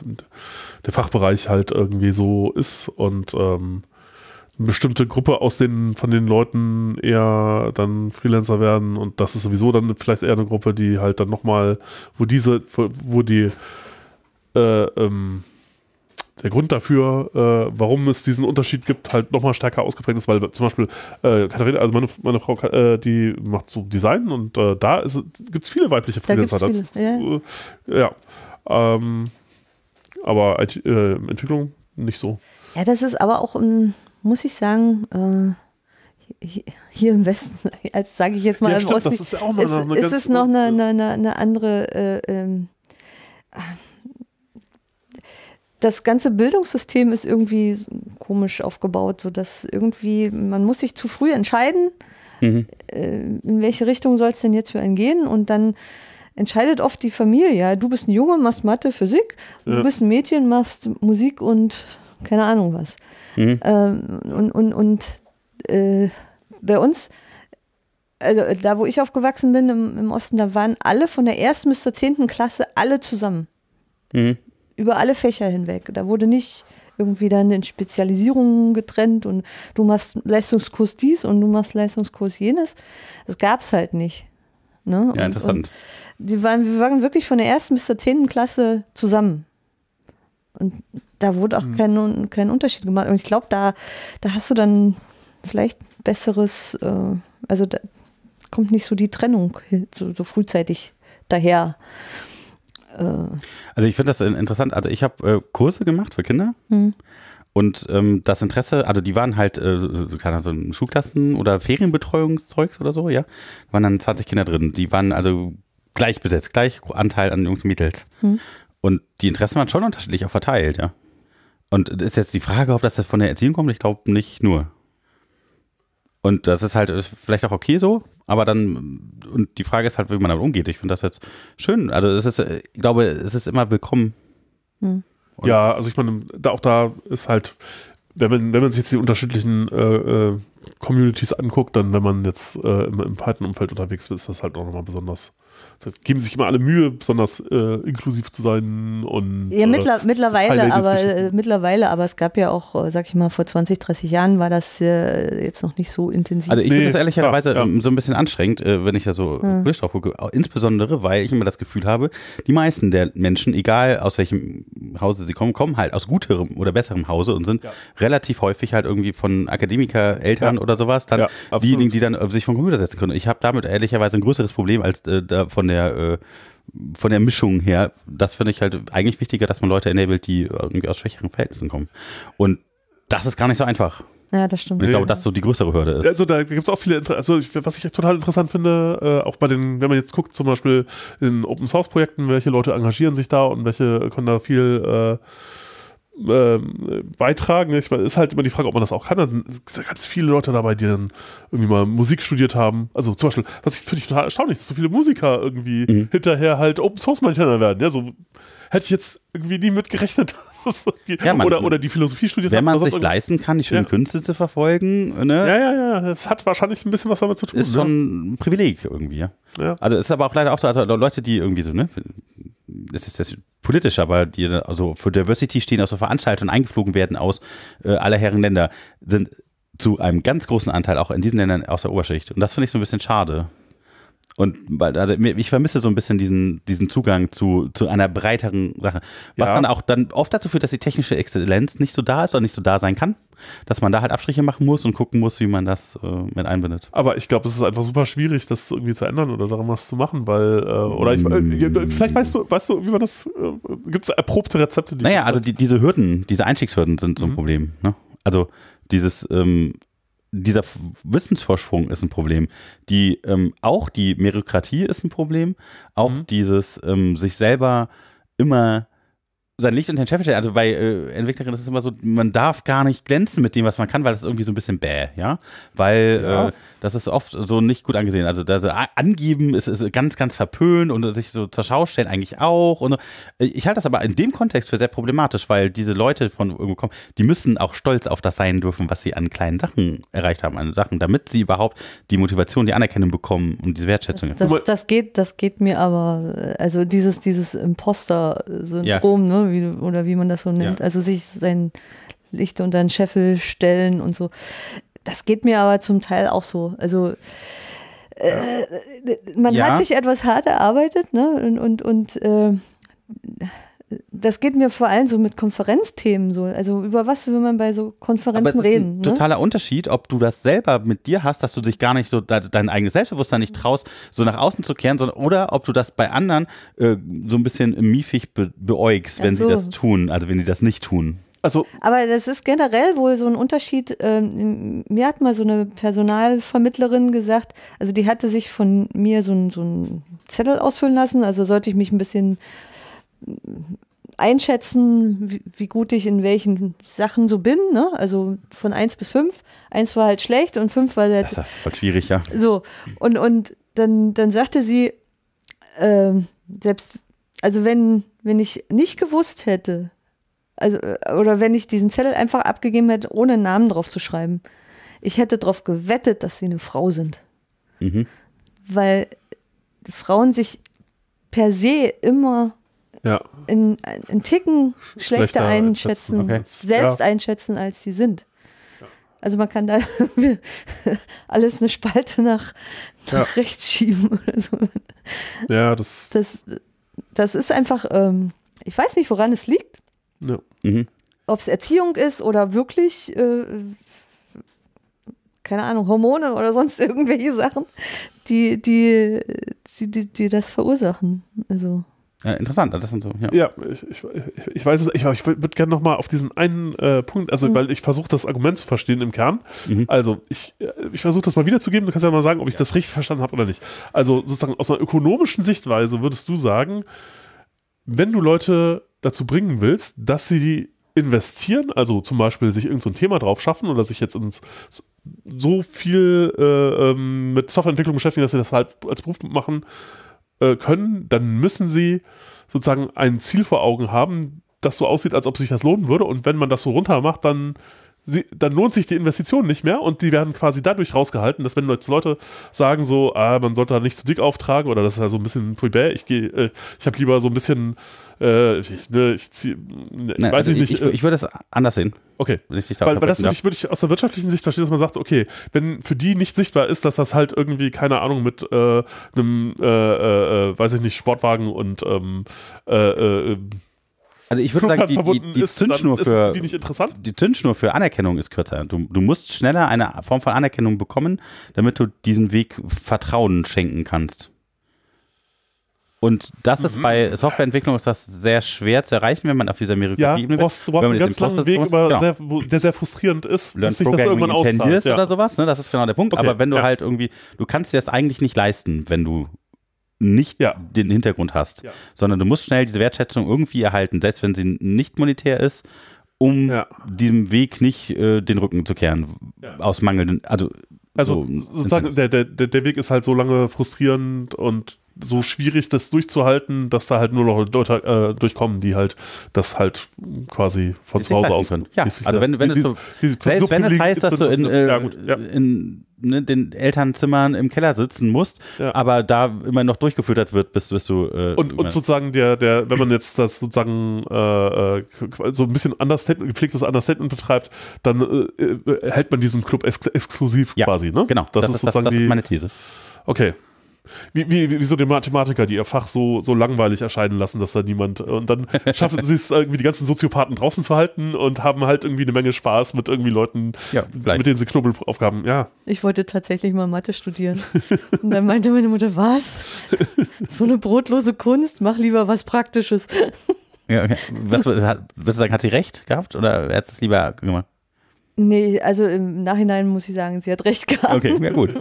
der Fachbereich halt irgendwie so ist und ähm, eine bestimmte Gruppe aus den, von den Leuten eher dann Freelancer werden und das ist sowieso dann vielleicht eher eine Gruppe, die halt dann nochmal, wo diese, wo die äh, ähm, der Grund dafür, äh, warum es diesen Unterschied gibt, halt nochmal stärker ausgeprägt ist, weil zum Beispiel äh, Katharina, also meine, meine Frau, äh, die macht so Design und äh, da gibt es viele weibliche Freelancer. Da gibt's viele, ja. Äh, ja. Ähm, aber äh, Entwicklung nicht so. Ja, das ist aber auch, um, muss ich sagen, hier im Westen, als sage ich jetzt mal ja, im Osten, das ist, ja auch mal ist, eine, ist es noch eine, eine, eine andere. Ähm, das ganze Bildungssystem ist irgendwie komisch aufgebaut, so dass irgendwie man muss sich zu früh entscheiden, mhm. Äh, in welche Richtung soll es denn jetzt für einen gehen und dann entscheidet oft die Familie. Du bist ein Junge, machst Mathe, Physik, ja. du bist ein Mädchen, machst Musik und keine Ahnung was. Mhm. Ähm, und und, und äh, bei uns, also äh, da wo ich aufgewachsen bin im, im Osten, da waren alle von der ersten bis zur zehnten Klasse alle zusammen. Mhm über alle Fächer hinweg. Da wurde nicht irgendwie dann in Spezialisierungen getrennt und du machst Leistungskurs dies und du machst Leistungskurs jenes. Das gab es halt nicht. Ne? Ja, interessant. Und, die waren, wir waren wirklich von der ersten bis zur zehnten Klasse zusammen. Und da wurde auch mhm. kein, kein Unterschied gemacht. Und ich glaube, da, da hast du dann vielleicht besseres, äh, also da kommt nicht so die Trennung so, so frühzeitig daher. Äh. also ich finde das interessant. Also ich habe äh, Kurse gemacht für Kinder. Hm. Und ähm, das Interesse, also die waren halt, äh, so, keine so Schulklassen- oder Ferienbetreuungszeugs oder so, ja. Da waren dann 20 Kinder drin. Die waren also gleich besetzt, gleich Anteil an Jungs und Mädels. Hm. Und die Interessen waren schon unterschiedlich auch verteilt, ja. Und äh, ist jetzt die Frage, ob das von der Erziehung kommt? Ich glaube nicht nur. Und das ist halt ist vielleicht auch okay so, aber dann, und die Frage ist halt, wie man damit umgeht. Ich finde das jetzt schön. Also es ist, ich glaube, es ist immer willkommen. Hm. Ja, also ich meine, da, auch da ist halt, wenn man, wenn man sich jetzt die unterschiedlichen äh, äh, Communities anguckt, dann wenn man jetzt äh, im, im Python-Umfeld unterwegs ist, ist das halt auch nochmal besonders geben sich immer alle Mühe, besonders äh, inklusiv zu sein und ja, äh, mittler, mittlerweile, aber äh, mittlerweile, aber es gab ja auch, äh, sag ich mal, vor 20, 30 Jahren war das äh, jetzt noch nicht so intensiv. Also ich nee, finde das ehrlicherweise ja, ja. Ähm, so ein bisschen anstrengend, äh, wenn ich da so ja. drauf gucke, insbesondere, weil ich immer das Gefühl habe, die meisten der Menschen, egal aus welchem Hause sie kommen, kommen halt aus guterem oder besserem Hause und sind ja. relativ häufig halt irgendwie von Akademiker, Eltern oder sowas, dann diejenigen, die dann sich vom Computer setzen können. Ich habe damit ehrlicherweise ein größeres Problem als von der äh, von der Mischung her, das finde ich halt eigentlich wichtiger, dass man Leute enabled, die irgendwie aus schwächeren Verhältnissen kommen. Und das ist gar nicht so einfach. Ja, das stimmt. Und ich glaube, dass so die größere Hürde ist. Also da gibt es auch viele, also was ich total interessant finde, äh, auch bei den, wenn man jetzt guckt, zum Beispiel in Open Source Projekten, welche Leute engagieren sich da und welche können da viel äh, ähm, beitragen. Ich meine, ist halt immer die Frage, ob man das auch kann. Dann sind ganz viele Leute dabei, die dann irgendwie mal Musik studiert haben. Also zum Beispiel, was ich finde ich total erstaunlich, dass so viele Musiker irgendwie mhm. hinterher halt Open Source Maintainer werden. Ja, so hätte ich jetzt irgendwie nie mit gerechnet, ja, man, oder, oder die Philosophie studiert Wenn man sich irgendwie. leisten kann, die schönen ja. Künste zu verfolgen. Ne? Ja, ja, ja. Das hat wahrscheinlich ein bisschen was damit zu tun. Ist schon ne? ein Privileg irgendwie. Ja. Also ist aber auch leider auch so, also Leute, die irgendwie so, ne, es ist jetzt politisch, aber die also für Diversity stehen aus also der Veranstaltung eingeflogen werden aus äh, aller Herren Länder, sind zu einem ganz großen Anteil auch in diesen Ländern aus der Oberschicht. Und das finde ich so ein bisschen schade. Und also ich vermisse so ein bisschen diesen, diesen Zugang zu, zu einer breiteren Sache. Was ja. dann auch dann oft dazu führt, dass die technische Exzellenz nicht so da ist oder nicht so da sein kann dass man da halt Abstriche machen muss und gucken muss, wie man das äh, mit einbindet. Aber ich glaube, es ist einfach super schwierig, das irgendwie zu ändern oder daran was zu machen, weil, äh, oder ich, äh, vielleicht weißt du, weißt du, wie man das, äh, gibt es erprobte Rezepte? Die naja, also die, diese Hürden, diese Einstiegshürden sind so ein mhm. Problem. Ne? Also dieses, ähm, dieser Wissensvorsprung ist ein Problem. Die, ähm, auch die Merokratie ist ein Problem. Auch mhm. dieses ähm, sich selber immer sein Licht und den Chef stellen. Also bei äh, Entwicklerinnen ist es immer so, man darf gar nicht glänzen mit dem, was man kann, weil das ist irgendwie so ein bisschen bäh, ja. Weil ja. Äh, das ist oft so nicht gut angesehen. Also das, äh, angeben ist, ist, ganz, ganz verpönt und sich so zur Schau stellen eigentlich auch. Und äh, ich halte das aber in dem Kontext für sehr problematisch, weil diese Leute von irgendwo kommen, die müssen auch stolz auf das sein dürfen, was sie an kleinen Sachen erreicht haben, an Sachen, damit sie überhaupt die Motivation, die Anerkennung bekommen und diese Wertschätzung. Das, das, das geht, das geht mir aber, äh, also dieses, dieses Imposter-Syndrom, ja. ne? ne? Wie, oder wie man das so nennt. Ja. Also sich sein Licht unter den Scheffel stellen und so. Das geht mir aber zum Teil auch so. Also äh, man ja. hat sich etwas hart erarbeitet, ne? Und, und, und äh, das geht mir vor allem so mit Konferenzthemen so. Also über was will man bei so Konferenzen Aber es reden? Ist ein ne? Totaler Unterschied, ob du das selber mit dir hast, dass du dich gar nicht so dein eigenes Selbstbewusstsein nicht mhm. traust, so nach außen zu kehren, sondern, oder ob du das bei anderen äh, so ein bisschen miefig be beäugst, wenn so. sie das tun, also wenn sie das nicht tun. Also, aber das ist generell wohl so ein Unterschied. Ähm, mir hat mal so eine Personalvermittlerin gesagt, also die hatte sich von mir so, ein, so einen Zettel ausfüllen lassen, also sollte ich mich ein bisschen einschätzen, wie, wie, gut ich in welchen Sachen so bin. Ne? Also von eins bis fünf. Eins war halt schlecht und fünf war halt. Das war halt voll schwierig, ja. So. Und, und dann, dann sagte sie, äh, selbst, also wenn, wenn ich nicht gewusst hätte, also, oder wenn ich diesen Zettel einfach abgegeben hätte, ohne einen Namen drauf zu schreiben, ich hätte darauf gewettet, dass sie eine Frau sind. Mhm. Weil Frauen sich per se immer ja. in, in Ticken schlechter, schlechter einschätzen, okay. selbst ja. einschätzen, als sie sind. Also man kann da alles eine Spalte nach, nach rechts schieben oder so. Ja, das. Das, das ist einfach, ähm, ich weiß nicht, woran es liegt. Ja. Mhm. Ob es Erziehung ist oder wirklich, äh, keine Ahnung, Hormone oder sonst irgendwelche Sachen, die, die, die, die, die das verursachen. Also. Ja, äh, interessant, das sind so. Ja, ja ich, ich, ich, weiß es, ich, ich würde gerne nochmal auf diesen einen äh, Punkt, also mhm. weil ich versuche, das Argument zu verstehen im Kern. Mhm. Also ich, äh, ich versuche das mal wiederzugeben, du kannst ja mal sagen, ob ich ja. das richtig verstanden habe oder nicht. Also sozusagen aus einer ökonomischen Sichtweise würdest du sagen, wenn du Leute dazu bringen willst, dass sie investieren, also zum Beispiel sich irgendein so Thema drauf schaffen oder sich jetzt ins so viel äh, ähm, mit Softwareentwicklung beschäftigen, dass sie das halt als Beruf machen, äh, können, dann müssen sie sozusagen ein Ziel vor Augen haben, das so aussieht, als ob sich das lohnen würde. Und wenn man das so runter macht, dann sie, dann lohnt sich die Investition nicht mehr und die werden quasi dadurch rausgehalten, dass wenn Leute sagen so, ah, man sollte da nicht zu dick auftragen oder das ist ja so ein bisschen Pui ich gehe, äh, ich habe lieber so ein bisschen, äh, ich, ne, ich, zieh, ne, ich Nein, weiß also ich nicht. Ich, äh, ich würde es anders sehen. Okay, weil, weil das würde ich, würde ich aus der wirtschaftlichen Sicht verstehen, dass man sagt, okay, wenn für die nicht sichtbar ist, dass das halt irgendwie, keine Ahnung, mit äh, einem, äh, äh, weiß ich nicht, Sportwagen und ähm, ähm also ich würde sagen, die, die, die ist, Zündschnur für die, die, Zündschnur für Anerkennung ist kürzer. Du, du, musst schneller eine Form von Anerkennung bekommen, damit du diesen Weg Vertrauen schenken kannst. Und das mhm. ist bei Softwareentwicklung ist das sehr schwer zu erreichen, wenn man auf dieser meritokratie ja, Ebene brauchst, Du brauchst einen ganz langen Weg, über, genau. sehr, wo, der sehr frustrierend ist, Learn bis sich das irgendwann auszahlt. Ja. oder sowas, ne? das ist genau der Punkt. Okay, Aber wenn du ja. halt irgendwie, du kannst dir das eigentlich nicht leisten, wenn du nicht ja. den Hintergrund hast, ja. sondern du musst schnell diese Wertschätzung irgendwie erhalten, selbst wenn sie nicht monetär ist, um ja. diesem Weg nicht äh, den Rücken zu kehren, aus mangelnden, also also so, sozusagen der, der, der Weg ist halt so lange frustrierend und so schwierig, das durchzuhalten, dass da halt nur noch Leute äh, durchkommen, die halt das halt quasi von zu Hause aus können. Ja, also wenn, wenn die, es so, die, die, selbst so wenn es heißt, dass du in, das, äh, ja, gut, ja. in ne, den Elternzimmern im Keller sitzen musst, ja. aber da immer noch durchgefüttert wird, bis, bis du. Äh, und, und sozusagen der, der, wenn man jetzt das sozusagen äh, äh so ein bisschen Understatement, gepflegtes Understatement betreibt, dann äh, äh, hält man diesen Club ex exklusiv ja, quasi, ne? Genau, das, das ist, sozusagen das, das die, ist meine These. Okay, wie, wie, wie, so die Mathematiker, die ihr Fach so, so langweilig erscheinen lassen, dass da niemand. Äh, und dann schaffen sie es irgendwie, die ganzen Soziopathen draußen zu halten und haben halt irgendwie eine Menge Spaß mit irgendwie Leuten, ja, mit denen sie Knobelaufgaben, ja. Ich wollte tatsächlich mal Mathe studieren. und dann meinte meine Mutter, was? So eine brotlose Kunst, mach lieber was Praktisches. ja, okay. Was, würdest du sagen, hat sie recht gehabt oder hättest du es lieber gemacht? Nee, also im Nachhinein muss ich sagen, sie hat recht gehabt. Okay, ja gut.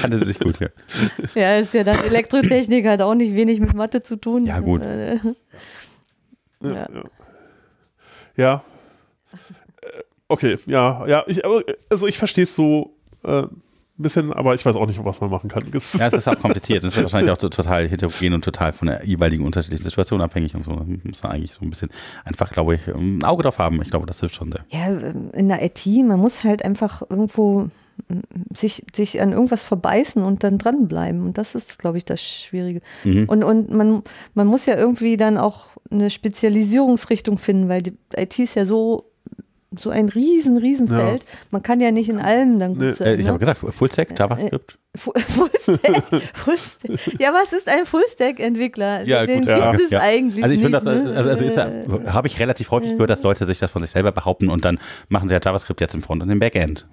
Kannte sie sich gut, ja. Ja, ist ja dann Elektrotechnik, hat auch nicht wenig mit Mathe zu tun. Ja, gut. Äh, ja. ja. ja. Äh, okay, ja, ja. Ich, also ich verstehe es so, äh, ein bisschen, aber ich weiß auch nicht, was man machen kann. Das ja, es ist auch kompliziert. Es ist wahrscheinlich auch total heterogen und total von der jeweiligen unterschiedlichen Situation abhängig und so. Da muss man eigentlich so ein bisschen einfach, glaube ich, ein Auge drauf haben. Ich glaube, das hilft schon sehr. Ja, ähm, in der IT, man muss halt einfach irgendwo sich, sich an irgendwas verbeißen und dann dranbleiben. Und das ist, glaube ich, das Schwierige. Mhm. Und, und man, man muss ja irgendwie dann auch eine Spezialisierungsrichtung finden, weil die IT ist ja so so ein riesen, riesen Feld. Ja. Man kann ja nicht in allem dann gut nee. sein. Äh, ich ne? habe gesagt, Fullstack, äh, JavaScript. Äh, fullstack, Fullstack. Ja, was ist ein Fullstack-Entwickler? Ja, Den gut, gibt ja. es ja. eigentlich Also ich finde das, äh, ne? also, also ja, habe ich relativ häufig gehört, dass Leute sich das von sich selber behaupten und dann machen sie ja JavaScript jetzt im Front und im Backend.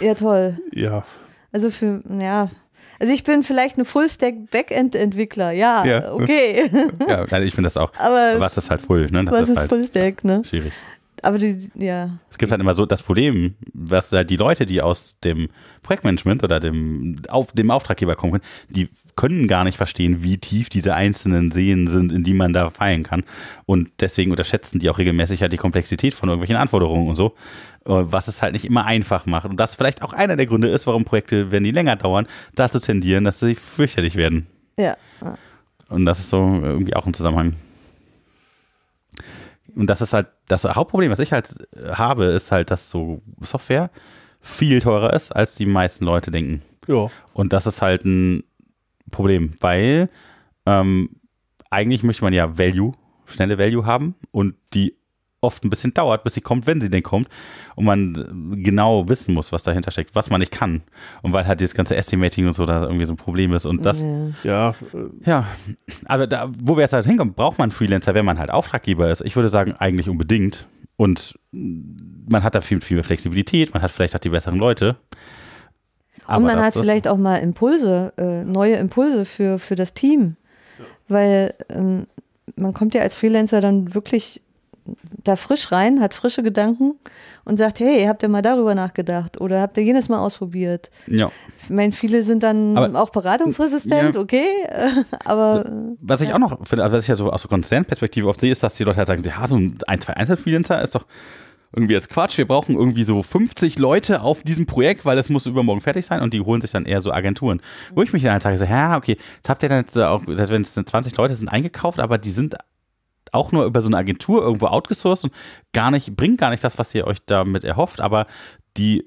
Ja, toll. Ja. Also für, ja. Also ich bin vielleicht ein fullstack backend entwickler ja, ja, okay. Ja, ich finde das auch. Aber was ist halt Full? Ne? Das was ist, ist halt Full-Stack, ne? Schwierig aber die, ja. Es gibt halt immer so das Problem, was halt die Leute, die aus dem Projektmanagement oder dem, auf, dem Auftraggeber kommen können, die können gar nicht verstehen, wie tief diese einzelnen Seen sind, in die man da fallen kann. Und deswegen unterschätzen die auch regelmäßig halt die Komplexität von irgendwelchen Anforderungen und so, äh, was es halt nicht immer einfach macht. Und das vielleicht auch einer der Gründe ist, warum Projekte, wenn die länger dauern, dazu tendieren, dass sie fürchterlich werden. Ja. Und das ist so irgendwie auch ein Zusammenhang und das ist halt das Hauptproblem, was ich halt äh, habe, ist halt, dass so Software viel teurer ist, als die meisten Leute denken. Ja. Und das ist halt ein Problem, weil ähm, eigentlich möchte man ja Value, schnelle Value haben und die oft ein bisschen dauert, bis sie kommt, wenn sie denn kommt. Und man genau wissen muss, was dahinter steckt, was man nicht kann. Und weil halt dieses ganze Estimating und so da irgendwie so ein Problem ist. Und das. Ja. Ja. Aber da, wo wir jetzt halt hinkommen, braucht man Freelancer, wenn man halt Auftraggeber ist. Ich würde sagen, eigentlich unbedingt. Und man hat da viel, viel mehr Flexibilität, man hat vielleicht auch die besseren Leute. Aber und man hat vielleicht auch mal Impulse, äh, neue Impulse für, für das Team. Ja. Weil ähm, man kommt ja als Freelancer dann wirklich da frisch rein, hat frische Gedanken und sagt, hey, habt ihr mal darüber nachgedacht oder habt ihr jenes mal ausprobiert? Ja. Ich meine, viele sind dann aber, auch beratungsresistent, ja. okay, aber Was ich ja. auch noch finde, also was ich ja so aus der Konzernperspektive oft sehe, ist, dass die Leute halt sagen, ja, so ein, ein zwei Einzelfreelancer ist doch irgendwie ist Quatsch, wir brauchen irgendwie so 50 Leute auf diesem Projekt, weil es muss übermorgen fertig sein und die holen sich dann eher so Agenturen. Wo ich mich dann halt sage, ja, okay, jetzt habt ihr dann auch, selbst wenn es 20 Leute sind, eingekauft, aber die sind auch nur über so eine Agentur irgendwo outgesourced und gar nicht, bringt gar nicht das, was ihr euch damit erhofft, aber die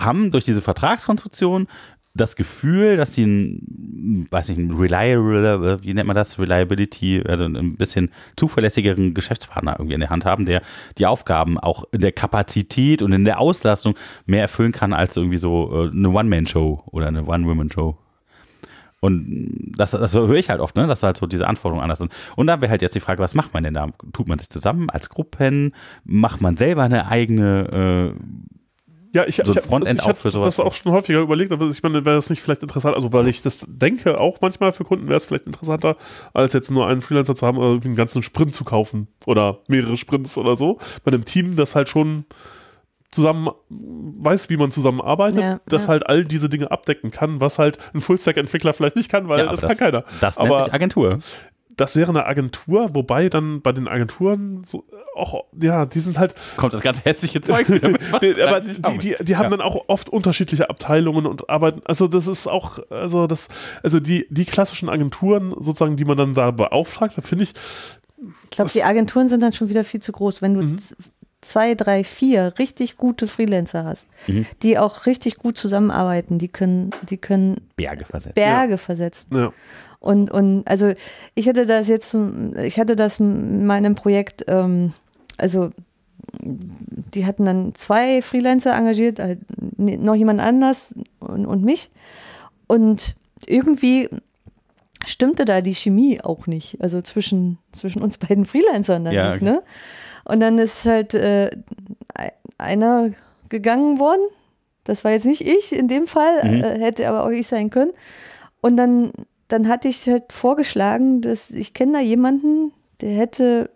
haben durch diese Vertragskonstruktion das Gefühl, dass sie ein, weiß nicht, ein reliable, wie nennt man das, Reliability, also ein bisschen zuverlässigeren Geschäftspartner irgendwie in der Hand haben, der die Aufgaben auch in der Kapazität und in der Auslastung mehr erfüllen kann als irgendwie so äh, eine One-Man-Show oder eine One-Woman-Show. Und das, das höre ich halt oft, ne? dass halt so diese Anforderungen anders sind. Und da wäre halt jetzt die Frage, was macht man denn da? Tut man sich zusammen als Gruppen? Macht man selber eine eigene äh, ja, ich, so ich, Frontend also ich für sowas. Das auch schon häufiger überlegt, aber ich meine, wäre das nicht vielleicht interessant, also weil ich das denke, auch manchmal für Kunden wäre es vielleicht interessanter, als jetzt nur einen Freelancer zu haben oder also einen ganzen Sprint zu kaufen oder mehrere Sprints oder so. Bei einem Team, das halt schon zusammen weiß, wie man zusammenarbeitet, ja, das ja. halt all diese Dinge abdecken kann, was halt ein fullstack entwickler vielleicht nicht kann, weil ja, das, kann keiner. Das aber nennt sich Agentur. Das wäre eine Agentur, wobei dann bei den Agenturen so, auch, oh, ja, die sind halt. Kommt das ganz hässliche Zeug wieder Aber die, die, die, haben dann auch oft unterschiedliche Abteilungen und arbeiten. Also, das ist auch, also, das, also die, die klassischen Agenturen sozusagen, die man dann da beauftragt, da finde ich, ich glaube, die Agenturen sind dann schon wieder viel zu groß. Wenn du mhm zwei, drei, vier richtig gute Freelancer hast, mhm. die auch richtig gut zusammenarbeiten, die können, die können Berge versetzen. Berge ja. versetzen. Ja. Und, und also ich hatte das jetzt, ich hatte das in meinem Projekt, ähm, also die hatten dann zwei Freelancer engagiert, halt noch jemand anders und, und mich. Und irgendwie stimmte da die Chemie auch nicht. Also zwischen, zwischen uns beiden Freelancern dann ja, nicht, ne? okay. ne? Und dann ist halt äh, einer gegangen worden. Das war jetzt nicht ich in dem Fall, mhm. äh, hätte aber auch ich sein können. Und dann, dann hatte ich halt vorgeschlagen, dass ich kenne da jemanden, der hätte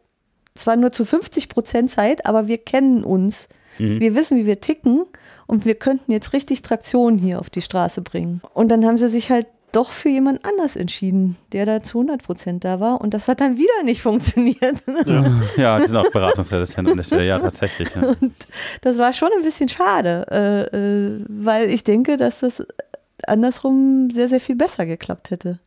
zwar nur zu 50 Prozent Zeit, aber wir kennen uns. Mhm. Wir wissen, wie wir ticken und wir könnten jetzt richtig Traktion hier auf die Straße bringen. Und dann haben sie sich halt doch für jemand anders entschieden, der da zu 100 Prozent da war. Und das hat dann wieder nicht funktioniert. Ja, ja die sind auch beratungsresistent an der Stelle, ja, tatsächlich. Ne? Und das war schon ein bisschen schade, äh, äh, weil ich denke, dass das andersrum sehr, sehr viel besser geklappt hätte.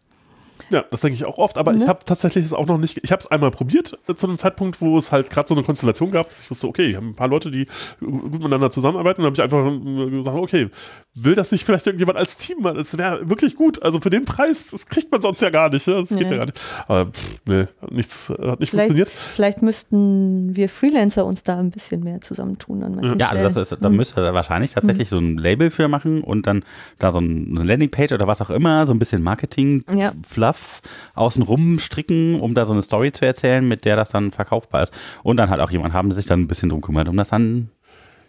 Ja, das denke ich auch oft, aber ne? ich habe tatsächlich es auch noch nicht, ich habe es einmal probiert äh, zu einem Zeitpunkt, wo es halt gerade so eine Konstellation gab, dass ich wusste, okay, ich habe ein paar Leute, die äh, gut miteinander zusammenarbeiten und dann habe ich einfach gesagt, okay, will das nicht vielleicht irgendjemand als Team machen? Das wäre wirklich gut. Also für den Preis, das kriegt man sonst ja gar nicht. Ja? Das nee. geht ja gar nicht. Aber pff, nee, nichts hat nicht vielleicht, funktioniert. Vielleicht müssten wir Freelancer uns da ein bisschen mehr zusammentun. An ja, also das ist, da müsste er wahrscheinlich mhm. tatsächlich mhm. so ein Label für machen und dann da so eine Landingpage oder was auch immer, so ein bisschen Marketing-Fluff ja. außenrum stricken, um da so eine Story zu erzählen, mit der das dann verkaufbar ist. Und dann halt auch jemand haben, der sich dann ein bisschen drum kümmert, um das dann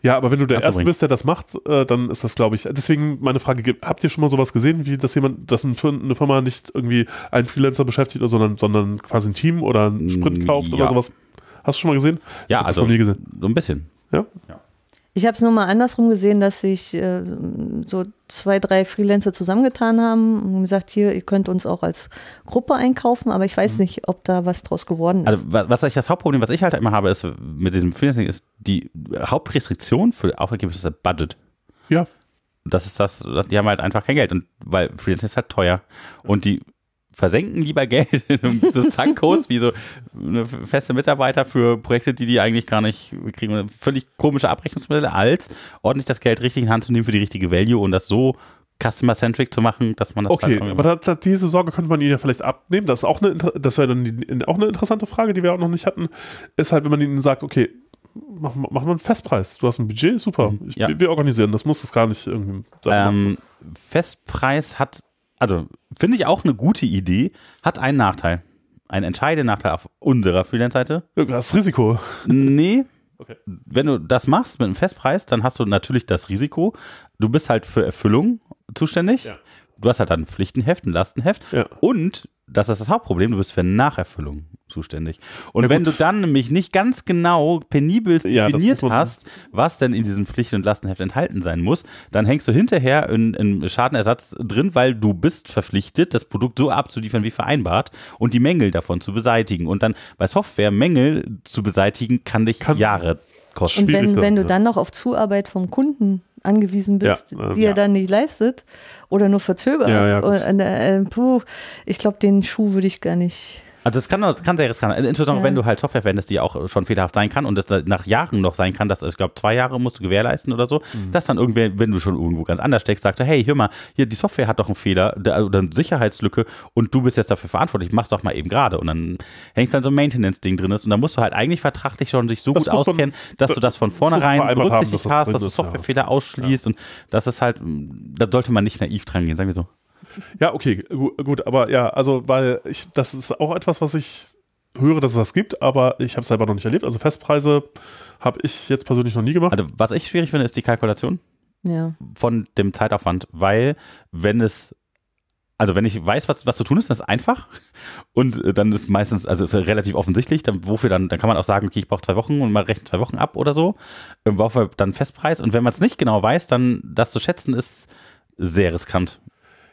ja, aber wenn du der Erste bist, der das macht, äh, dann ist das, glaube ich. Deswegen meine Frage: Habt ihr schon mal sowas gesehen, wie dass jemand, dass eine Firma nicht irgendwie einen Freelancer beschäftigt, sondern, sondern quasi ein Team oder einen Sprint kauft ja. oder sowas? Hast du schon mal gesehen? Ja, also. Noch nie gesehen. So ein bisschen. Ja. ja. Ich habe es nur mal andersrum gesehen, dass sich äh, so zwei, drei Freelancer zusammengetan haben und gesagt, hier, ihr könnt uns auch als Gruppe einkaufen, aber ich weiß mhm. nicht, ob da was draus geworden also, ist. Also was, was das Hauptproblem, was ich halt immer habe, ist mit diesem Freelancing, ist die Hauptrestriktion für Auftraggeber ist das Budget. Ja. Das ist das, die haben halt einfach kein Geld, und, weil Freelancing ist halt teuer. Und die versenken lieber Geld in so Zankos, wie so eine feste Mitarbeiter für Projekte, die die eigentlich gar nicht kriegen. Völlig komische Abrechnungsmodelle, als ordentlich das Geld richtig in Hand zu nehmen für die richtige Value und das so customer-centric zu machen, dass man das Okay, halt aber da, da, diese Sorge könnte man ihnen ja vielleicht abnehmen. Das das wäre dann die, auch eine interessante Frage, die wir auch noch nicht hatten, ist halt, wenn man ihnen sagt, okay, mach, mach mal einen Festpreis. Du hast ein Budget, super. Mhm, ich, ja. Wir organisieren, das muss das gar nicht irgendwie sein. Ähm, Festpreis hat also finde ich auch eine gute Idee, hat einen Nachteil. Einen entscheidenden Nachteil auf unserer Freelance-Seite. Das Risiko. Nee. Okay. Wenn du das machst mit einem Festpreis, dann hast du natürlich das Risiko. Du bist halt für Erfüllung zuständig. Ja. Du hast halt dann Pflichtenheft, ein Lastenheft. Ja. Und das ist das Hauptproblem, du bist für Nacherfüllung zuständig. Und ja, wenn du dann nämlich nicht ganz genau penibel definiert ja, hast, was denn in diesem Pflicht- und Lastenheft enthalten sein muss, dann hängst du hinterher in, in, Schadenersatz drin, weil du bist verpflichtet, das Produkt so abzuliefern wie vereinbart und die Mängel davon zu beseitigen. Und dann bei Software Mängel zu beseitigen, kann dich kann Jahre kosten. Und wenn, ne? wenn du dann noch auf Zuarbeit vom Kunden angewiesen bist, ja, äh, die er ja. dann nicht leistet oder nur verzögert. Ja, ja, und, äh, äh, puh, ich glaube, den Schuh würde ich gar nicht also das kann, kann sehr riskant sein. Insbesondere ja. wenn du halt Software verwendest, die auch schon fehlerhaft sein kann und das nach Jahren noch sein kann, dass ich glaube, zwei Jahre musst du gewährleisten oder so, mhm. dass dann irgendwer, wenn du schon irgendwo ganz anders steckst, sagt, hey, hör mal, hier die Software hat doch einen Fehler oder eine Sicherheitslücke und du bist jetzt dafür verantwortlich, mach's doch mal eben gerade. Und dann hängst dann so ein Maintenance-Ding drin ist und dann musst du halt eigentlich vertraglich schon sich so das gut auskennen, man, dass du das von vornherein berücksichtigt haben, dass hast, dass du Softwarefehler ja. ausschließt ja. und das ist halt, da sollte man nicht naiv dran gehen, sagen wir so. Ja, okay, gut, aber ja, also, weil ich, das ist auch etwas, was ich höre, dass es das gibt, aber ich habe es selber noch nicht erlebt. Also Festpreise habe ich jetzt persönlich noch nie gemacht. Also, was ich schwierig finde, ist die Kalkulation ja. von dem Zeitaufwand, weil wenn es also wenn ich weiß, was, was zu tun ist, dann ist es einfach. Und äh, dann ist meistens, also ist relativ offensichtlich, dann wofür dann, dann kann man auch sagen, okay, ich brauche zwei Wochen und mal rechnen zwei Wochen ab oder so. Worauf ähm, dann Festpreis. Und wenn man es nicht genau weiß, dann das zu schätzen ist sehr riskant.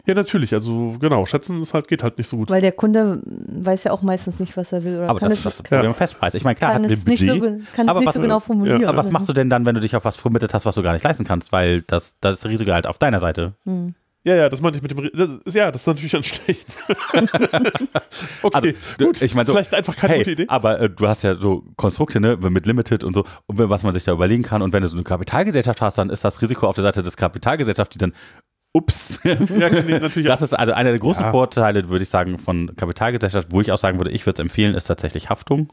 Ja, natürlich. Also genau, schätzen ist halt, geht halt nicht so gut. Weil der Kunde weiß ja auch meistens nicht, was er will. Oder aber kann das, es, das ist das Problem ja. Festpreis. Ich meine, klar, kann hat es Budget, nicht so, kann aber es nicht was, so genau formulieren. Ja. Aber was also machst du denn dann, wenn du dich auf was vermittelt hast, was du gar nicht leisten kannst? Weil das, das Risiko halt auf deiner Seite. Hm. Ja, ja, das meinte ich mit dem. Das ja, das ist natürlich dann schlecht. okay, also, gut. Ich mein, so, Vielleicht einfach keine hey, gute Idee. Aber äh, du hast ja so Konstrukte, ne, mit Limited und so, was man sich da überlegen kann. Und wenn du so eine Kapitalgesellschaft hast, dann ist das Risiko auf der Seite des Kapitalgesellschaft, die dann Ups. ja, natürlich. Das ist also einer der großen ja. Vorteile, würde ich sagen, von Kapitalgesellschaft, wo ich auch sagen würde, ich würde es empfehlen, ist tatsächlich Haftung.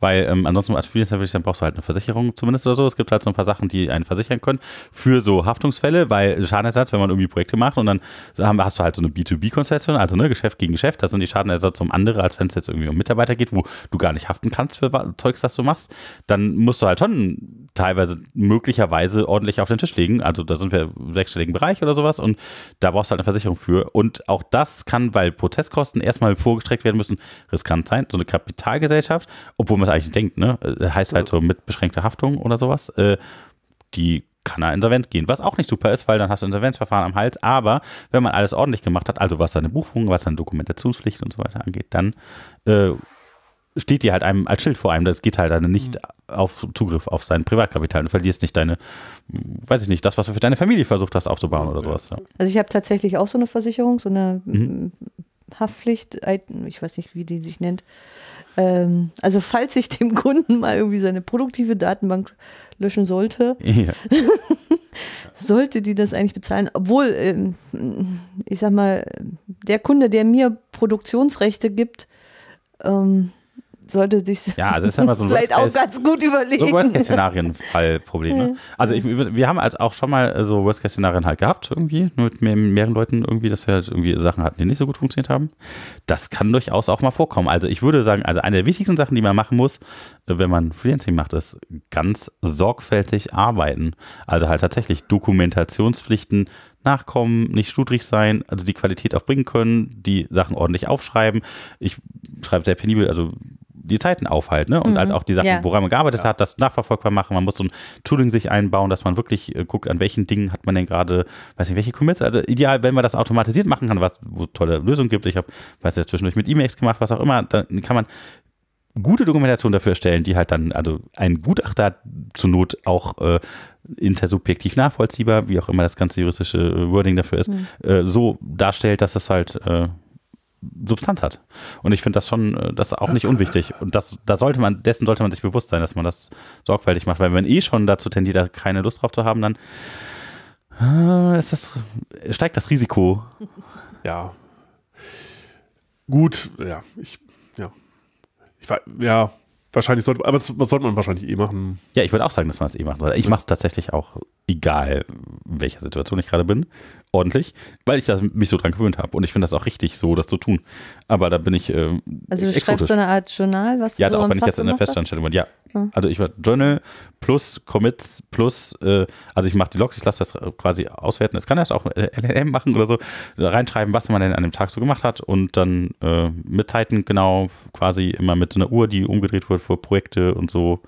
Weil ähm, ansonsten als Freelancer würde ich sagen, brauchst du halt eine Versicherung zumindest oder so. Es gibt halt so ein paar Sachen, die einen versichern können für so Haftungsfälle, weil Schadenersatz, wenn man irgendwie Projekte macht und dann hast du halt so eine B2B-Konzession, also ne, Geschäft gegen Geschäft, da sind die Schadenersatz um andere, als wenn es jetzt irgendwie um Mitarbeiter geht, wo du gar nicht haften kannst für Zeugs, das du machst, dann musst du halt schon teilweise möglicherweise ordentlich auf den Tisch liegen. Also da sind wir im sechsstelligen Bereich oder sowas und da brauchst du halt eine Versicherung für. Und auch das kann, weil Protestkosten erstmal vorgestreckt werden müssen, riskant sein. So eine Kapitalgesellschaft, obwohl man es eigentlich denkt, ne? Äh, heißt halt so mit beschränkter Haftung oder sowas, äh, die kann er insolvent gehen. Was auch nicht super ist, weil dann hast du Insolvenzverfahren am Hals. Aber wenn man alles ordentlich gemacht hat, also was seine Buchführung, was seine Dokumentationspflicht und so weiter angeht, dann äh, steht die halt einem als Schild vor einem. Das geht halt dann nicht mhm. auf Zugriff auf sein Privatkapital. Du verlierst nicht deine, weiß ich nicht, das, was du für deine Familie versucht hast aufzubauen oder sowas. Ja. Also ich habe tatsächlich auch so eine Versicherung, so eine mhm. Haftpflicht, ich weiß nicht, wie die sich nennt. Ähm, also falls ich dem Kunden mal irgendwie seine produktive Datenbank löschen sollte, ja. sollte die das eigentlich bezahlen. Obwohl, ähm, ich sag mal, der Kunde, der mir Produktionsrechte gibt, ähm, sollte sich ja, also ist halt so vielleicht auch ganz gut überlegen. So Worst-Case-Szenarien-Fall-Probleme. Ne? Also ich, wir haben halt auch schon mal so Worst-Case-Szenarien halt gehabt, irgendwie, nur mit mehreren Leuten irgendwie, dass wir halt irgendwie Sachen hatten, die nicht so gut funktioniert haben. Das kann durchaus auch mal vorkommen. Also ich würde sagen, also eine der wichtigsten Sachen, die man machen muss, wenn man Freelancing macht, ist ganz sorgfältig arbeiten. Also halt tatsächlich Dokumentationspflichten nachkommen, nicht studrig sein, also die Qualität auch bringen können, die Sachen ordentlich aufschreiben. Ich schreibe sehr penibel, also die Zeiten aufhalten ne? und halt mhm. halt auch die Sachen, ja. woran man gearbeitet ja. hat, das nachverfolgbar machen. Man muss so ein Tooling sich einbauen, dass man wirklich äh, guckt, an welchen Dingen hat man denn gerade, weiß nicht, welche Commits. Also ideal, wenn man das automatisiert machen kann, was wo tolle Lösungen gibt. Ich habe, weiß jetzt zwischendurch mit E-Mails gemacht, was auch immer. Dann kann man gute Dokumentation dafür erstellen, die halt dann, also ein Gutachter zur Not auch äh, intersubjektiv nachvollziehbar, wie auch immer das ganze juristische äh, Wording dafür ist, mhm. äh, so darstellt, dass das halt äh, Substanz hat. Und ich finde das schon, äh, das auch nicht unwichtig. Und das, da sollte man, dessen sollte man sich bewusst sein, dass man das sorgfältig macht. Weil wenn eh schon dazu tendiert, da keine Lust drauf zu haben, dann äh, das, steigt das Risiko. Ja. Gut, ja, ich, ja. Ich ja, wahrscheinlich sollte, aber das, das sollte man wahrscheinlich eh machen. Ja, ich würde auch sagen, dass man es das eh machen sollte. Ich also mache es tatsächlich auch, egal in welcher Situation ich gerade bin ordentlich, weil ich das, mich so dran gewöhnt habe. Und ich finde das auch richtig, so das zu tun. Aber da bin ich. Äh, also, du exotisch. schreibst so eine Art Journal, was du Ja, so auch wenn ich jetzt in der Festanstellung bin. Ja. Hm. Also, ich war Journal plus Commits plus. Äh, also, ich mache die Logs, ich lasse das äh, quasi auswerten. Das kann erst auch LLM machen oder so. Reinschreiben, was man denn an dem Tag so gemacht hat. Und dann äh, mit Zeiten genau, quasi immer mit so einer Uhr, die umgedreht wird für Projekte und so.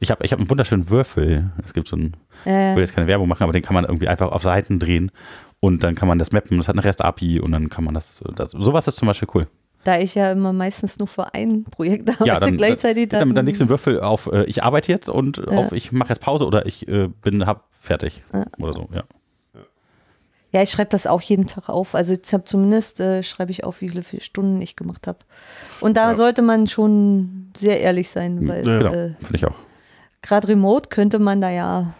Ich habe ich hab einen wunderschönen Würfel. Es gibt so einen, ich will jetzt keine Werbung machen, aber den kann man irgendwie einfach auf Seiten drehen und dann kann man das mappen. Das hat eine REST-API und dann kann man das, das. Sowas ist zum Beispiel cool. Da ich ja immer meistens nur für ein Projekt arbeite, ja, dann, gleichzeitig dann. Dann, dann legst du den Würfel auf, äh, ich arbeite jetzt und ja. auf, ich mache jetzt Pause oder ich äh, bin, hab fertig. Ja. Oder so, ja. Ja, ich schreibe das auch jeden Tag auf. Also ich habe zumindest äh, schreibe ich auf, wie viele Stunden ich gemacht habe. Und da ja. sollte man schon sehr ehrlich sein, hm, weil ja, genau, äh, finde ich auch. Gerade remote könnte man da ja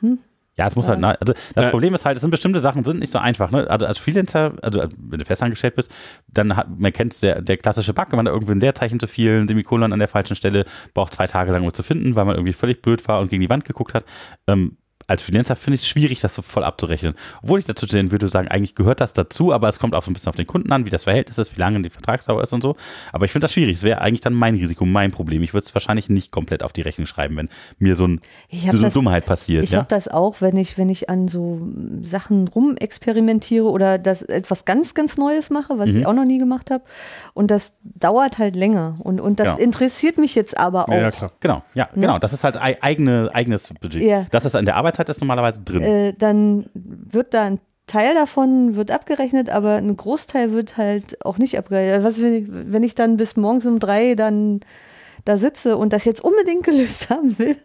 hm, ja, es muss halt, ne, also das äh, Problem ist halt, es sind bestimmte Sachen sind nicht so einfach. Ne? Also als Freelancer, also wenn du festangestellt bist, dann hat, man kennt der, der klassische Bug, wenn man da irgendwie ein Leerzeichen zu viel, ein Semikolon an der falschen Stelle, braucht zwei Tage lang, um zu finden, weil man irgendwie völlig blöd war und gegen die Wand geguckt hat. Ähm, als Freelancer finde ich es schwierig, das so voll abzurechnen. Obwohl ich dazu tendieren würde, sagen, eigentlich gehört das dazu, aber es kommt auch so ein bisschen auf den Kunden an, wie das Verhältnis ist, wie lange die Vertragsdauer ist und so. Aber ich finde das schwierig. Es wäre eigentlich dann mein Risiko, mein Problem. Ich würde es wahrscheinlich nicht komplett auf die Rechnung schreiben, wenn mir so, ein, so eine das, Dummheit passiert. Ich ja? habe das auch, wenn ich, wenn ich an so Sachen rumexperimentiere oder das etwas ganz, ganz Neues mache, was mhm. ich auch noch nie gemacht habe. Und das dauert halt länger. Und, und das genau. interessiert mich jetzt aber auch. Ja, ja klar. Genau, ja, ne? genau. Das ist halt eigene, eigenes Budget. Ja. Das ist an der Arbeit Freizeit ist normalerweise drin. Äh, dann wird da ein Teil davon wird abgerechnet, aber ein Großteil wird halt auch nicht abgerechnet. Also was, wenn ich dann bis morgens um drei dann da sitze und das jetzt unbedingt gelöst haben will,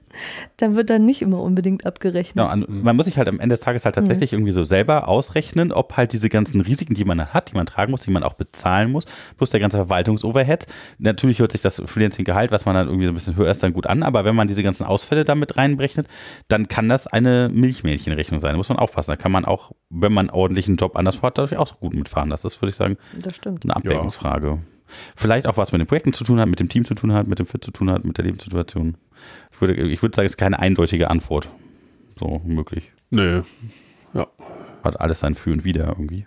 dann wird dann nicht immer unbedingt abgerechnet. Genau, man muss sich halt am Ende des Tages halt mhm. tatsächlich mhm. irgendwie so selber ausrechnen, ob halt diese ganzen Risiken, die man hat, die man tragen muss, die man auch bezahlen muss, plus der ganze Verwaltungsoverhead. Natürlich hört sich das Freelancing-Gehalt, was man dann irgendwie so ein bisschen höher ist, dann gut an, aber wenn man diese ganzen Ausfälle damit reinberechnet, dann kann das eine Milchmädchenrechnung sein. Da muss man aufpassen. Da kann man auch, wenn man einen ordentlichen Job anders vorhat, dadurch auch so gut mitfahren. Das ist, würde ich sagen, eine Abwägungsfrage. Ja. Vielleicht auch was mit den Projekten zu tun hat, mit dem Team zu tun hat, mit dem Fit zu tun hat, mit der Lebenssituation. Ich würde, ich würde sagen, es ist keine eindeutige Antwort. So möglich. Nee. Ja. Hat alles sein Für und Wider irgendwie.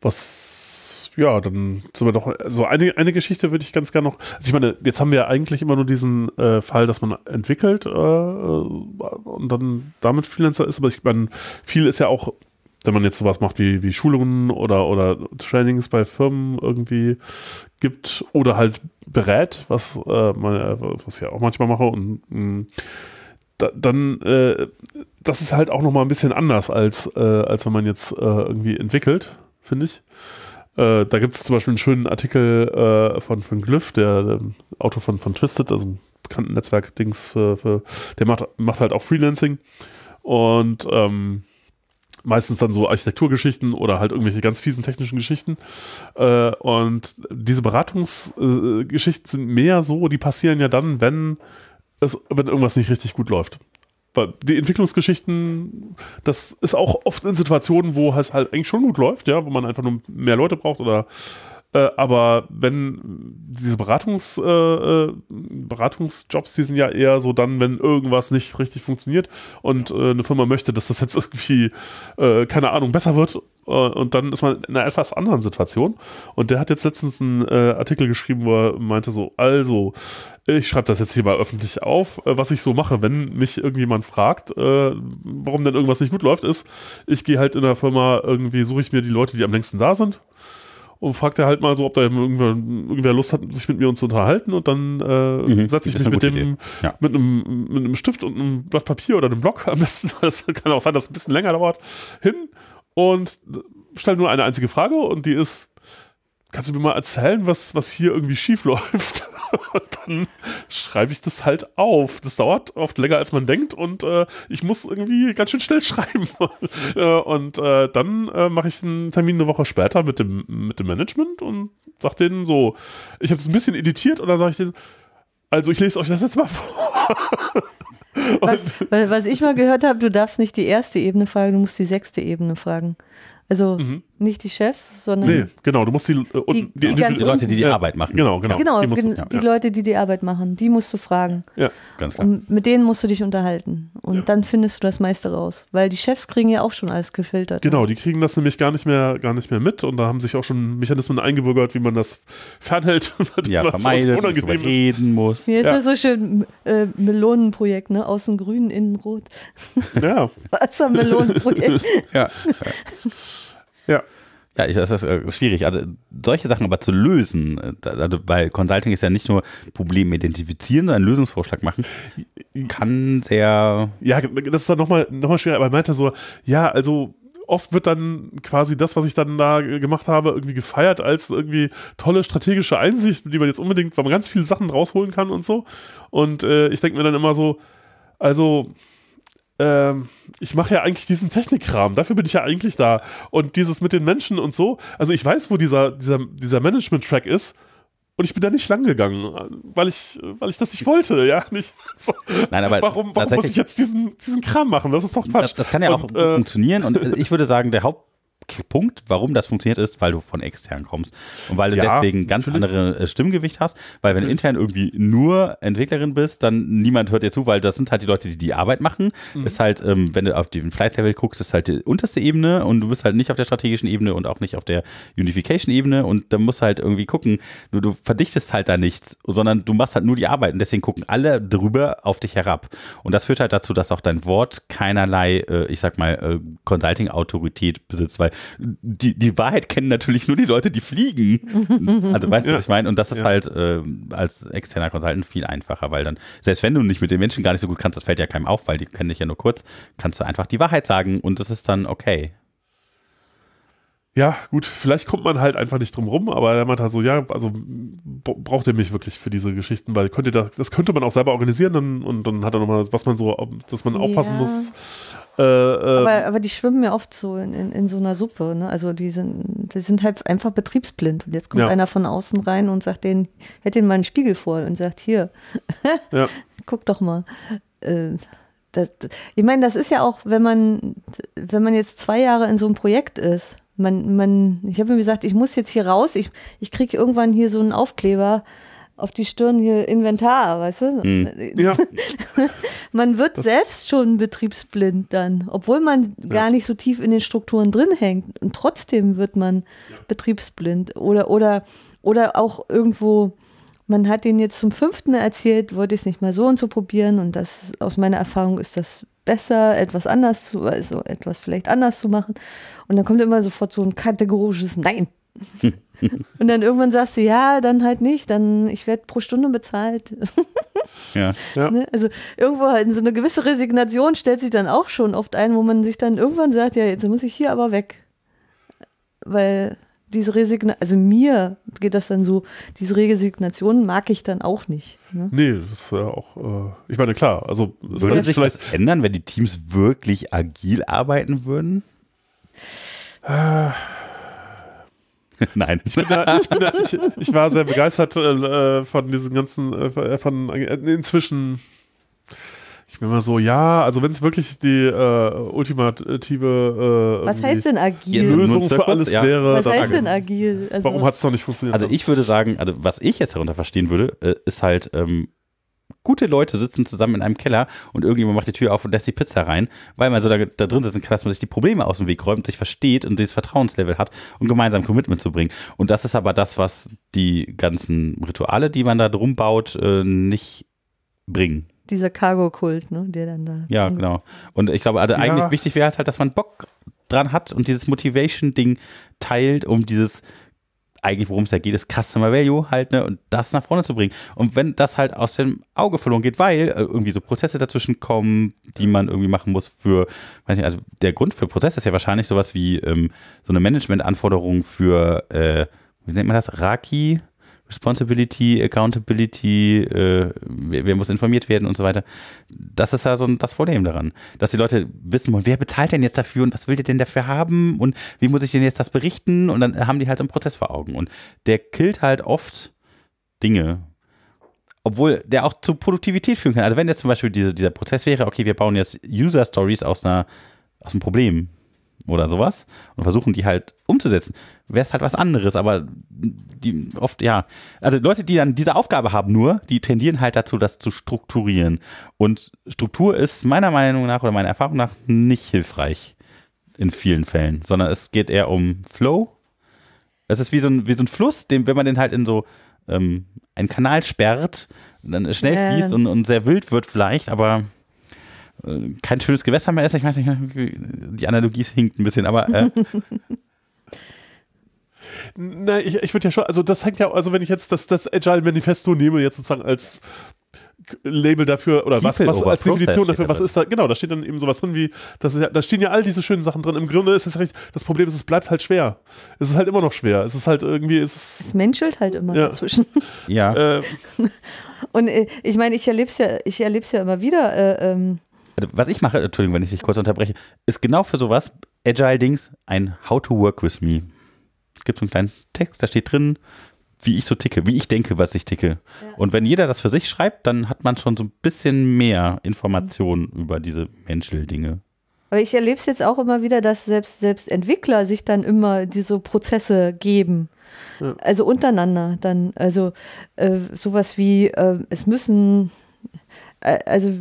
Was, ja, dann sind wir doch, so also eine, eine Geschichte würde ich ganz gerne noch, also ich meine, jetzt haben wir ja eigentlich immer nur diesen äh, Fall, dass man entwickelt äh, und dann damit Freelancer ist, aber ich meine, viel ist ja auch wenn man jetzt sowas macht wie, wie Schulungen oder, oder Trainings bei Firmen irgendwie gibt oder halt berät, was, äh, man, äh, was ich ja auch manchmal mache und mh, mm, dann äh, das ist halt auch nochmal ein bisschen anders als, äh, als wenn man jetzt äh, irgendwie entwickelt, finde ich. Äh, da gibt es zum Beispiel einen schönen Artikel von, von Glyph, der, der Autor von, von Twisted, also einem bekannten Netzwerk-Dings, für, für, der macht, macht halt auch Freelancing und ähm, meistens dann so Architekturgeschichten oder halt irgendwelche ganz fiesen technischen Geschichten. Äh, und diese Beratungsgeschichten äh, sind mehr so, die passieren ja dann, wenn, es, wenn irgendwas nicht richtig gut läuft. Weil die Entwicklungsgeschichten, das ist auch oft in Situationen, wo es halt eigentlich schon gut läuft, ja, wo man einfach nur mehr Leute braucht oder äh, aber wenn diese Beratungs, äh, äh, Beratungsjobs, die sind ja eher so dann, wenn irgendwas nicht richtig funktioniert und äh, eine Firma möchte, dass das jetzt irgendwie, äh, keine Ahnung, besser wird. Äh, und dann ist man in einer etwas anderen Situation. Und der hat jetzt letztens einen Artikel geschrieben, wo er meinte so, also, ich schreibe das jetzt hier mal öffentlich auf, was ich so mache, wenn mich irgendjemand fragt, warum denn irgendwas nicht gut läuft, ist, ich gehe halt in der Firma irgendwie, suche ich mir die Leute, die am längsten da sind und fragt er halt mal so, ob da irgendwer, irgendwer Lust hat, sich mit mir zu unterhalten. Und dann äh, mhm, setze ich mich mit dem, ja. mit, einem, mit einem Stift und einem Blatt Papier oder einem Block am besten, das kann auch sein, dass es ein bisschen länger dauert, hin und stelle nur eine einzige Frage und die ist, kannst du mir mal erzählen, was, was hier irgendwie schief läuft? dann schreibe ich das halt auf. Das dauert oft länger, als man denkt und äh, ich muss irgendwie ganz schön schnell schreiben. Äh, und äh, dann äh, mache ich einen Termin eine Woche später mit dem, mit dem Management und sage denen so, ich habe es ein bisschen editiert und dann sage ich denen, also ich lese euch das jetzt mal vor. was, was ich mal gehört habe, du darfst nicht die erste Ebene fragen, du musst die sechste Ebene fragen. Also mhm. Nicht die Chefs, sondern. Nee, genau, du musst die. Äh, die, die, die, die, Leute, die die Arbeit machen. Genau, genau. genau die, musst, ja, die ja. Leute, die die Arbeit machen, die musst du fragen. Ja, ganz klar. Und mit denen musst du dich unterhalten. Und ja. dann findest du das meiste raus. Weil die Chefs kriegen ja auch schon alles gefiltert. Genau, ne? die kriegen das nämlich gar nicht, mehr, gar nicht mehr mit. Und da haben sich auch schon Mechanismen eingebürgert, wie man das fernhält, ja, was vermeidet, unangenehm ist. reden muss. Hier ist das so schön: äh, Melonenprojekt, ne? Außen grün, innen rot. Ja. Wassermelonenprojekt. ja. Ja. Ja, ich, das ist äh, schwierig. Also solche Sachen aber zu lösen, äh, also bei Consulting ist ja nicht nur Probleme identifizieren, sondern einen Lösungsvorschlag machen, kann sehr. Ja, das ist dann nochmal noch mal schwer, aber er meinte so, ja, also oft wird dann quasi das, was ich dann da gemacht habe, irgendwie gefeiert als irgendwie tolle strategische Einsicht, die man jetzt unbedingt, weil man ganz viele Sachen rausholen kann und so. Und äh, ich denke mir dann immer so, also ähm, ich mache ja eigentlich diesen Technikkram, dafür bin ich ja eigentlich da. Und dieses mit den Menschen und so, also ich weiß, wo dieser, dieser, dieser Management-Track ist. Und ich bin da nicht lang gegangen, weil ich, weil ich das nicht wollte, ja. Nicht, so. Nein, aber warum, warum muss ich jetzt diesen, diesen Kram machen? Das ist doch Quatsch. Das, das kann ja und, auch äh, funktionieren. Und ich würde sagen, der Haupt, Punkt, warum das funktioniert, ist, weil du von extern kommst und weil du ja, deswegen ganz andere äh, Stimmgewicht hast, weil wenn du intern irgendwie nur Entwicklerin bist, dann niemand hört dir zu, weil das sind halt die Leute, die die Arbeit machen. Mhm. Ist halt, ähm, wenn du auf den Flight Level guckst, ist halt die unterste Ebene und du bist halt nicht auf der strategischen Ebene und auch nicht auf der Unification Ebene und dann musst du halt irgendwie gucken, nur du verdichtest halt da nichts, sondern du machst halt nur die Arbeit und deswegen gucken alle drüber auf dich herab und das führt halt dazu, dass auch dein Wort keinerlei, äh, ich sag mal, äh, Consulting Autorität besitzt, weil die, die Wahrheit kennen natürlich nur die Leute, die fliegen. Also weißt du, ja. was ich meine? Und das ist ja. halt äh, als externer Consultant viel einfacher, weil dann, selbst wenn du nicht mit den Menschen gar nicht so gut kannst, das fällt ja keinem auf, weil die kennen dich ja nur kurz, kannst du einfach die Wahrheit sagen und das ist dann okay. Ja, gut, vielleicht kommt man halt einfach nicht drum rum, aber er meinte halt so, ja, also braucht ihr mich wirklich für diese Geschichten, weil könnt ihr das, das könnte man auch selber organisieren dann, und dann hat er nochmal, was man so, dass man aufpassen ja. muss. Äh, äh, aber, aber, die schwimmen ja oft so in, in, in so einer Suppe. Ne? Also die sind, die sind halt einfach betriebsblind. Und jetzt kommt ja. einer von außen rein und sagt denen, hätte denen mal einen Spiegel vor und sagt, hier, ja. guck doch mal. Äh, das, ich meine, das ist ja auch, wenn man, wenn man jetzt zwei Jahre in so einem Projekt ist, man, man, ich habe mir gesagt, ich muss jetzt hier raus, ich, ich kriege irgendwann hier so einen Aufkleber, auf die Stirn hier Inventar, weißt du? Hm. Ja. man wird das selbst schon betriebsblind dann, obwohl man ja. gar nicht so tief in den Strukturen drin hängt. Und trotzdem wird man ja. betriebsblind. Oder, oder, oder auch irgendwo, man hat den jetzt zum fünften Mal erzählt, wollte ich es nicht mal so und so probieren. Und das aus meiner Erfahrung ist das besser, etwas anders zu, also etwas vielleicht anders zu machen. Und dann kommt immer sofort so ein kategorisches Nein. und dann irgendwann sagst du, ja, dann halt nicht, dann ich werde pro Stunde bezahlt. ja. ja. Ne? Also irgendwo halt so eine gewisse Resignation stellt sich dann auch schon oft ein, wo man sich dann irgendwann sagt, ja, jetzt muss ich hier aber weg. Weil diese Resignation, also mir geht das dann so, diese Resignation mag ich dann auch nicht. Ne? Nee, das ist ja auch, äh, ich meine, klar, also würde sich vielleicht ändern, wenn die Teams wirklich agil arbeiten würden? Äh, Nein. Ich, bin da, ich, bin da, ich, ich war sehr begeistert äh, äh von diesen ganzen, äh, äh, von äh, inzwischen. Ich bin mal so, ja, also wenn es wirklich die äh, ultimative Was heißt denn agil? Lösung für alles ja. wäre. Was heißt denn agil? Also Warum hat es noch nicht funktioniert? Also ich würde sagen, also was ich jetzt darunter verstehen würde, ist halt ähm, gute Leute sitzen zusammen in einem Keller und irgendjemand macht die Tür auf und lässt die Pizza rein, weil man so da, da drin sitzen kann, dass man sich die Probleme aus dem Weg räumt, sich versteht und dieses Vertrauenslevel hat, um gemeinsam Commitment zu bringen. Und das ist aber das, was die ganzen Rituale, die man da drum baut, äh, nicht bringen. Dieser Cargo-Kult, ne, der dann da. Ja, genau. Und ich glaube, also ja. eigentlich wichtig wäre es halt, dass man Bock dran hat und dieses Motivation-Ding teilt, um dieses eigentlich, worum es da geht, ist Customer Value halt, ne, und das nach vorne zu bringen. Und wenn das halt aus dem Auge verloren geht, weil äh, irgendwie so Prozesse dazwischen kommen, die man irgendwie machen muss für, weiß nicht, also der Grund für Prozesse ist ja wahrscheinlich sowas wie ähm, so eine Management-Anforderung für, äh, wie nennt man das, Raki? Responsibility, Accountability, äh, wer, wer, muss informiert werden und so weiter. Das ist ja so das Problem daran, dass die Leute wissen wollen, wer bezahlt denn jetzt dafür und was will der denn dafür haben und wie muss ich denn jetzt das berichten und dann haben die halt so einen Prozess vor Augen und der killt halt oft Dinge, obwohl der auch zu Produktivität führen kann. Also wenn jetzt zum Beispiel diese, dieser Prozess wäre, okay, wir bauen jetzt User Stories aus einer aus einem Problem, oder sowas und versuchen die halt umzusetzen. Wäre es halt was anderes, aber die oft, ja. Also Leute, die dann diese Aufgabe haben nur, die tendieren halt dazu, das zu strukturieren. Und Struktur ist meiner Meinung nach oder meiner Erfahrung nach nicht hilfreich in vielen Fällen, sondern es geht eher um Flow. Es ist wie so ein, wie so ein Fluss, den, wenn man den halt in so ähm, einen Kanal sperrt, dann schnell fließt äh. und, und sehr wild wird vielleicht, aber äh, kein schönes Gewässer mehr ist. Ich weiß nicht, die Analogie hinkt ein bisschen, aber. Äh, Na, ich, ich würde ja schon, also das hängt ja, also wenn ich jetzt das, das Agile Manifesto nehme, jetzt sozusagen als Label dafür oder was, was als Definition dafür, was ist da, genau, da steht dann eben sowas drin wie, das ja, da stehen ja all diese schönen Sachen drin. Im Grunde ist es recht, das Problem ist, es bleibt halt schwer. Es ist halt immer noch schwer. Es ist halt irgendwie, es ist. Es menschelt halt immer ja. dazwischen. Ja. Äh. Und äh, ich meine, ich erlebe es ja, ich erlebe es ja immer wieder. Äh, ähm, also, was ich mache, Entschuldigung, wenn ich dich kurz unterbreche, ist genau für sowas, Agile-Dings, ein How to Work with Me. Es gibt so einen kleinen Text, da steht drin, wie ich so ticke, wie ich denke, was ich ticke. Ja. Und wenn jeder das für sich schreibt, dann hat man schon so ein bisschen mehr Informationen mhm. über diese Menschel-Dinge. Aber ich erlebe es jetzt auch immer wieder, dass selbst, selbst Entwickler sich dann immer diese Prozesse geben. Ja. Also untereinander dann. Also äh, sowas wie, äh, es müssen, äh, also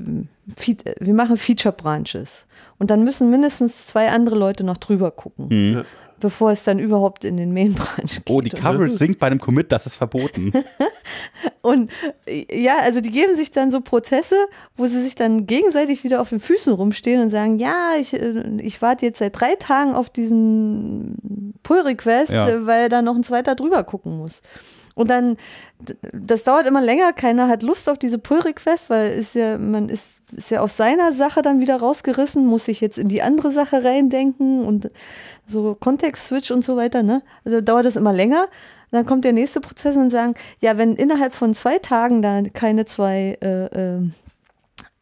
wir machen Feature Branches. Und dann müssen mindestens zwei andere Leute noch drüber gucken. Mhm. Bevor es dann überhaupt in den Main Branch geht. Oh, die Coverage sinkt bei einem Commit, das ist verboten. und ja, also die geben sich dann so Prozesse, wo sie sich dann gegenseitig wieder auf den Füßen rumstehen und sagen, ja, ich, äh, ich warte jetzt seit drei Tagen auf diesen Pull-Request, ja. Äh, weil da noch ein zweiter drüber gucken muss. Und dann, das dauert immer länger, keiner hat Lust auf diese Pull-Request, weil ist ja, man ist, ist ja aus seiner Sache dann wieder rausgerissen, muss sich jetzt in die andere Sache reindenken und so Kontext-Switch und so weiter, ne? Also dauert das immer länger. Dann kommt der nächste Prozess und sagen, ja, wenn innerhalb von zwei Tagen da keine zwei äh, äh,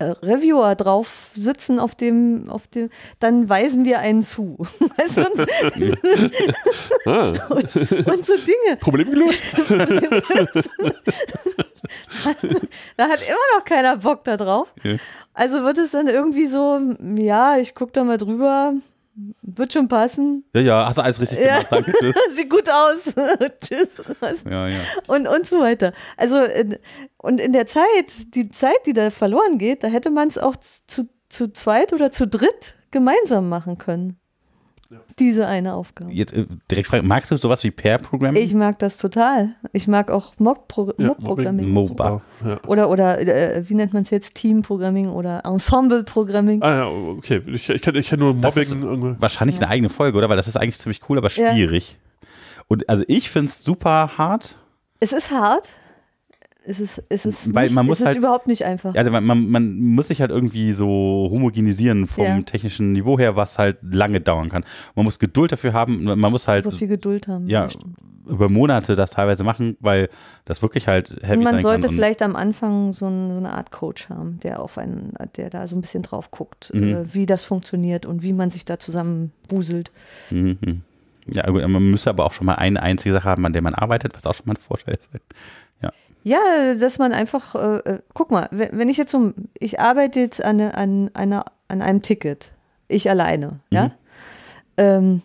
äh, Reviewer drauf sitzen auf dem, auf dem, dann weisen wir einen zu. Weißt du? und, ah. und, so Dinge. Problem gelöst. da hat immer noch keiner Bock da drauf. Also wird es dann irgendwie so, ja, ich gucke da mal drüber, wird schon passen. Ja, ja, hast du alles richtig ja. gemacht. Danke, tschüss. Sieht gut aus. tschüss. Ja, ja. Und, und so weiter. Also, und in der Zeit, die Zeit, die da verloren geht, da hätte man es auch zu, zu zweit oder zu dritt gemeinsam machen können. Diese eine Aufgabe. Jetzt äh, direkt fragen, magst du sowas wie Pair-Programming? Ich mag das total. Ich mag auch Mob-Programming. Ja, MOBA. Ah. Ja. Oder, oder äh, wie nennt man es jetzt? Team-Programming oder Ensemble-Programming. Ah ja, okay. Ich, ich kenne kenn nur Mobbing. Das ist wahrscheinlich ja. eine eigene Folge, oder? Weil das ist eigentlich ziemlich cool, aber schwierig. Und also ich finde es super hart. Es ist hart ist es, ist es, Weil nicht, man muss ist halt, es überhaupt nicht einfach. Also man, man, man, muss sich halt irgendwie so homogenisieren vom ja. technischen Niveau her, was halt lange dauern kann. Man muss Geduld dafür haben, man muss halt. Über viel Geduld haben. Ja, über Monate das teilweise machen, weil das wirklich halt heavy und man sein kann. sollte vielleicht am Anfang so, ein, so, eine Art Coach haben, der auf einen, der da so ein bisschen drauf guckt, mhm. äh, wie das funktioniert und wie man sich da zusammenbuselt. Mhm. mhm. Ja, man müsste aber auch schon mal eine einzige Sache haben, an der man arbeitet, was auch schon mal ein Vorteil ist. Ja. Ja, dass man einfach, äh, äh guck mal, wenn ich jetzt um, ich arbeite jetzt an, an, einer, an einem Ticket, ich alleine, mhm. ja. Ähm,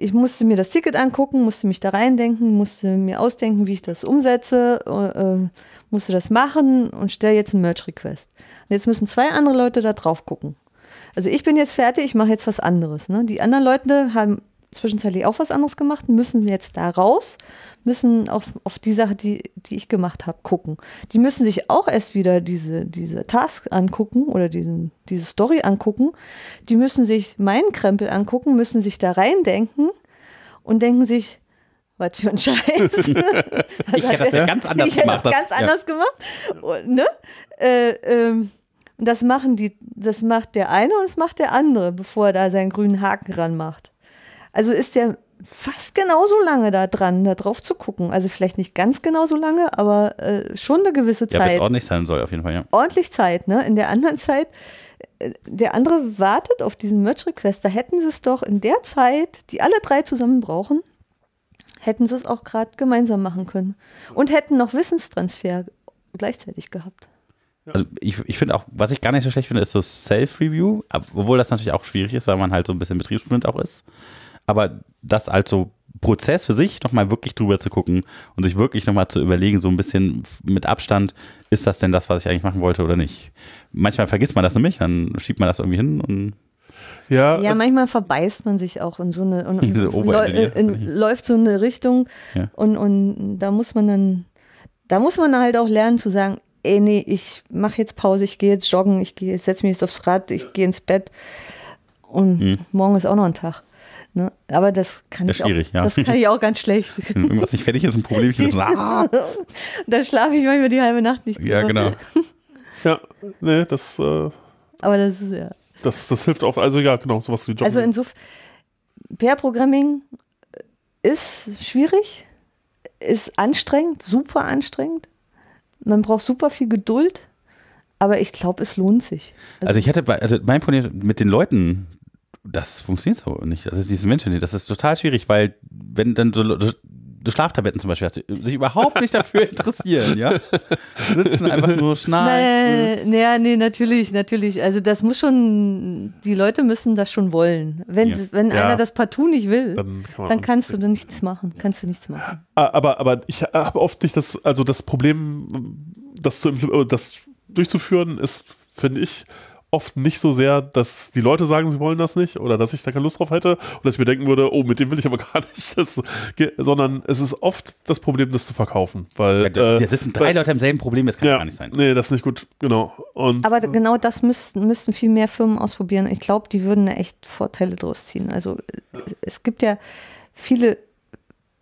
ich musste mir das Ticket angucken, musste mich da reindenken, musste mir ausdenken, wie ich das umsetze, äh, äh musste das machen und stelle jetzt einen Merch-Request. Und jetzt müssen zwei andere Leute da drauf gucken. Also ich bin jetzt fertig, ich mache jetzt was anderes. Ne? Die anderen Leute haben zwischenzeitlich auch was anderes gemacht, müssen jetzt da raus, müssen auf, auf die Sache, die, die ich gemacht habe, gucken. Die müssen sich auch erst wieder diese, diese Task angucken oder diesen, diese Story angucken. Die müssen sich meinen Krempel angucken, müssen sich da reindenken und denken sich, was für ein Scheiß. ich hätte das ja ganz anders ich gemacht. Ich hätte das ganz anders ja. gemacht. Und, ne? äh, ähm, das machen die, das macht der eine und das macht der andere, bevor er da seinen grünen Haken ranmacht. Also ist der fast genauso lange da dran, da drauf zu gucken. Also vielleicht nicht ganz genauso lange, aber äh, schon eine gewisse Zeit. Ja, ordentlich sein soll auf jeden Fall, ja. Ordentlich Zeit, ne? In der anderen Zeit, äh, der andere wartet auf diesen Merch-Request. Da hätten sie es doch in der Zeit, die alle drei zusammen brauchen, hätten sie es auch gerade gemeinsam machen können. Und hätten noch Wissenstransfer gleichzeitig gehabt. Also ich, ich finde auch, was ich gar nicht so schlecht finde, ist so Self-Review, obwohl das natürlich auch schwierig ist, weil man halt so ein bisschen betriebsblind auch ist aber das also Prozess für sich nochmal wirklich drüber zu gucken und sich wirklich nochmal zu überlegen, so ein bisschen mit Abstand, ist das denn das, was ich eigentlich machen wollte oder nicht? Manchmal vergisst man das nämlich, dann schiebt man das irgendwie hin und. Ja, ja manchmal verbeißt man sich auch in so eine, und, in so in, läuft so eine Richtung ja. und, und da muss man dann, da muss man halt auch lernen zu sagen, ey, nee, ich mache jetzt Pause, ich gehe jetzt joggen, ich gehe, setze mich jetzt aufs Rad, ich gehe ins Bett und mhm. morgen ist auch noch ein Tag. Ne? Aber das kann, das ich auch, ja. das kann ich auch ganz schlecht. Wenn irgendwas nicht fertig ist, ein Problem. Ich so, ah. da schlafe ich manchmal die halbe Nacht nicht. Drüber. Ja, genau. ja, ne, das. Äh, Aber das ist ja. Das, das hilft auch. Also, ja, genau, sowas wie Job. Also, insofern, Pair-Programming ist schwierig, ist anstrengend, super anstrengend. Man braucht super viel Geduld. Aber ich glaube, es lohnt sich. Also, also ich hatte bei, also mein Problem mit den Leuten, das funktioniert so nicht. Also diese Menschen, das ist total schwierig, weil wenn dann so Schlaftabletten zum Beispiel hast, du, sich überhaupt nicht dafür interessieren, ja? Sitzen einfach nur schnarchen. Naja, äh. nee, natürlich, natürlich. Also das muss schon, die Leute müssen das schon wollen. Wenn, ja. wenn ja. einer das partout nicht will, dann, kann dann kannst du nichts machen. Kannst du nichts machen. Ah, aber, aber ich habe oft nicht das, also das Problem, das, zu, äh, das durchzuführen, ist, finde ich, oft nicht so sehr, dass die Leute sagen, sie wollen das nicht oder dass ich da keine Lust drauf hätte und dass ich mir denken würde, oh, mit dem will ich aber gar nicht, das, sondern es ist oft das Problem, das zu verkaufen. Weil ja, äh, sitzen drei weil, Leute im selben Problem, das kann ja, gar nicht sein. Nee, das ist nicht gut, genau. Und, aber genau das müssten, müssten viel mehr Firmen ausprobieren. Ich glaube, die würden da echt Vorteile draus ziehen. Also es gibt ja viele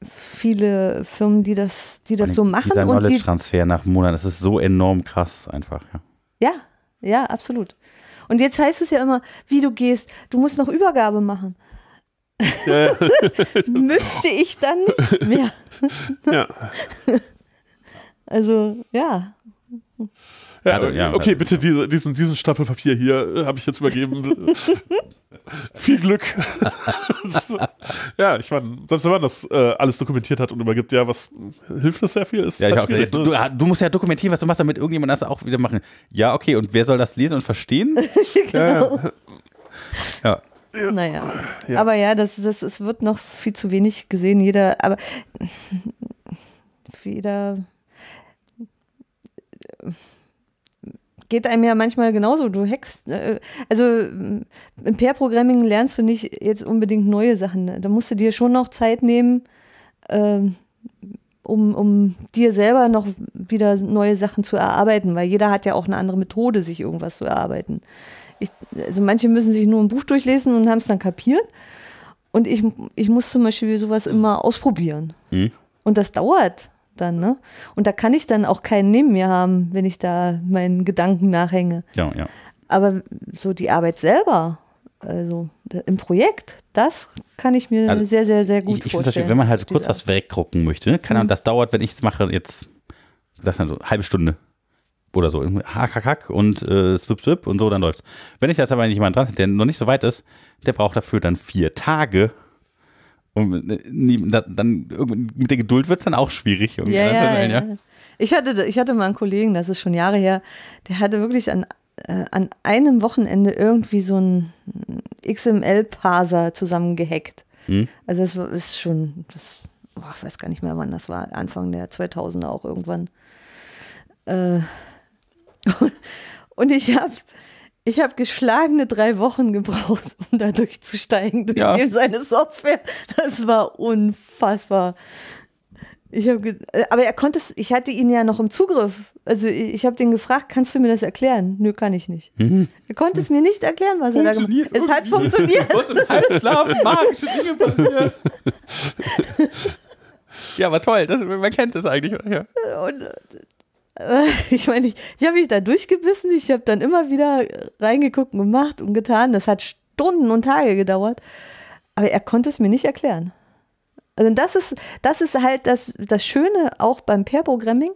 viele Firmen, die das, die das so machen. Dieser Knowledge-Transfer nach Monaten, das ist so enorm krass einfach. Ja, ja, ja absolut. Und jetzt heißt es ja immer, wie du gehst, du musst noch Übergabe machen. Müsste ich dann nicht mehr. ja. Also, ja. Ja, also, ja, ja, okay, also, bitte diese, diesen, diesen Stapel Papier hier äh, habe ich jetzt übergeben. Viel Glück. ja, ich meine, selbst wenn man das äh, alles dokumentiert hat und übergibt, ja, was hilft das sehr viel? Ist ja, okay. Halt ne? du, du, musst ja dokumentieren, was du machst, damit irgendjemand das auch wieder machen. Ja, okay, und wer soll das lesen und verstehen? genau. ja. Naja. Ja. Aber ja, das, das, es wird noch viel zu wenig gesehen. Jeder, aber jeder geht einem ja manchmal genauso. Du hackst. Äh, also mm, im Pair-Programming lernst du nicht jetzt unbedingt neue Sachen. Da musst du dir schon noch Zeit nehmen, ähm, um, um dir selber noch wieder neue Sachen zu erarbeiten, weil jeder hat ja auch eine andere Methode, sich irgendwas zu erarbeiten. Ich, also manche müssen sich nur ein Buch durchlesen und haben es dann kapiert. Und ich, ich muss zum Beispiel sowas immer ausprobieren. Mhm. Und das dauert dann, ne? Und da kann ich dann auch keinen neben mir haben, wenn ich da meinen Gedanken nachhänge. Ja, ja. Aber so die Arbeit selber, also im Projekt, das kann ich mir also, sehr, sehr, sehr gut ich, ich vorstellen. wenn man halt kurz was wegrucken möchte, ne? kann mhm. das dauert, wenn ich es mache, jetzt, sagst du so halbe Stunde oder so, hack, hack, hack und äh, slip, slip und so, dann läuft's. Wenn ich das aber nicht jemand dran, der noch nicht so weit ist, der braucht dafür dann vier Tage und äh, dann, mit der Geduld wird es dann auch schwierig. Irgendwie. Ja, ne? ja, ja, ja. Ich, hatte, ich hatte mal einen Kollegen, das ist schon Jahre her, der hatte wirklich an, äh, an einem Wochenende irgendwie so einen äh, XML-Parser zusammengehackt. Hm. Also das ist schon, das, boah, ich weiß gar nicht mehr, wann das war, Anfang der 2000er auch irgendwann. Äh, und ich habe ich habe geschlagene drei Wochen gebraucht, um da durchzusteigen durch ja. seine Software. Das war unfassbar. Ich habe, aber er konnte es. Ich hatte ihn ja noch im Zugriff. Also ich habe den gefragt, kannst du mir das erklären? Nö, kann ich nicht. Mhm. Er konnte es mir nicht erklären, was er da gemacht hat. Es hat funktioniert. Was im Halbschlaf magische Dinge passiert. ja, aber toll. Das, man kennt das eigentlich. Ja. Und, äh, ich meine, ich, ich habe mich da durchgebissen, ich habe dann immer wieder reingeguckt und gemacht und getan. Das hat Stunden und Tage gedauert. Aber er konnte es mir nicht erklären. Also das ist, das ist halt das, das Schöne auch beim Pair-Programming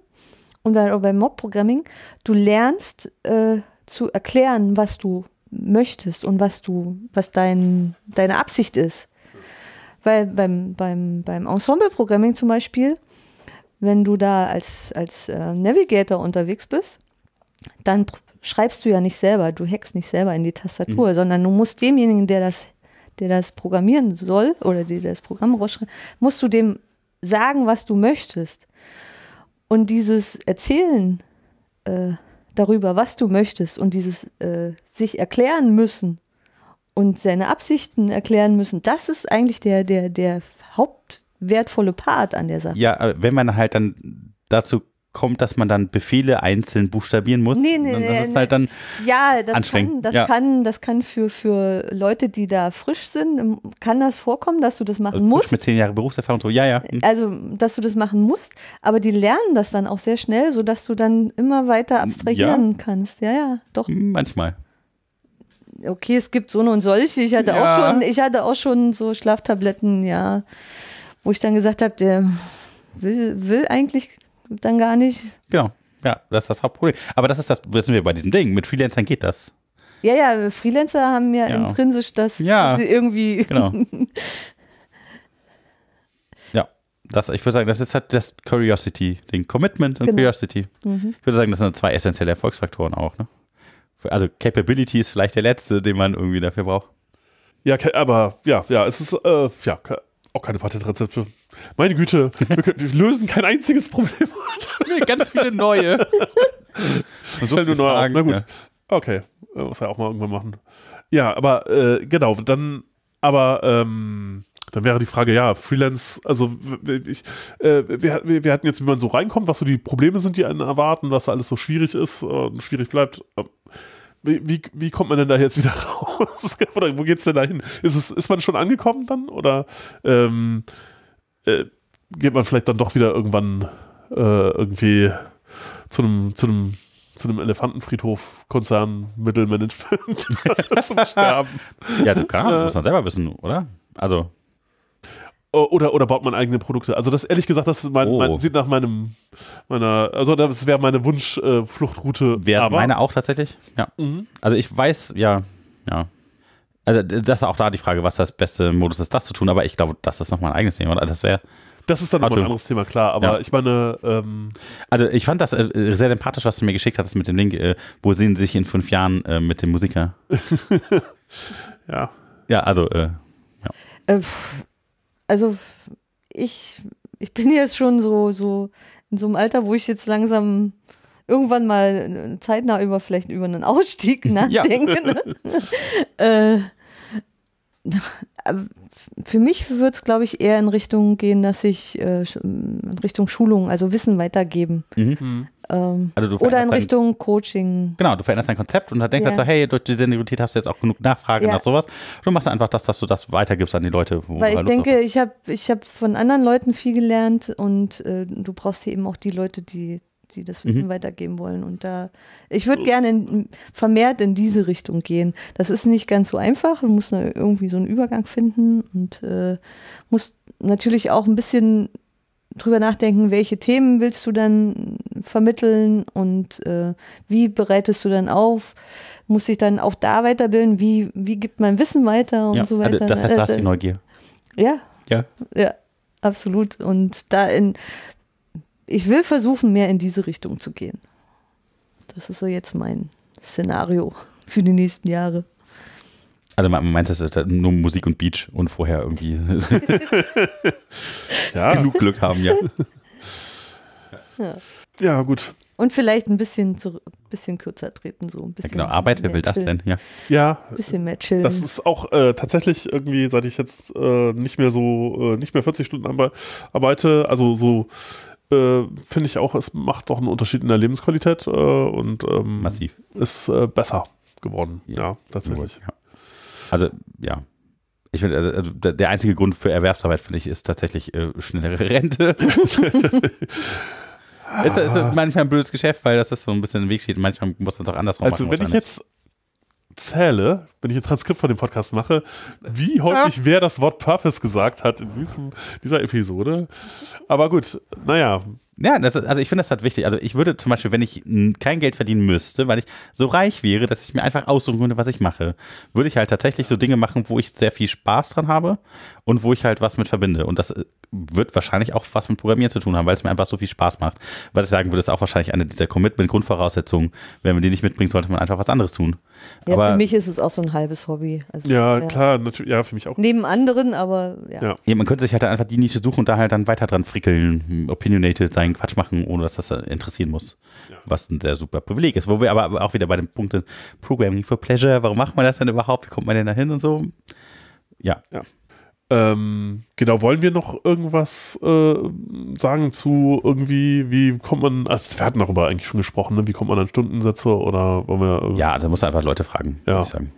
und dann beim Mob-Programming. Du lernst äh, zu erklären, was du möchtest und was du, was dein, deine Absicht ist. Weil beim, beim, beim Ensemble-Programming zum Beispiel, wenn du da als, als äh, Navigator unterwegs bist, dann schreibst du ja nicht selber, du hackst nicht selber in die Tastatur, mhm. sondern du musst demjenigen, der das, der das programmieren soll oder der das Programm rausschreibt, musst du dem sagen, was du möchtest. Und dieses Erzählen äh, darüber, was du möchtest und dieses äh, sich erklären müssen und seine Absichten erklären müssen, das ist eigentlich der, der, der Haupt, wertvolle Part an der Sache. Ja, wenn man halt dann dazu kommt, dass man dann Befehle einzeln buchstabieren muss. Nee, ne, nee, das nee, ist halt dann ja, das anstrengend. Kann, das, ja. kann, das kann für, für Leute, die da frisch sind, ähm, kann das vorkommen, dass du das machen also musst. Mit zehn Jahren Berufserfahrung, so, ja, ja. Hm. Also, dass du das machen musst, aber die lernen das dann auch sehr schnell, sodass du dann immer weiter abstrahieren ja. kannst. Ja, ja, doch. Hm, manchmal okay, es gibt so und solche. Ich hatte ja. auch schon, ich hatte auch schon so Schlaftabletten, ja wo ich dann gesagt habe, der will, will eigentlich dann gar nicht. Genau, ja, das ist das Hauptproblem. Aber das ist das, wissen wir bei diesem Ding, mit Freelancern geht das. Ja, ja, Freelancer haben ja, ja. intrinsisch das ja, sie irgendwie. Genau. ja, das, ich würde sagen, das ist halt das Curiosity, den Commitment und genau. Curiosity. Mhm. Ich würde sagen, das sind zwei essentielle Erfolgsfaktoren auch. Ne? Also Capability ist vielleicht der letzte, den man irgendwie dafür braucht. Ja, aber ja, ja, es ist äh, ja, auch keine Patentrezepte. Meine Güte, wir, können, wir lösen kein einziges Problem. nee, ganz viele neue. Und so nur neue. Fragen, Na gut. Ja. Okay, äh, muss ja auch mal irgendwann machen. Ja, aber äh, genau, dann, aber ähm, dann wäre die Frage, ja, Freelance, also ich, äh, wir, wir, hatten jetzt, wie man so reinkommt, was so die Probleme sind, die einen erwarten, was da alles so schwierig ist und schwierig bleibt. Ähm, wie, wie, wie, kommt man denn da jetzt wieder raus? oder wo es denn da hin? Ist, ist man schon angekommen dann? Oder ähm, äh, geht man vielleicht dann doch wieder irgendwann äh, irgendwie zu einem, zu einem zu einem Elefantenfriedhof Konzern Mittelmanagement zum Sterben. Ja, du kannst, äh, muss man selber wissen, oder? Also Oh, oder, oder baut man eigene Produkte. Also das ehrlich gesagt, das mein, oh. mein, sieht nach meinem, meiner, also das wäre meine Wunschfluchtroute. Äh, wäre meine auch tatsächlich, ja. Mhm. Also ich weiß, ja, ja. Also das ist auch da die Frage, was das beste Modus ist, das zu tun, aber ich glaube, das ist nochmal ein eigenes Thema. Das wäre das ist dann nochmal ein anderes Thema, klar, aber ja. ich meine. Ähm also, ich fand das äh, äh sehr sympathisch, was du mir geschickt hattest mit dem Link. Äh, wo sehen Sie sich in fünf Jahren äh, mit dem Musiker? ja. Ja, also, äh, ja. Äh, also ich, ich bin jetzt schon so, so in so einem Alter, wo ich jetzt langsam irgendwann mal äh, zeitnah über vielleicht über einen Ausstieg nachdenke. Ja. Ne? äh, für mich wird es, glaube ich, eher in Richtung gehen, dass ich äh, in Richtung Schulung, also Wissen weitergeben. Mhm. mhm. Ähm, also oder in Richtung Coaching. Genau, du veränderst dein Konzept und dann denkst du, yeah. so, hey, durch die Seniorität hast du jetzt auch genug Nachfrage yeah. nach sowas. Du machst einfach das, dass du das weitergibst an die Leute. Weil ich Lust denke, hast. ich habe ich hab von anderen Leuten viel gelernt und äh, du brauchst hier eben auch die Leute, die die das Wissen mhm. weitergeben wollen. Und da, ich würde gerne in, vermehrt in diese Richtung gehen. Das ist nicht ganz so einfach. Du musst irgendwie so einen Übergang finden und äh, musst natürlich auch ein bisschen drüber nachdenken, welche Themen willst du dann vermitteln und äh, wie bereitest du dann auf? Muss ich dann auch da weiterbilden? Wie, wie gibt mein Wissen weiter und ja, so also weiter? Das heißt, da hast du äh, die Neugier. Ja. Ja. Ja, absolut. Und da in, ich will versuchen, mehr in diese Richtung zu gehen. Das ist so jetzt mein Szenario für die nächsten Jahre. Also meinst meint das nur Musik und Beach und vorher irgendwie ja. genug Glück haben, ja. ja. ja. gut. Und vielleicht ein bisschen, zu, bisschen kürzer treten, so ein bisschen. Ja, genau, Arbeit, wer will das denn? Ja. ja ein bisschen mehr chillen. Das ist auch äh, tatsächlich irgendwie, seit ich jetzt äh, nicht mehr so, äh, nicht mehr 40 Stunden arbeite, also so äh, finde ich auch, es macht doch einen Unterschied in der Lebensqualität äh, und ähm, massiv ist äh, besser geworden. Ja, ja tatsächlich. Ja. Also, ja. Ich finde, also, also der einzige Grund für Erwerbsarbeit, finde ich, ist tatsächlich äh, schnellere Rente. ist, ist manchmal ein blödes Geschäft, weil das ist so ein bisschen im Weg steht. Manchmal muss man es auch andersrum also, machen. Also, wenn ich jetzt zähle, wenn ich ein Transkript von dem Podcast mache, wie häufig ja. wer das Wort Purpose gesagt hat in diesem, dieser Episode. Aber gut, naja, ja, das, also ich finde das halt wichtig. Also ich würde zum Beispiel, wenn ich kein Geld verdienen müsste, weil ich so reich wäre, dass ich mir einfach aussuchen würde, was ich mache, würde ich halt tatsächlich so Dinge machen, wo ich sehr viel Spaß dran habe und wo ich halt was mit verbinde. Und das äh, wird wahrscheinlich auch was mit Programmieren zu tun haben, weil es mir einfach so viel Spaß macht. Was ich sagen würde, ist auch wahrscheinlich eine dieser Commitment-Grundvoraussetzungen. Wenn man die nicht mitbringt, sollte man einfach was anderes tun. Ja, aber für mich ist es auch so ein halbes Hobby. Also, ja, ja, klar, natürlich, ja, für mich auch. Neben anderen, aber ja. ja. ja. Man könnte sich halt einfach die Nische suchen und da halt dann weiter dran frickeln, opinionated sein, Quatsch machen, ohne dass das interessieren muss. Ja. Was ein sehr super Privileg ist. Wo wir aber auch wieder bei dem Punkt Programming for Pleasure, warum macht man das denn überhaupt? Wie kommt man denn da hin und so? Ja. ja. Ähm, genau, wollen wir noch irgendwas äh, sagen zu irgendwie, wie kommt man, also wir hatten darüber eigentlich schon gesprochen, ne? wie kommt man an Stundensätze oder wollen wir. Äh, ja, also muss einfach Leute fragen, ja. würde ich sagen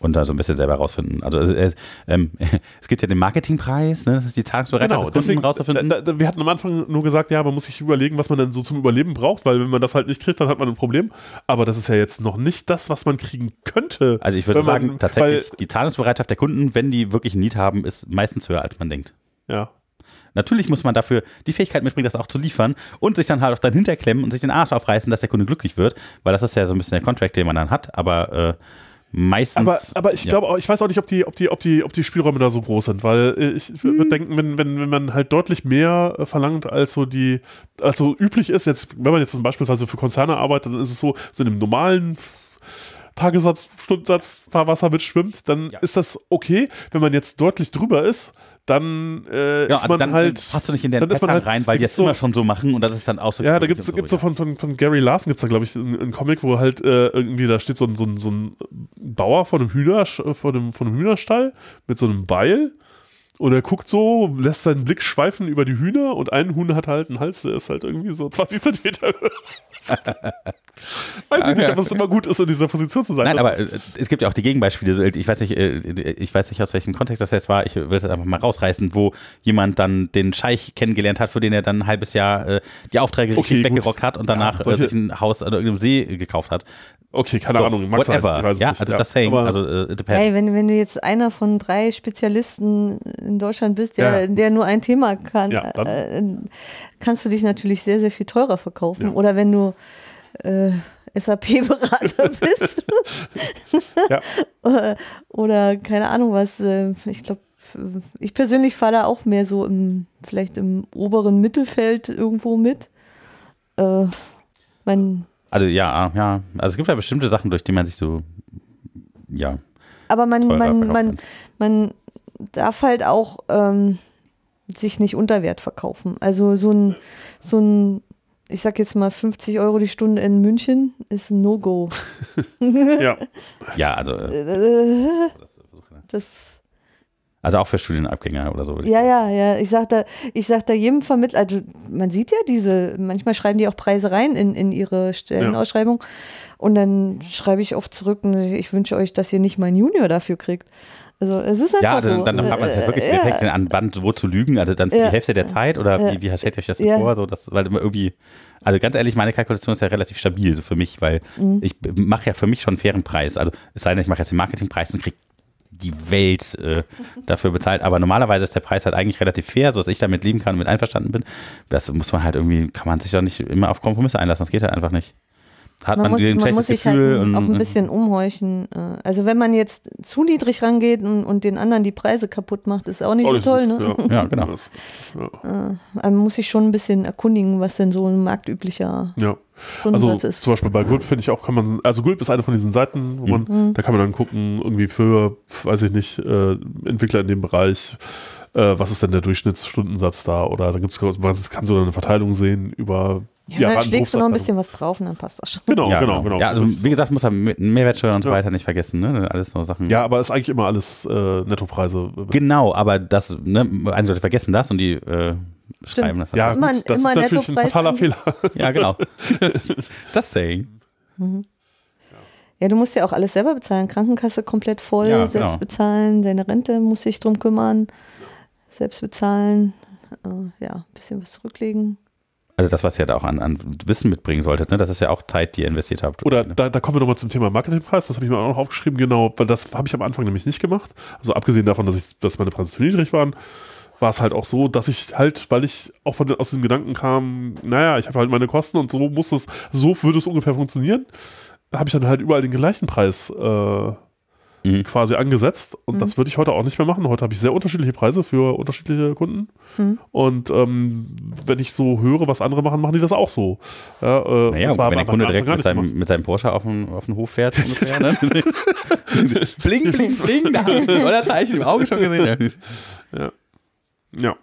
und da so ein bisschen selber rausfinden. Also äh, äh, es gibt ja den Marketingpreis, ne? das ist die Zahlungsbereitschaft genau, des Kunden rauszufinden. Da, da, wir hatten am Anfang nur gesagt, ja, man muss sich überlegen, was man denn so zum Überleben braucht, weil wenn man das halt nicht kriegt, dann hat man ein Problem. Aber das ist ja jetzt noch nicht das, was man kriegen könnte. Also ich würde sagen, man, tatsächlich, die Zahlungsbereitschaft der Kunden, wenn die wirklich ein Need haben, ist meistens höher, als man denkt. Ja, Natürlich muss man dafür die Fähigkeit mitbringen, das auch zu liefern und sich dann halt auch dann hinterklemmen und sich den Arsch aufreißen, dass der Kunde glücklich wird, weil das ist ja so ein bisschen der Contract, den man dann hat. Aber äh, meistens. Aber, aber ich glaube ja. ich weiß auch nicht, ob die, ob die, ob die, ob die Spielräume da so groß sind, weil ich hm. würde denken, wenn, wenn, wenn man halt deutlich mehr äh, verlangt, als so die, als so üblich ist, jetzt, wenn man jetzt zum Beispiel also für Konzerne arbeitet, dann ist es so, so in einem normalen Tagessatz, Stundensatz, Fahrwasser mitschwimmt, dann ja. ist das okay. Wenn man jetzt deutlich drüber ist, dann äh, ja, ist also man dann halt. Hast du nicht in den dann halt, rein, weil die das so, immer schon so machen und das ist dann auch so. Ja, da gibt es so, so ja. von, von, von Gary Larson, gibt es da, glaube ich, einen Comic, wo halt äh, irgendwie da steht so ein, so ein, so ein Bauer von einem, Hühner, von, einem, von einem Hühnerstall mit so einem Beil und er guckt so, lässt seinen Blick schweifen über die Hühner und ein Huhn hat halt einen Hals, der ist halt irgendwie so 20 Zentimeter. weiß ich nicht, ob es immer gut ist, in dieser Position zu sein. Nein, aber äh, es gibt ja auch die Gegenbeispiele. Ich weiß nicht, äh, ich weiß nicht aus welchem Kontext das jetzt war. Ich will es einfach mal rausreißen, wo jemand dann den Scheich kennengelernt hat, für den er dann ein halbes Jahr äh, die Aufträge okay, richtig weggerockt hat und danach ja, sich ein Haus an irgendeinem See gekauft hat. Okay, keine so, Ahnung, mag whatever. Halt, ja, nicht, also ja. das hängt, also äh, depends. Hey, wenn, wenn du jetzt einer von drei Spezialisten in Deutschland bist, der, ja. der nur ein Thema kann, ja, äh, äh, kannst du dich natürlich sehr, sehr viel teurer verkaufen. Oder wenn du äh, SAP-Berater bist. Oder keine Ahnung was, Äh, ich glaube, ich persönlich fahre da auch mehr so im, vielleicht im oberen Mittelfeld irgendwo mit. Äh, mein also ja, ja. Also es gibt ja bestimmte Sachen, durch die man sich so, ja. Aber man, man, man, man darf halt auch ähm, sich nicht unter Wert verkaufen. Also so ein, so ein, ich sag jetzt mal 50 Euro die Stunde in München ist ein No-Go. ja. ja, also. Äh, das also auch für Studienabgänger oder so. Ja, ja, ja. Ich sag da, ich sag da jedem Vermittler, also man sieht ja diese, manchmal schreiben die auch Preise rein in, in ihre Stellenausschreibung. Ja. Und dann schreibe ich oft zurück, ich wünsche euch, dass ihr nicht meinen Junior dafür kriegt. Also es ist einfach ja, also dann, so. dann, dann hat man es ja wirklich äh, ja. direkt an Band, wo zu lügen, also dann für ja. die Hälfte der Zeit oder ja. wie, wie stellt ihr euch das denn vor? So, dass, weil irgendwie, also ganz ehrlich, meine Kalkulation ist ja relativ stabil so für mich, weil mhm. ich mache ja für mich schon einen fairen Preis. Also es sei denn, ich mache jetzt den Marketingpreis und kriege die Welt äh, dafür bezahlt. Aber normalerweise ist der Preis halt eigentlich relativ fair, sodass ich damit leben kann und mit einverstanden bin. Das muss man halt irgendwie, kann man sich doch nicht immer auf Kompromisse einlassen. Das geht halt einfach nicht. Hat man, man muss, man muss sich halt und, auch ein bisschen umhorchen. Äh. Also wenn man jetzt zu niedrig rangeht und, und den anderen die Preise kaputt macht, ist auch nicht so toll. ne? ja. ja. genau. ja. Äh, man muss sich schon ein bisschen erkundigen, was denn so ein marktüblicher ja also ist. zum Beispiel bei Gulp finde ich auch, kann man, also Gulp ist eine von diesen Seiten, wo mhm. man, mhm. da kann man dann gucken, irgendwie für, weiß ich nicht, äh, Entwickler in dem Bereich, äh, was ist denn der Durchschnittsstundensatz da oder da gibt es, man kann so eine Verteilung sehen über ja, ja, dann schlägst du noch ein bisschen was drauf und dann passt das schon. Genau, ja, genau, genau. genau. Ja, also wie gesagt, muss man Mehrwertsteuer und so ja. weiter nicht vergessen, ne? Alles nur Sachen. Ja, aber ist eigentlich immer alles äh, Nettopreise. Genau, aber das, ne, einen vergessen das und die äh, schreiben. Das ja, gut, immer, das immer ist natürlich ein totaler Fehler. Ja, genau. das Saying. Mhm. Ja, du musst ja auch alles selber bezahlen. Krankenkasse komplett voll, ja, selbst genau. bezahlen, deine Rente muss sich drum kümmern, selbst bezahlen, äh, ja, ein bisschen was zurücklegen. Also das, was ihr da auch an, an Wissen mitbringen solltet, ne? das ist ja auch Zeit, die ihr investiert habt. Oder ne? da, da kommen wir nochmal zum Thema Marketingpreis, das habe ich mir auch noch aufgeschrieben, genau, weil das habe ich am Anfang nämlich nicht gemacht. Also abgesehen davon, dass, ich, dass meine Preise zu niedrig waren, war es halt auch so, dass ich halt, weil ich auch von, aus dem Gedanken kam, naja, ich habe halt meine Kosten und so muss es, so würde es ungefähr funktionieren, habe ich dann halt überall den gleichen Preis äh, mhm. quasi angesetzt. Und mhm. das würde ich heute auch nicht mehr machen. Heute habe ich sehr unterschiedliche Preise für unterschiedliche Kunden. Mhm. Und ähm, wenn ich so höre, was andere machen, machen die das auch so. Ja, äh, naja, wenn der Kunde direkt mit seinem, mit seinem, Porsche auf den, auf den Hof fährt, ungefähr, ne? bling, bling, bling, da, oder Zeichen im Auge schon gesehen. ja. Ja.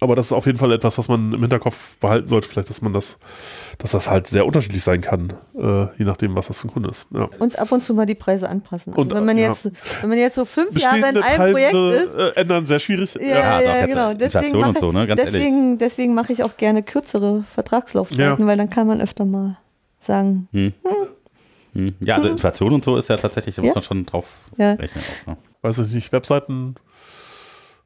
Aber das ist auf jeden Fall etwas, was man im Hinterkopf behalten sollte. Vielleicht, dass man das, dass das halt sehr unterschiedlich sein kann, äh, je nachdem, was das für ein Kunde ist. Ja. Und ab und zu mal die Preise anpassen. Also und, wenn man ja. jetzt, wenn man jetzt so fünf Jahre in einem Preise Projekt ist, äh, ändern sehr schwierig. Ja, ja, ja genau. Halt deswegen mache, so, ne? deswegen, deswegen mache ich auch gerne kürzere Vertragslaufzeiten, weil dann kann man öfter mal sagen. Hm. Hm. hm. Ja, also hm. Inflation und so ist ja tatsächlich, da muss man schon drauf rechnen. Auch, ne? Weiß ich nicht, Webseiten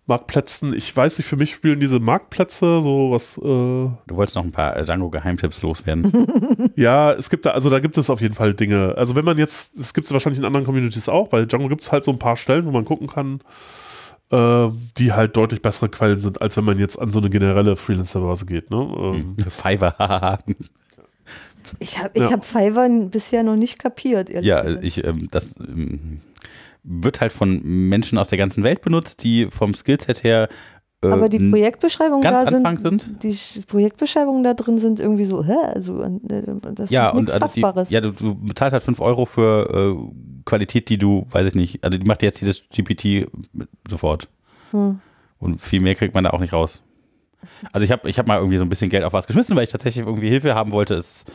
Marktplätzen. Ich weiß nicht, für mich spielen diese Marktplätze so was. Äh du wolltest noch ein paar äh, Django-Geheimtipps loswerden. ja, es gibt da, also da gibt es auf jeden Fall Dinge. Also wenn man jetzt, es gibt es wahrscheinlich in anderen Communities auch, bei Django gibt es halt so ein paar Stellen, wo man gucken kann, äh, die halt deutlich bessere Quellen sind, als wenn man jetzt an so eine generelle Freelancer-Börse geht. Ne? Ähm. Hm, Fiverr. ich habe ich ja. hab Fiverr bisher noch nicht kapiert. Ja, ich, ähm, das. Ähm wird halt von Menschen aus der ganzen Welt benutzt, die vom Skillset her. Äh, Aber die Projektbeschreibungen da sind, sind, Die Projektbeschreibungen da drin sind irgendwie so, hä? Also, äh, das ja, ist nichts also Fassbares. Die, ja, du, du, bezahlst halt 5 Euro für äh, Qualität, die du, weiß ich nicht, also die macht jetzt jedes GPT sofort. Hm. Und viel mehr kriegt man da auch nicht raus. Also ich habe ich hab mal irgendwie so ein bisschen Geld auf was geschmissen, weil ich tatsächlich irgendwie Hilfe haben wollte. Es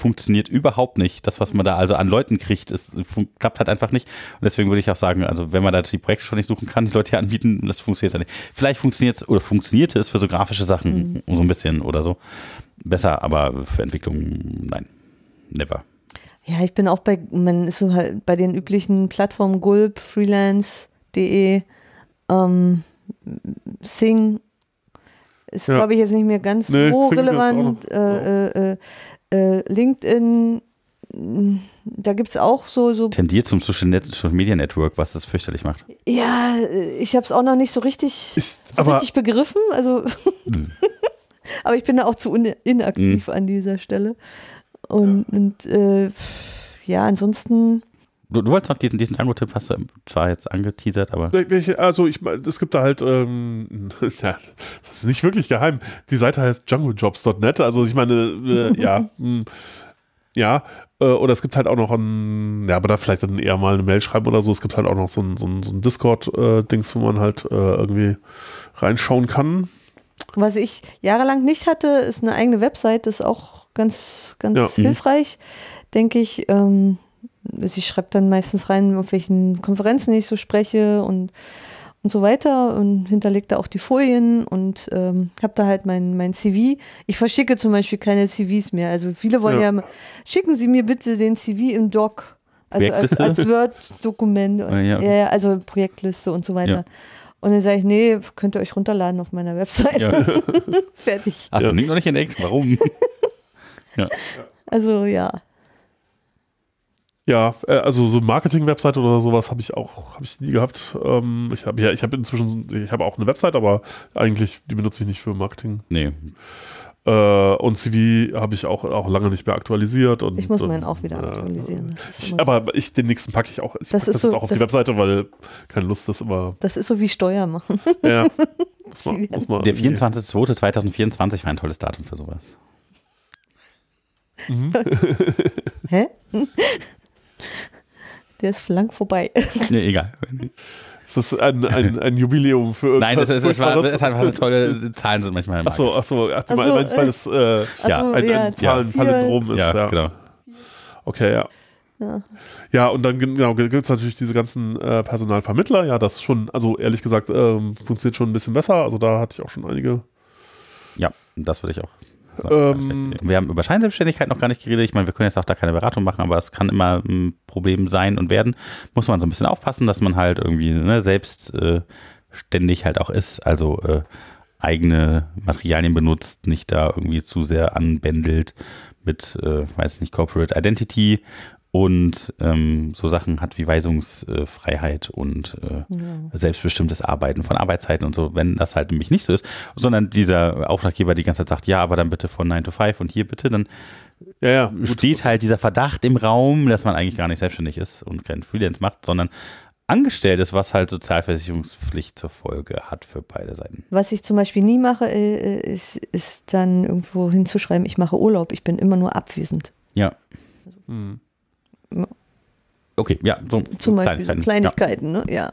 funktioniert überhaupt nicht. Das, was man da also an Leuten kriegt, ist, klappt halt einfach nicht. Und deswegen würde ich auch sagen, also wenn man da die Projekte schon nicht suchen kann, die Leute hier anbieten, das funktioniert halt nicht. Vielleicht funktioniert es oder funktionierte es für so grafische Sachen mhm. so ein bisschen oder so. Besser, aber für Entwicklung, nein. Never. Ja, ich bin auch bei, man ist so halt bei den üblichen Plattformen Gulp, freelance.de, ähm, Sing, ist, ja. glaube ich, jetzt nicht mehr ganz nee, so relevant. Äh, äh, äh. Äh, LinkedIn, mm, da gibt es auch so, so. Tendiert zum Social, Net Social Media Network, was das fürchterlich macht. Ja, ich habe es auch noch nicht so richtig, Ist, so richtig begriffen. Also. Hm. aber ich bin da auch zu inaktiv mhm. an dieser Stelle. Und, ja, und, äh, ja ansonsten Du, du wolltest noch diesen, diesen Tango-Tipp, hast du zwar jetzt angeteasert, aber. Also, ich, meine, es gibt da halt, ähm, ja, das ist nicht wirklich geheim. Die Seite heißt django Also, ich meine, äh, ja, hm, ja, äh, oder es gibt halt auch noch ein, ja, aber da vielleicht dann eher mal eine Mail schreiben oder so. Es gibt halt auch noch so ein, so ein, so ein Discord-Dings, äh, wo man halt äh, irgendwie reinschauen kann. Was ich jahrelang nicht hatte, ist eine eigene Website, das ist auch ganz, ganz ja. Mhm. hilfreich, denke ich. Ähm sie schreibt dann meistens rein, auf welchen Konferenzen ich so spreche und, und so weiter und hinterlegt da auch die Folien und ähm, habe da halt mein, mein CV. Ich verschicke zum Beispiel keine CVs mehr. Also viele wollen ja, ja schicken Sie mir bitte den CV im Doc. Also als, als Word-Dokument. Ah, ja, ja. ja, also Projektliste und so weiter. Und dann sage ich, nee, könnt ihr euch runterladen auf meiner Website. Ja. Fertig. Achso, du mich noch nicht entdeckt? Warum? ja. Also ja. Ja, äh, also so Marketing-Website oder sowas habe ich auch, habe ich nie gehabt. Ähm, ich habe ja, ich habe inzwischen, ich habe auch eine Website, aber eigentlich, die benutze ich nicht für Marketing. Nee. Äh, und CV habe ich auch, auch lange nicht mehr aktualisiert. Und, ich muss meinen auch ähm, wieder äh, aktualisieren. Ich, aber ich, den nächsten packe ich auch. Ich das, ist das so, jetzt auch auf die Webseite, weil keine Lust, das immer. Das ist so wie Steuer machen. Ja. Muss man, muss man Der 24.02.2024 war ein tolles Datum für sowas. Mhm. Hä? Der ist lang vorbei. Nee, egal. Ist ein, ein, ein Jubiläum für irgendwas? Nein, das ist, es war, das ist einfach tolle Zahlen sind manchmal. Achso, achso, ach, also, meinst, weil es äh, äh ja. ein, ein Zahlenpalindrom ja, ist. Ja, ja, genau. Okay, ja. Ja. ja, und dann genau, gibt es natürlich diese ganzen äh, Personalvermittler. Ja, das schon, also ehrlich gesagt, ähm, funktioniert schon ein bisschen besser. Also da hatte ich auch schon einige. Ja, das würde ich auch ähm, wir haben über Scheinselbstständigkeit noch gar nicht geredet. Ich meine, wir können jetzt auch da keine Beratung machen, aber es kann immer ein Problem sein und werden. Muss man so ein bisschen aufpassen, dass man halt irgendwie ne, selbstständig äh, halt auch ist. Also äh, eigene Materialien benutzt, nicht da irgendwie zu sehr anbändelt mit, äh, weiß nicht, Corporate Identity und ähm, so Sachen hat wie Weisungsfreiheit und äh, ja. selbstbestimmtes Arbeiten von Arbeitszeiten und so, wenn das halt nämlich nicht so ist, sondern dieser Auftraggeber die ganze Zeit sagt, ja, aber dann bitte von 9 to 5 und hier bitte, dann ja, ja, steht halt dieser Verdacht im Raum, dass man eigentlich gar nicht selbstständig ist und kein Freelance macht, sondern angestellt ist, was halt Sozialversicherungspflicht zur Folge hat für beide Seiten. Was ich zum Beispiel nie mache, äh, äh, ist, ist dann irgendwo hinzuschreiben, ich mache Urlaub, ich bin immer nur abwesend. Ja. Also. Hm. Okay, ja, so zum Beispiel Kleinigkeiten. Kleinigkeiten ja. Ne? ja.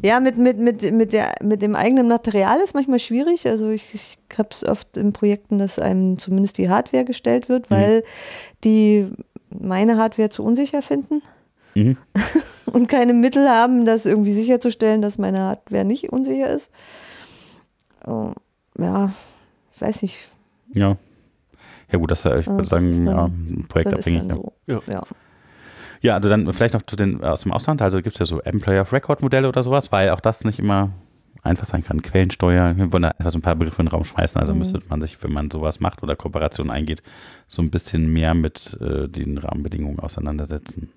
Ja, mit, mit, mit, mit, der, mit dem eigenen Material ist manchmal schwierig. Also ich, ich habe es oft in Projekten, dass einem zumindest die Hardware gestellt wird, mhm. weil mhm. die meine Hardware zu unsicher finden mhm. und keine Mittel haben, das irgendwie sicherzustellen, dass meine Hardware nicht unsicher ist. Oh, ja, weiß nicht. Ja. Ja gut, das ich würde sagen, ja, projektabhängig. So. Ja. ja. Ja, also dann vielleicht noch zu den, äh, aus dem Ausland. Also gibt es ja so Employer of Record Modelle oder sowas, weil auch das nicht immer einfach sein kann. Quellensteuer, wir wollen da einfach so ein paar Begriffe in den Raum schmeißen. Also mhm. müsste man sich, wenn man sowas macht oder Kooperation eingeht, so ein bisschen mehr mit äh, den Rahmenbedingungen auseinandersetzen.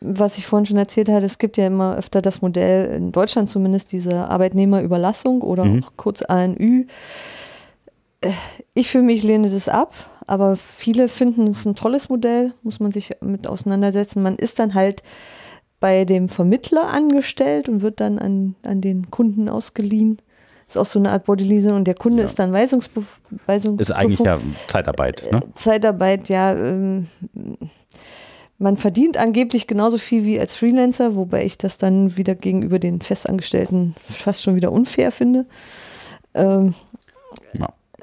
Was ich vorhin schon erzählt hatte, es gibt ja immer öfter das Modell, in Deutschland zumindest, diese Arbeitnehmerüberlassung oder mhm. auch kurz ANÜ. Äh, ich für mich lehne das ab, aber viele finden es ein tolles Modell, muss man sich mit auseinandersetzen. Man ist dann halt bei dem Vermittler angestellt und wird dann an, an den Kunden ausgeliehen. Ist auch so eine Art Bodyleasing und der Kunde ja. ist dann Weisungsbef Weisung Ist eigentlich ja Zeitarbeit. Äh, ne? Zeitarbeit, ja. Ähm, man verdient angeblich genauso viel wie als Freelancer, wobei ich das dann wieder gegenüber den Festangestellten fast schon wieder unfair finde. Ähm,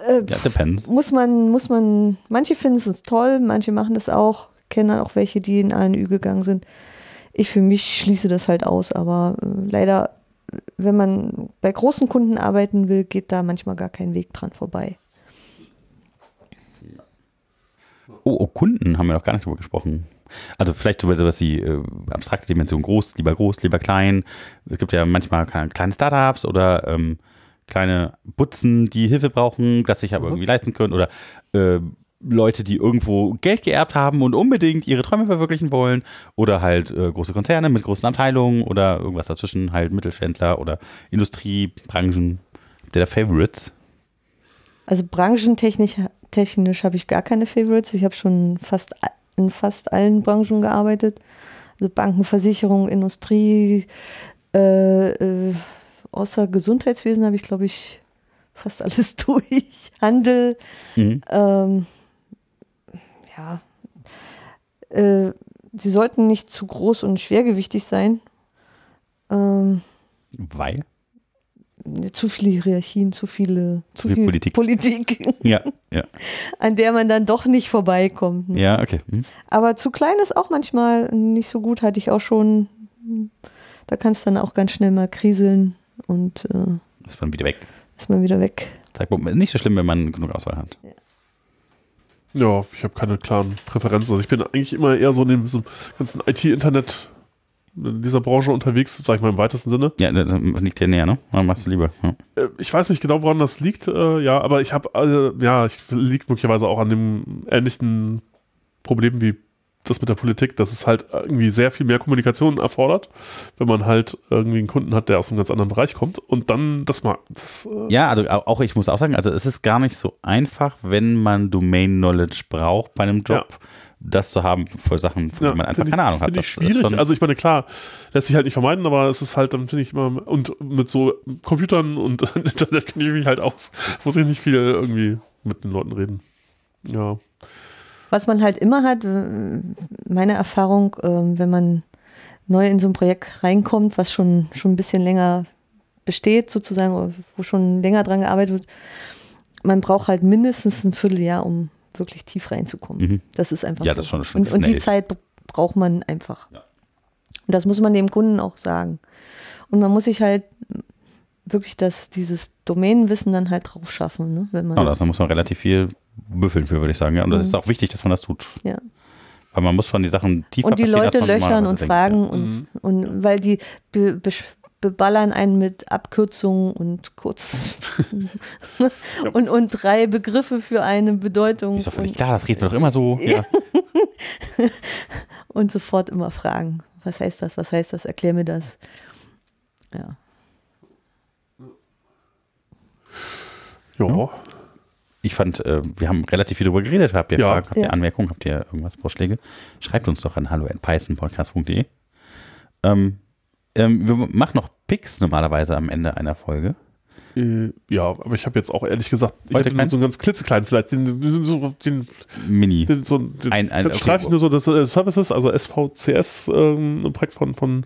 äh, ja, depends. Muss man, muss man, manche finden es toll, manche machen das auch, kennen auch welche, die in ANÜ gegangen sind. Ich für mich schließe das halt aus, aber äh, leider, wenn man bei großen Kunden arbeiten will, geht da manchmal gar kein Weg dran vorbei. Oh, oh, Kunden haben wir noch gar nicht drüber gesprochen. Also vielleicht über was wie äh, abstrakte Dimension, groß, lieber groß, lieber klein. Es gibt ja manchmal kleine Startups oder ähm, kleine Butzen, die Hilfe brauchen, das sich aber mhm. irgendwie leisten können oder äh, Leute, die irgendwo Geld geerbt haben und unbedingt ihre Träume verwirklichen wollen oder halt äh, große Konzerne mit großen Abteilungen oder irgendwas dazwischen, halt Mittelständler oder Industriebranchen, der Favorites. Also branchentechnisch technisch habe ich gar keine Favorites. Ich habe schon fast in fast allen Branchen gearbeitet. Also Banken, Versicherung, Industrie, äh, äh außer Gesundheitswesen habe ich, glaube ich, fast alles durch. Handel, mhm. ähm, ja. Äh, sie sollten nicht zu groß und schwergewichtig sein. Ähm, Weil? Zu viele Hierarchien, zu viele, zu, viel, viel Politik. Politik. ja, ja. An der man dann doch nicht vorbeikommt. Ne? Ja, okay. Mhm. Aber zu klein ist auch manchmal nicht so gut, hatte ich auch schon. Da kann es dann auch ganz schnell mal kriseln und äh, ist man wieder weg. Ist man wieder weg. nicht so schlimm, wenn man genug Auswahl hat. Ja. ich habe keine klaren Präferenzen. Also ich bin eigentlich immer eher so in dem so ganzen IT-Internet in dieser Branche unterwegs, sage ich mal im weitesten Sinne. Ja, das liegt dir näher, ne? Dann machst du lieber. Ja. Äh, ich weiß nicht genau, woran das liegt, äh, ja, aber ich habe, äh, ja, ich liegt möglicherweise auch an dem ähnlichen Problem wie das mit der Politik, dass es halt irgendwie sehr viel mehr Kommunikation erfordert, wenn man halt irgendwie einen Kunden hat, der aus einem ganz anderen Bereich kommt und dann das mal. Das, äh ja, also auch ich muss auch sagen, also es ist gar nicht so einfach, wenn man Domain Knowledge braucht bei einem Job. Ja. Das zu haben für Sachen, von ja, denen man einfach keine Ahnung hat. Das schwierig. also ich meine, klar, lässt sich halt nicht vermeiden, aber es ist halt, dann finde ich immer, und mit so Computern und Internet kenne ich mich halt aus. Muss ich nicht viel irgendwie mit den Leuten reden. Ja was man halt immer hat, meine Erfahrung, ähm, wenn man neu in so ein Projekt reinkommt, was schon, schon ein bisschen länger besteht, sozusagen, wo schon länger dran gearbeitet wird, man braucht halt mindestens ein Vierteljahr, um wirklich tief reinzukommen. Mhm. Das ist einfach. Ja, so. das schon, schon und, und, die Zeit braucht man einfach. Ja. Und das muss man dem Kunden auch sagen. Und man muss sich halt wirklich das, dieses Domänenwissen dann halt drauf schaffen. Ne? Wenn man genau, also muss man relativ viel büffeln für, würde ich sagen. Ja? Und das ist mhm. auch wichtig, dass man das tut. Ja. Weil man muss schon die Sachen tiefer Und die Leute löchern und denkt, fragen ja. und, mhm. und weil die be, be, beballern einen mit Abkürzungen und kurz und, und drei Begriffe für eine Bedeutung. Ist doch völlig klar, das redet man doch immer so. Ja. und sofort immer fragen. Was heißt das? Was heißt das? Erklär mir das. Ja. Jo ich fand, äh, wir haben relativ viel darüber geredet. Habt ihr ja. Fragen, habt ihr Anmerkungen, habt ihr irgendwas, Vorschläge? Schreibt uns doch an hallo.pythonpodcast.de. Ähm, ähm, wir machen noch Picks normalerweise am Ende einer Folge. Äh, ja, aber ich habe jetzt auch ehrlich gesagt, Heute ich habe so einen ganz klitzekleinen, vielleicht den, den, den, Mini. Den, so, den ein, ein, okay. streife ich nur so das äh, Services, also SVCS, ähm, ein Projekt von, von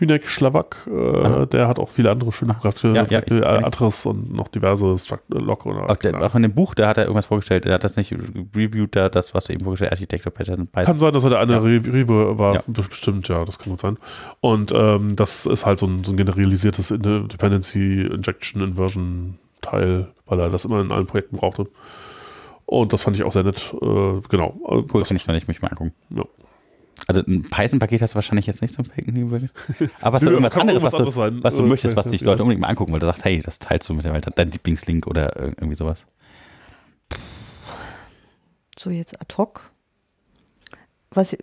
Hynek Schlawak, äh, der hat auch viele andere schöne Projekte, ja, ja, ich, Atris und noch diverse Struct äh, Lock oder. Auch, der, auch in dem Buch, da hat er irgendwas vorgestellt, er hat das nicht reviewed, da das, was du eben vorgestellt hast, Architecture Pattern. Kann sein, dass er der eine ja. Review war, ja. bestimmt, ja, das kann gut sein. Und ähm, das ist halt so ein, so ein generalisiertes Dependency Injection Inversion Teil, weil er das immer in allen Projekten brauchte. Und das fand ich auch sehr nett. Äh, genau. Also cool, das kann ich, noch nicht mich mal angucken. Ja. Also ein Python-Paket hast du wahrscheinlich jetzt nicht zum Paken. Aber hast du irgendwas anderes, was, anderes du, was du, äh, möchtest, was dich Leute unbedingt mal angucken, weil du sagst, hey, das teilst du mit der Welt, dein Lieblingslink oder irgendwie sowas. So jetzt ad hoc. Was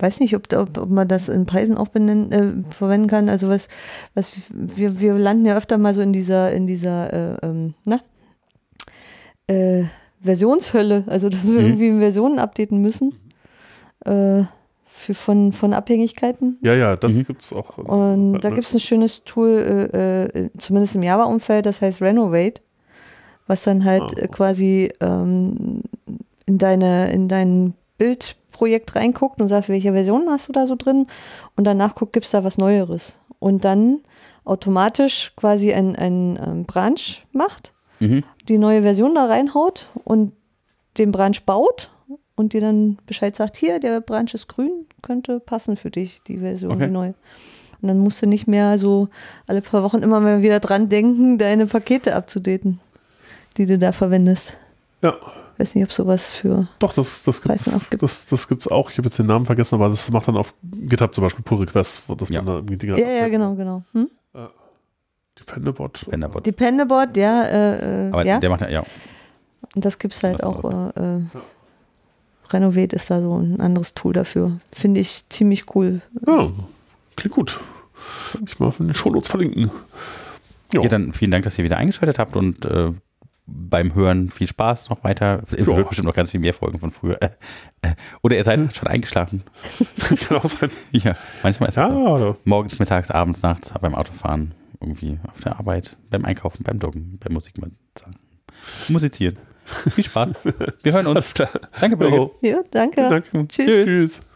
weiß nicht, ob, ob, ob man das in Python auch benennen, äh, verwenden kann. Also was, was wir, wir landen ja öfter mal so in dieser, in dieser, äh, ähm, na, äh, Versionshölle, also dass wir mhm. irgendwie Versionen updaten müssen. Mhm äh, für, von, von Abhängigkeiten. Ja, ja, das mhm. gibt es auch. Äh, und halt, ne? da gibt es ein schönes Tool, äh, äh zumindest im Java-Umfeld, das heißt Renovate, was dann halt ah. Äh, quasi ähm, in, deine, in dein Bildprojekt reinguckt und sagt, welche Version hast du da so drin? Und danach guckt, gibt es da was Neueres? Und dann automatisch quasi ein, ein, ein ähm, Branch macht, mhm. die neue Version da reinhaut und den Branch baut und dir dann Bescheid sagt, hier, der Branch ist grün, könnte passen für dich, die Version, okay. die neue. Und dann musst du nicht mehr so alle paar Wochen immer mal wieder dran denken, deine Pakete abzudaten, die du da verwendest. Ja. Ich weiß nicht, ob sowas für. Doch, das, das gibt es das, das gibt's auch. Ich habe jetzt den Namen vergessen, aber das macht dann auf GitHub zum Beispiel Pull Requests, dass ja. man da irgendwie Dinge. Ja, ja, genau, genau. Hm? Ja. Äh, Dependabot. Dependabot. Dependabot, ja. Äh, äh, aber ja. der macht ja. Und das gibt es halt auch. Äh, äh, ja. Renovate ist da so ein anderes Tool dafür. Finde ich ziemlich cool. Ja, klingt gut. Ich mal von den Shownotes verlinken. Jo. Ja, dann vielen Dank, dass ihr wieder eingeschaltet habt und äh, beim Hören viel Spaß noch weiter. Ihr ja. hört bestimmt noch ganz viel mehr Folgen von früher. oder ihr seid hm. schon eingeschlafen. Kann auch genau, sein. Ja, manchmal ist ja, es morgens, mittags, abends, nachts beim Autofahren, irgendwie auf der Arbeit, beim Einkaufen, beim Doggen, beim Musik, Musizieren. Viel Spaß. Wir hören uns. Alles klar. Danke, Birgit. Ja, danke. danke. Tschüss. Tschüss.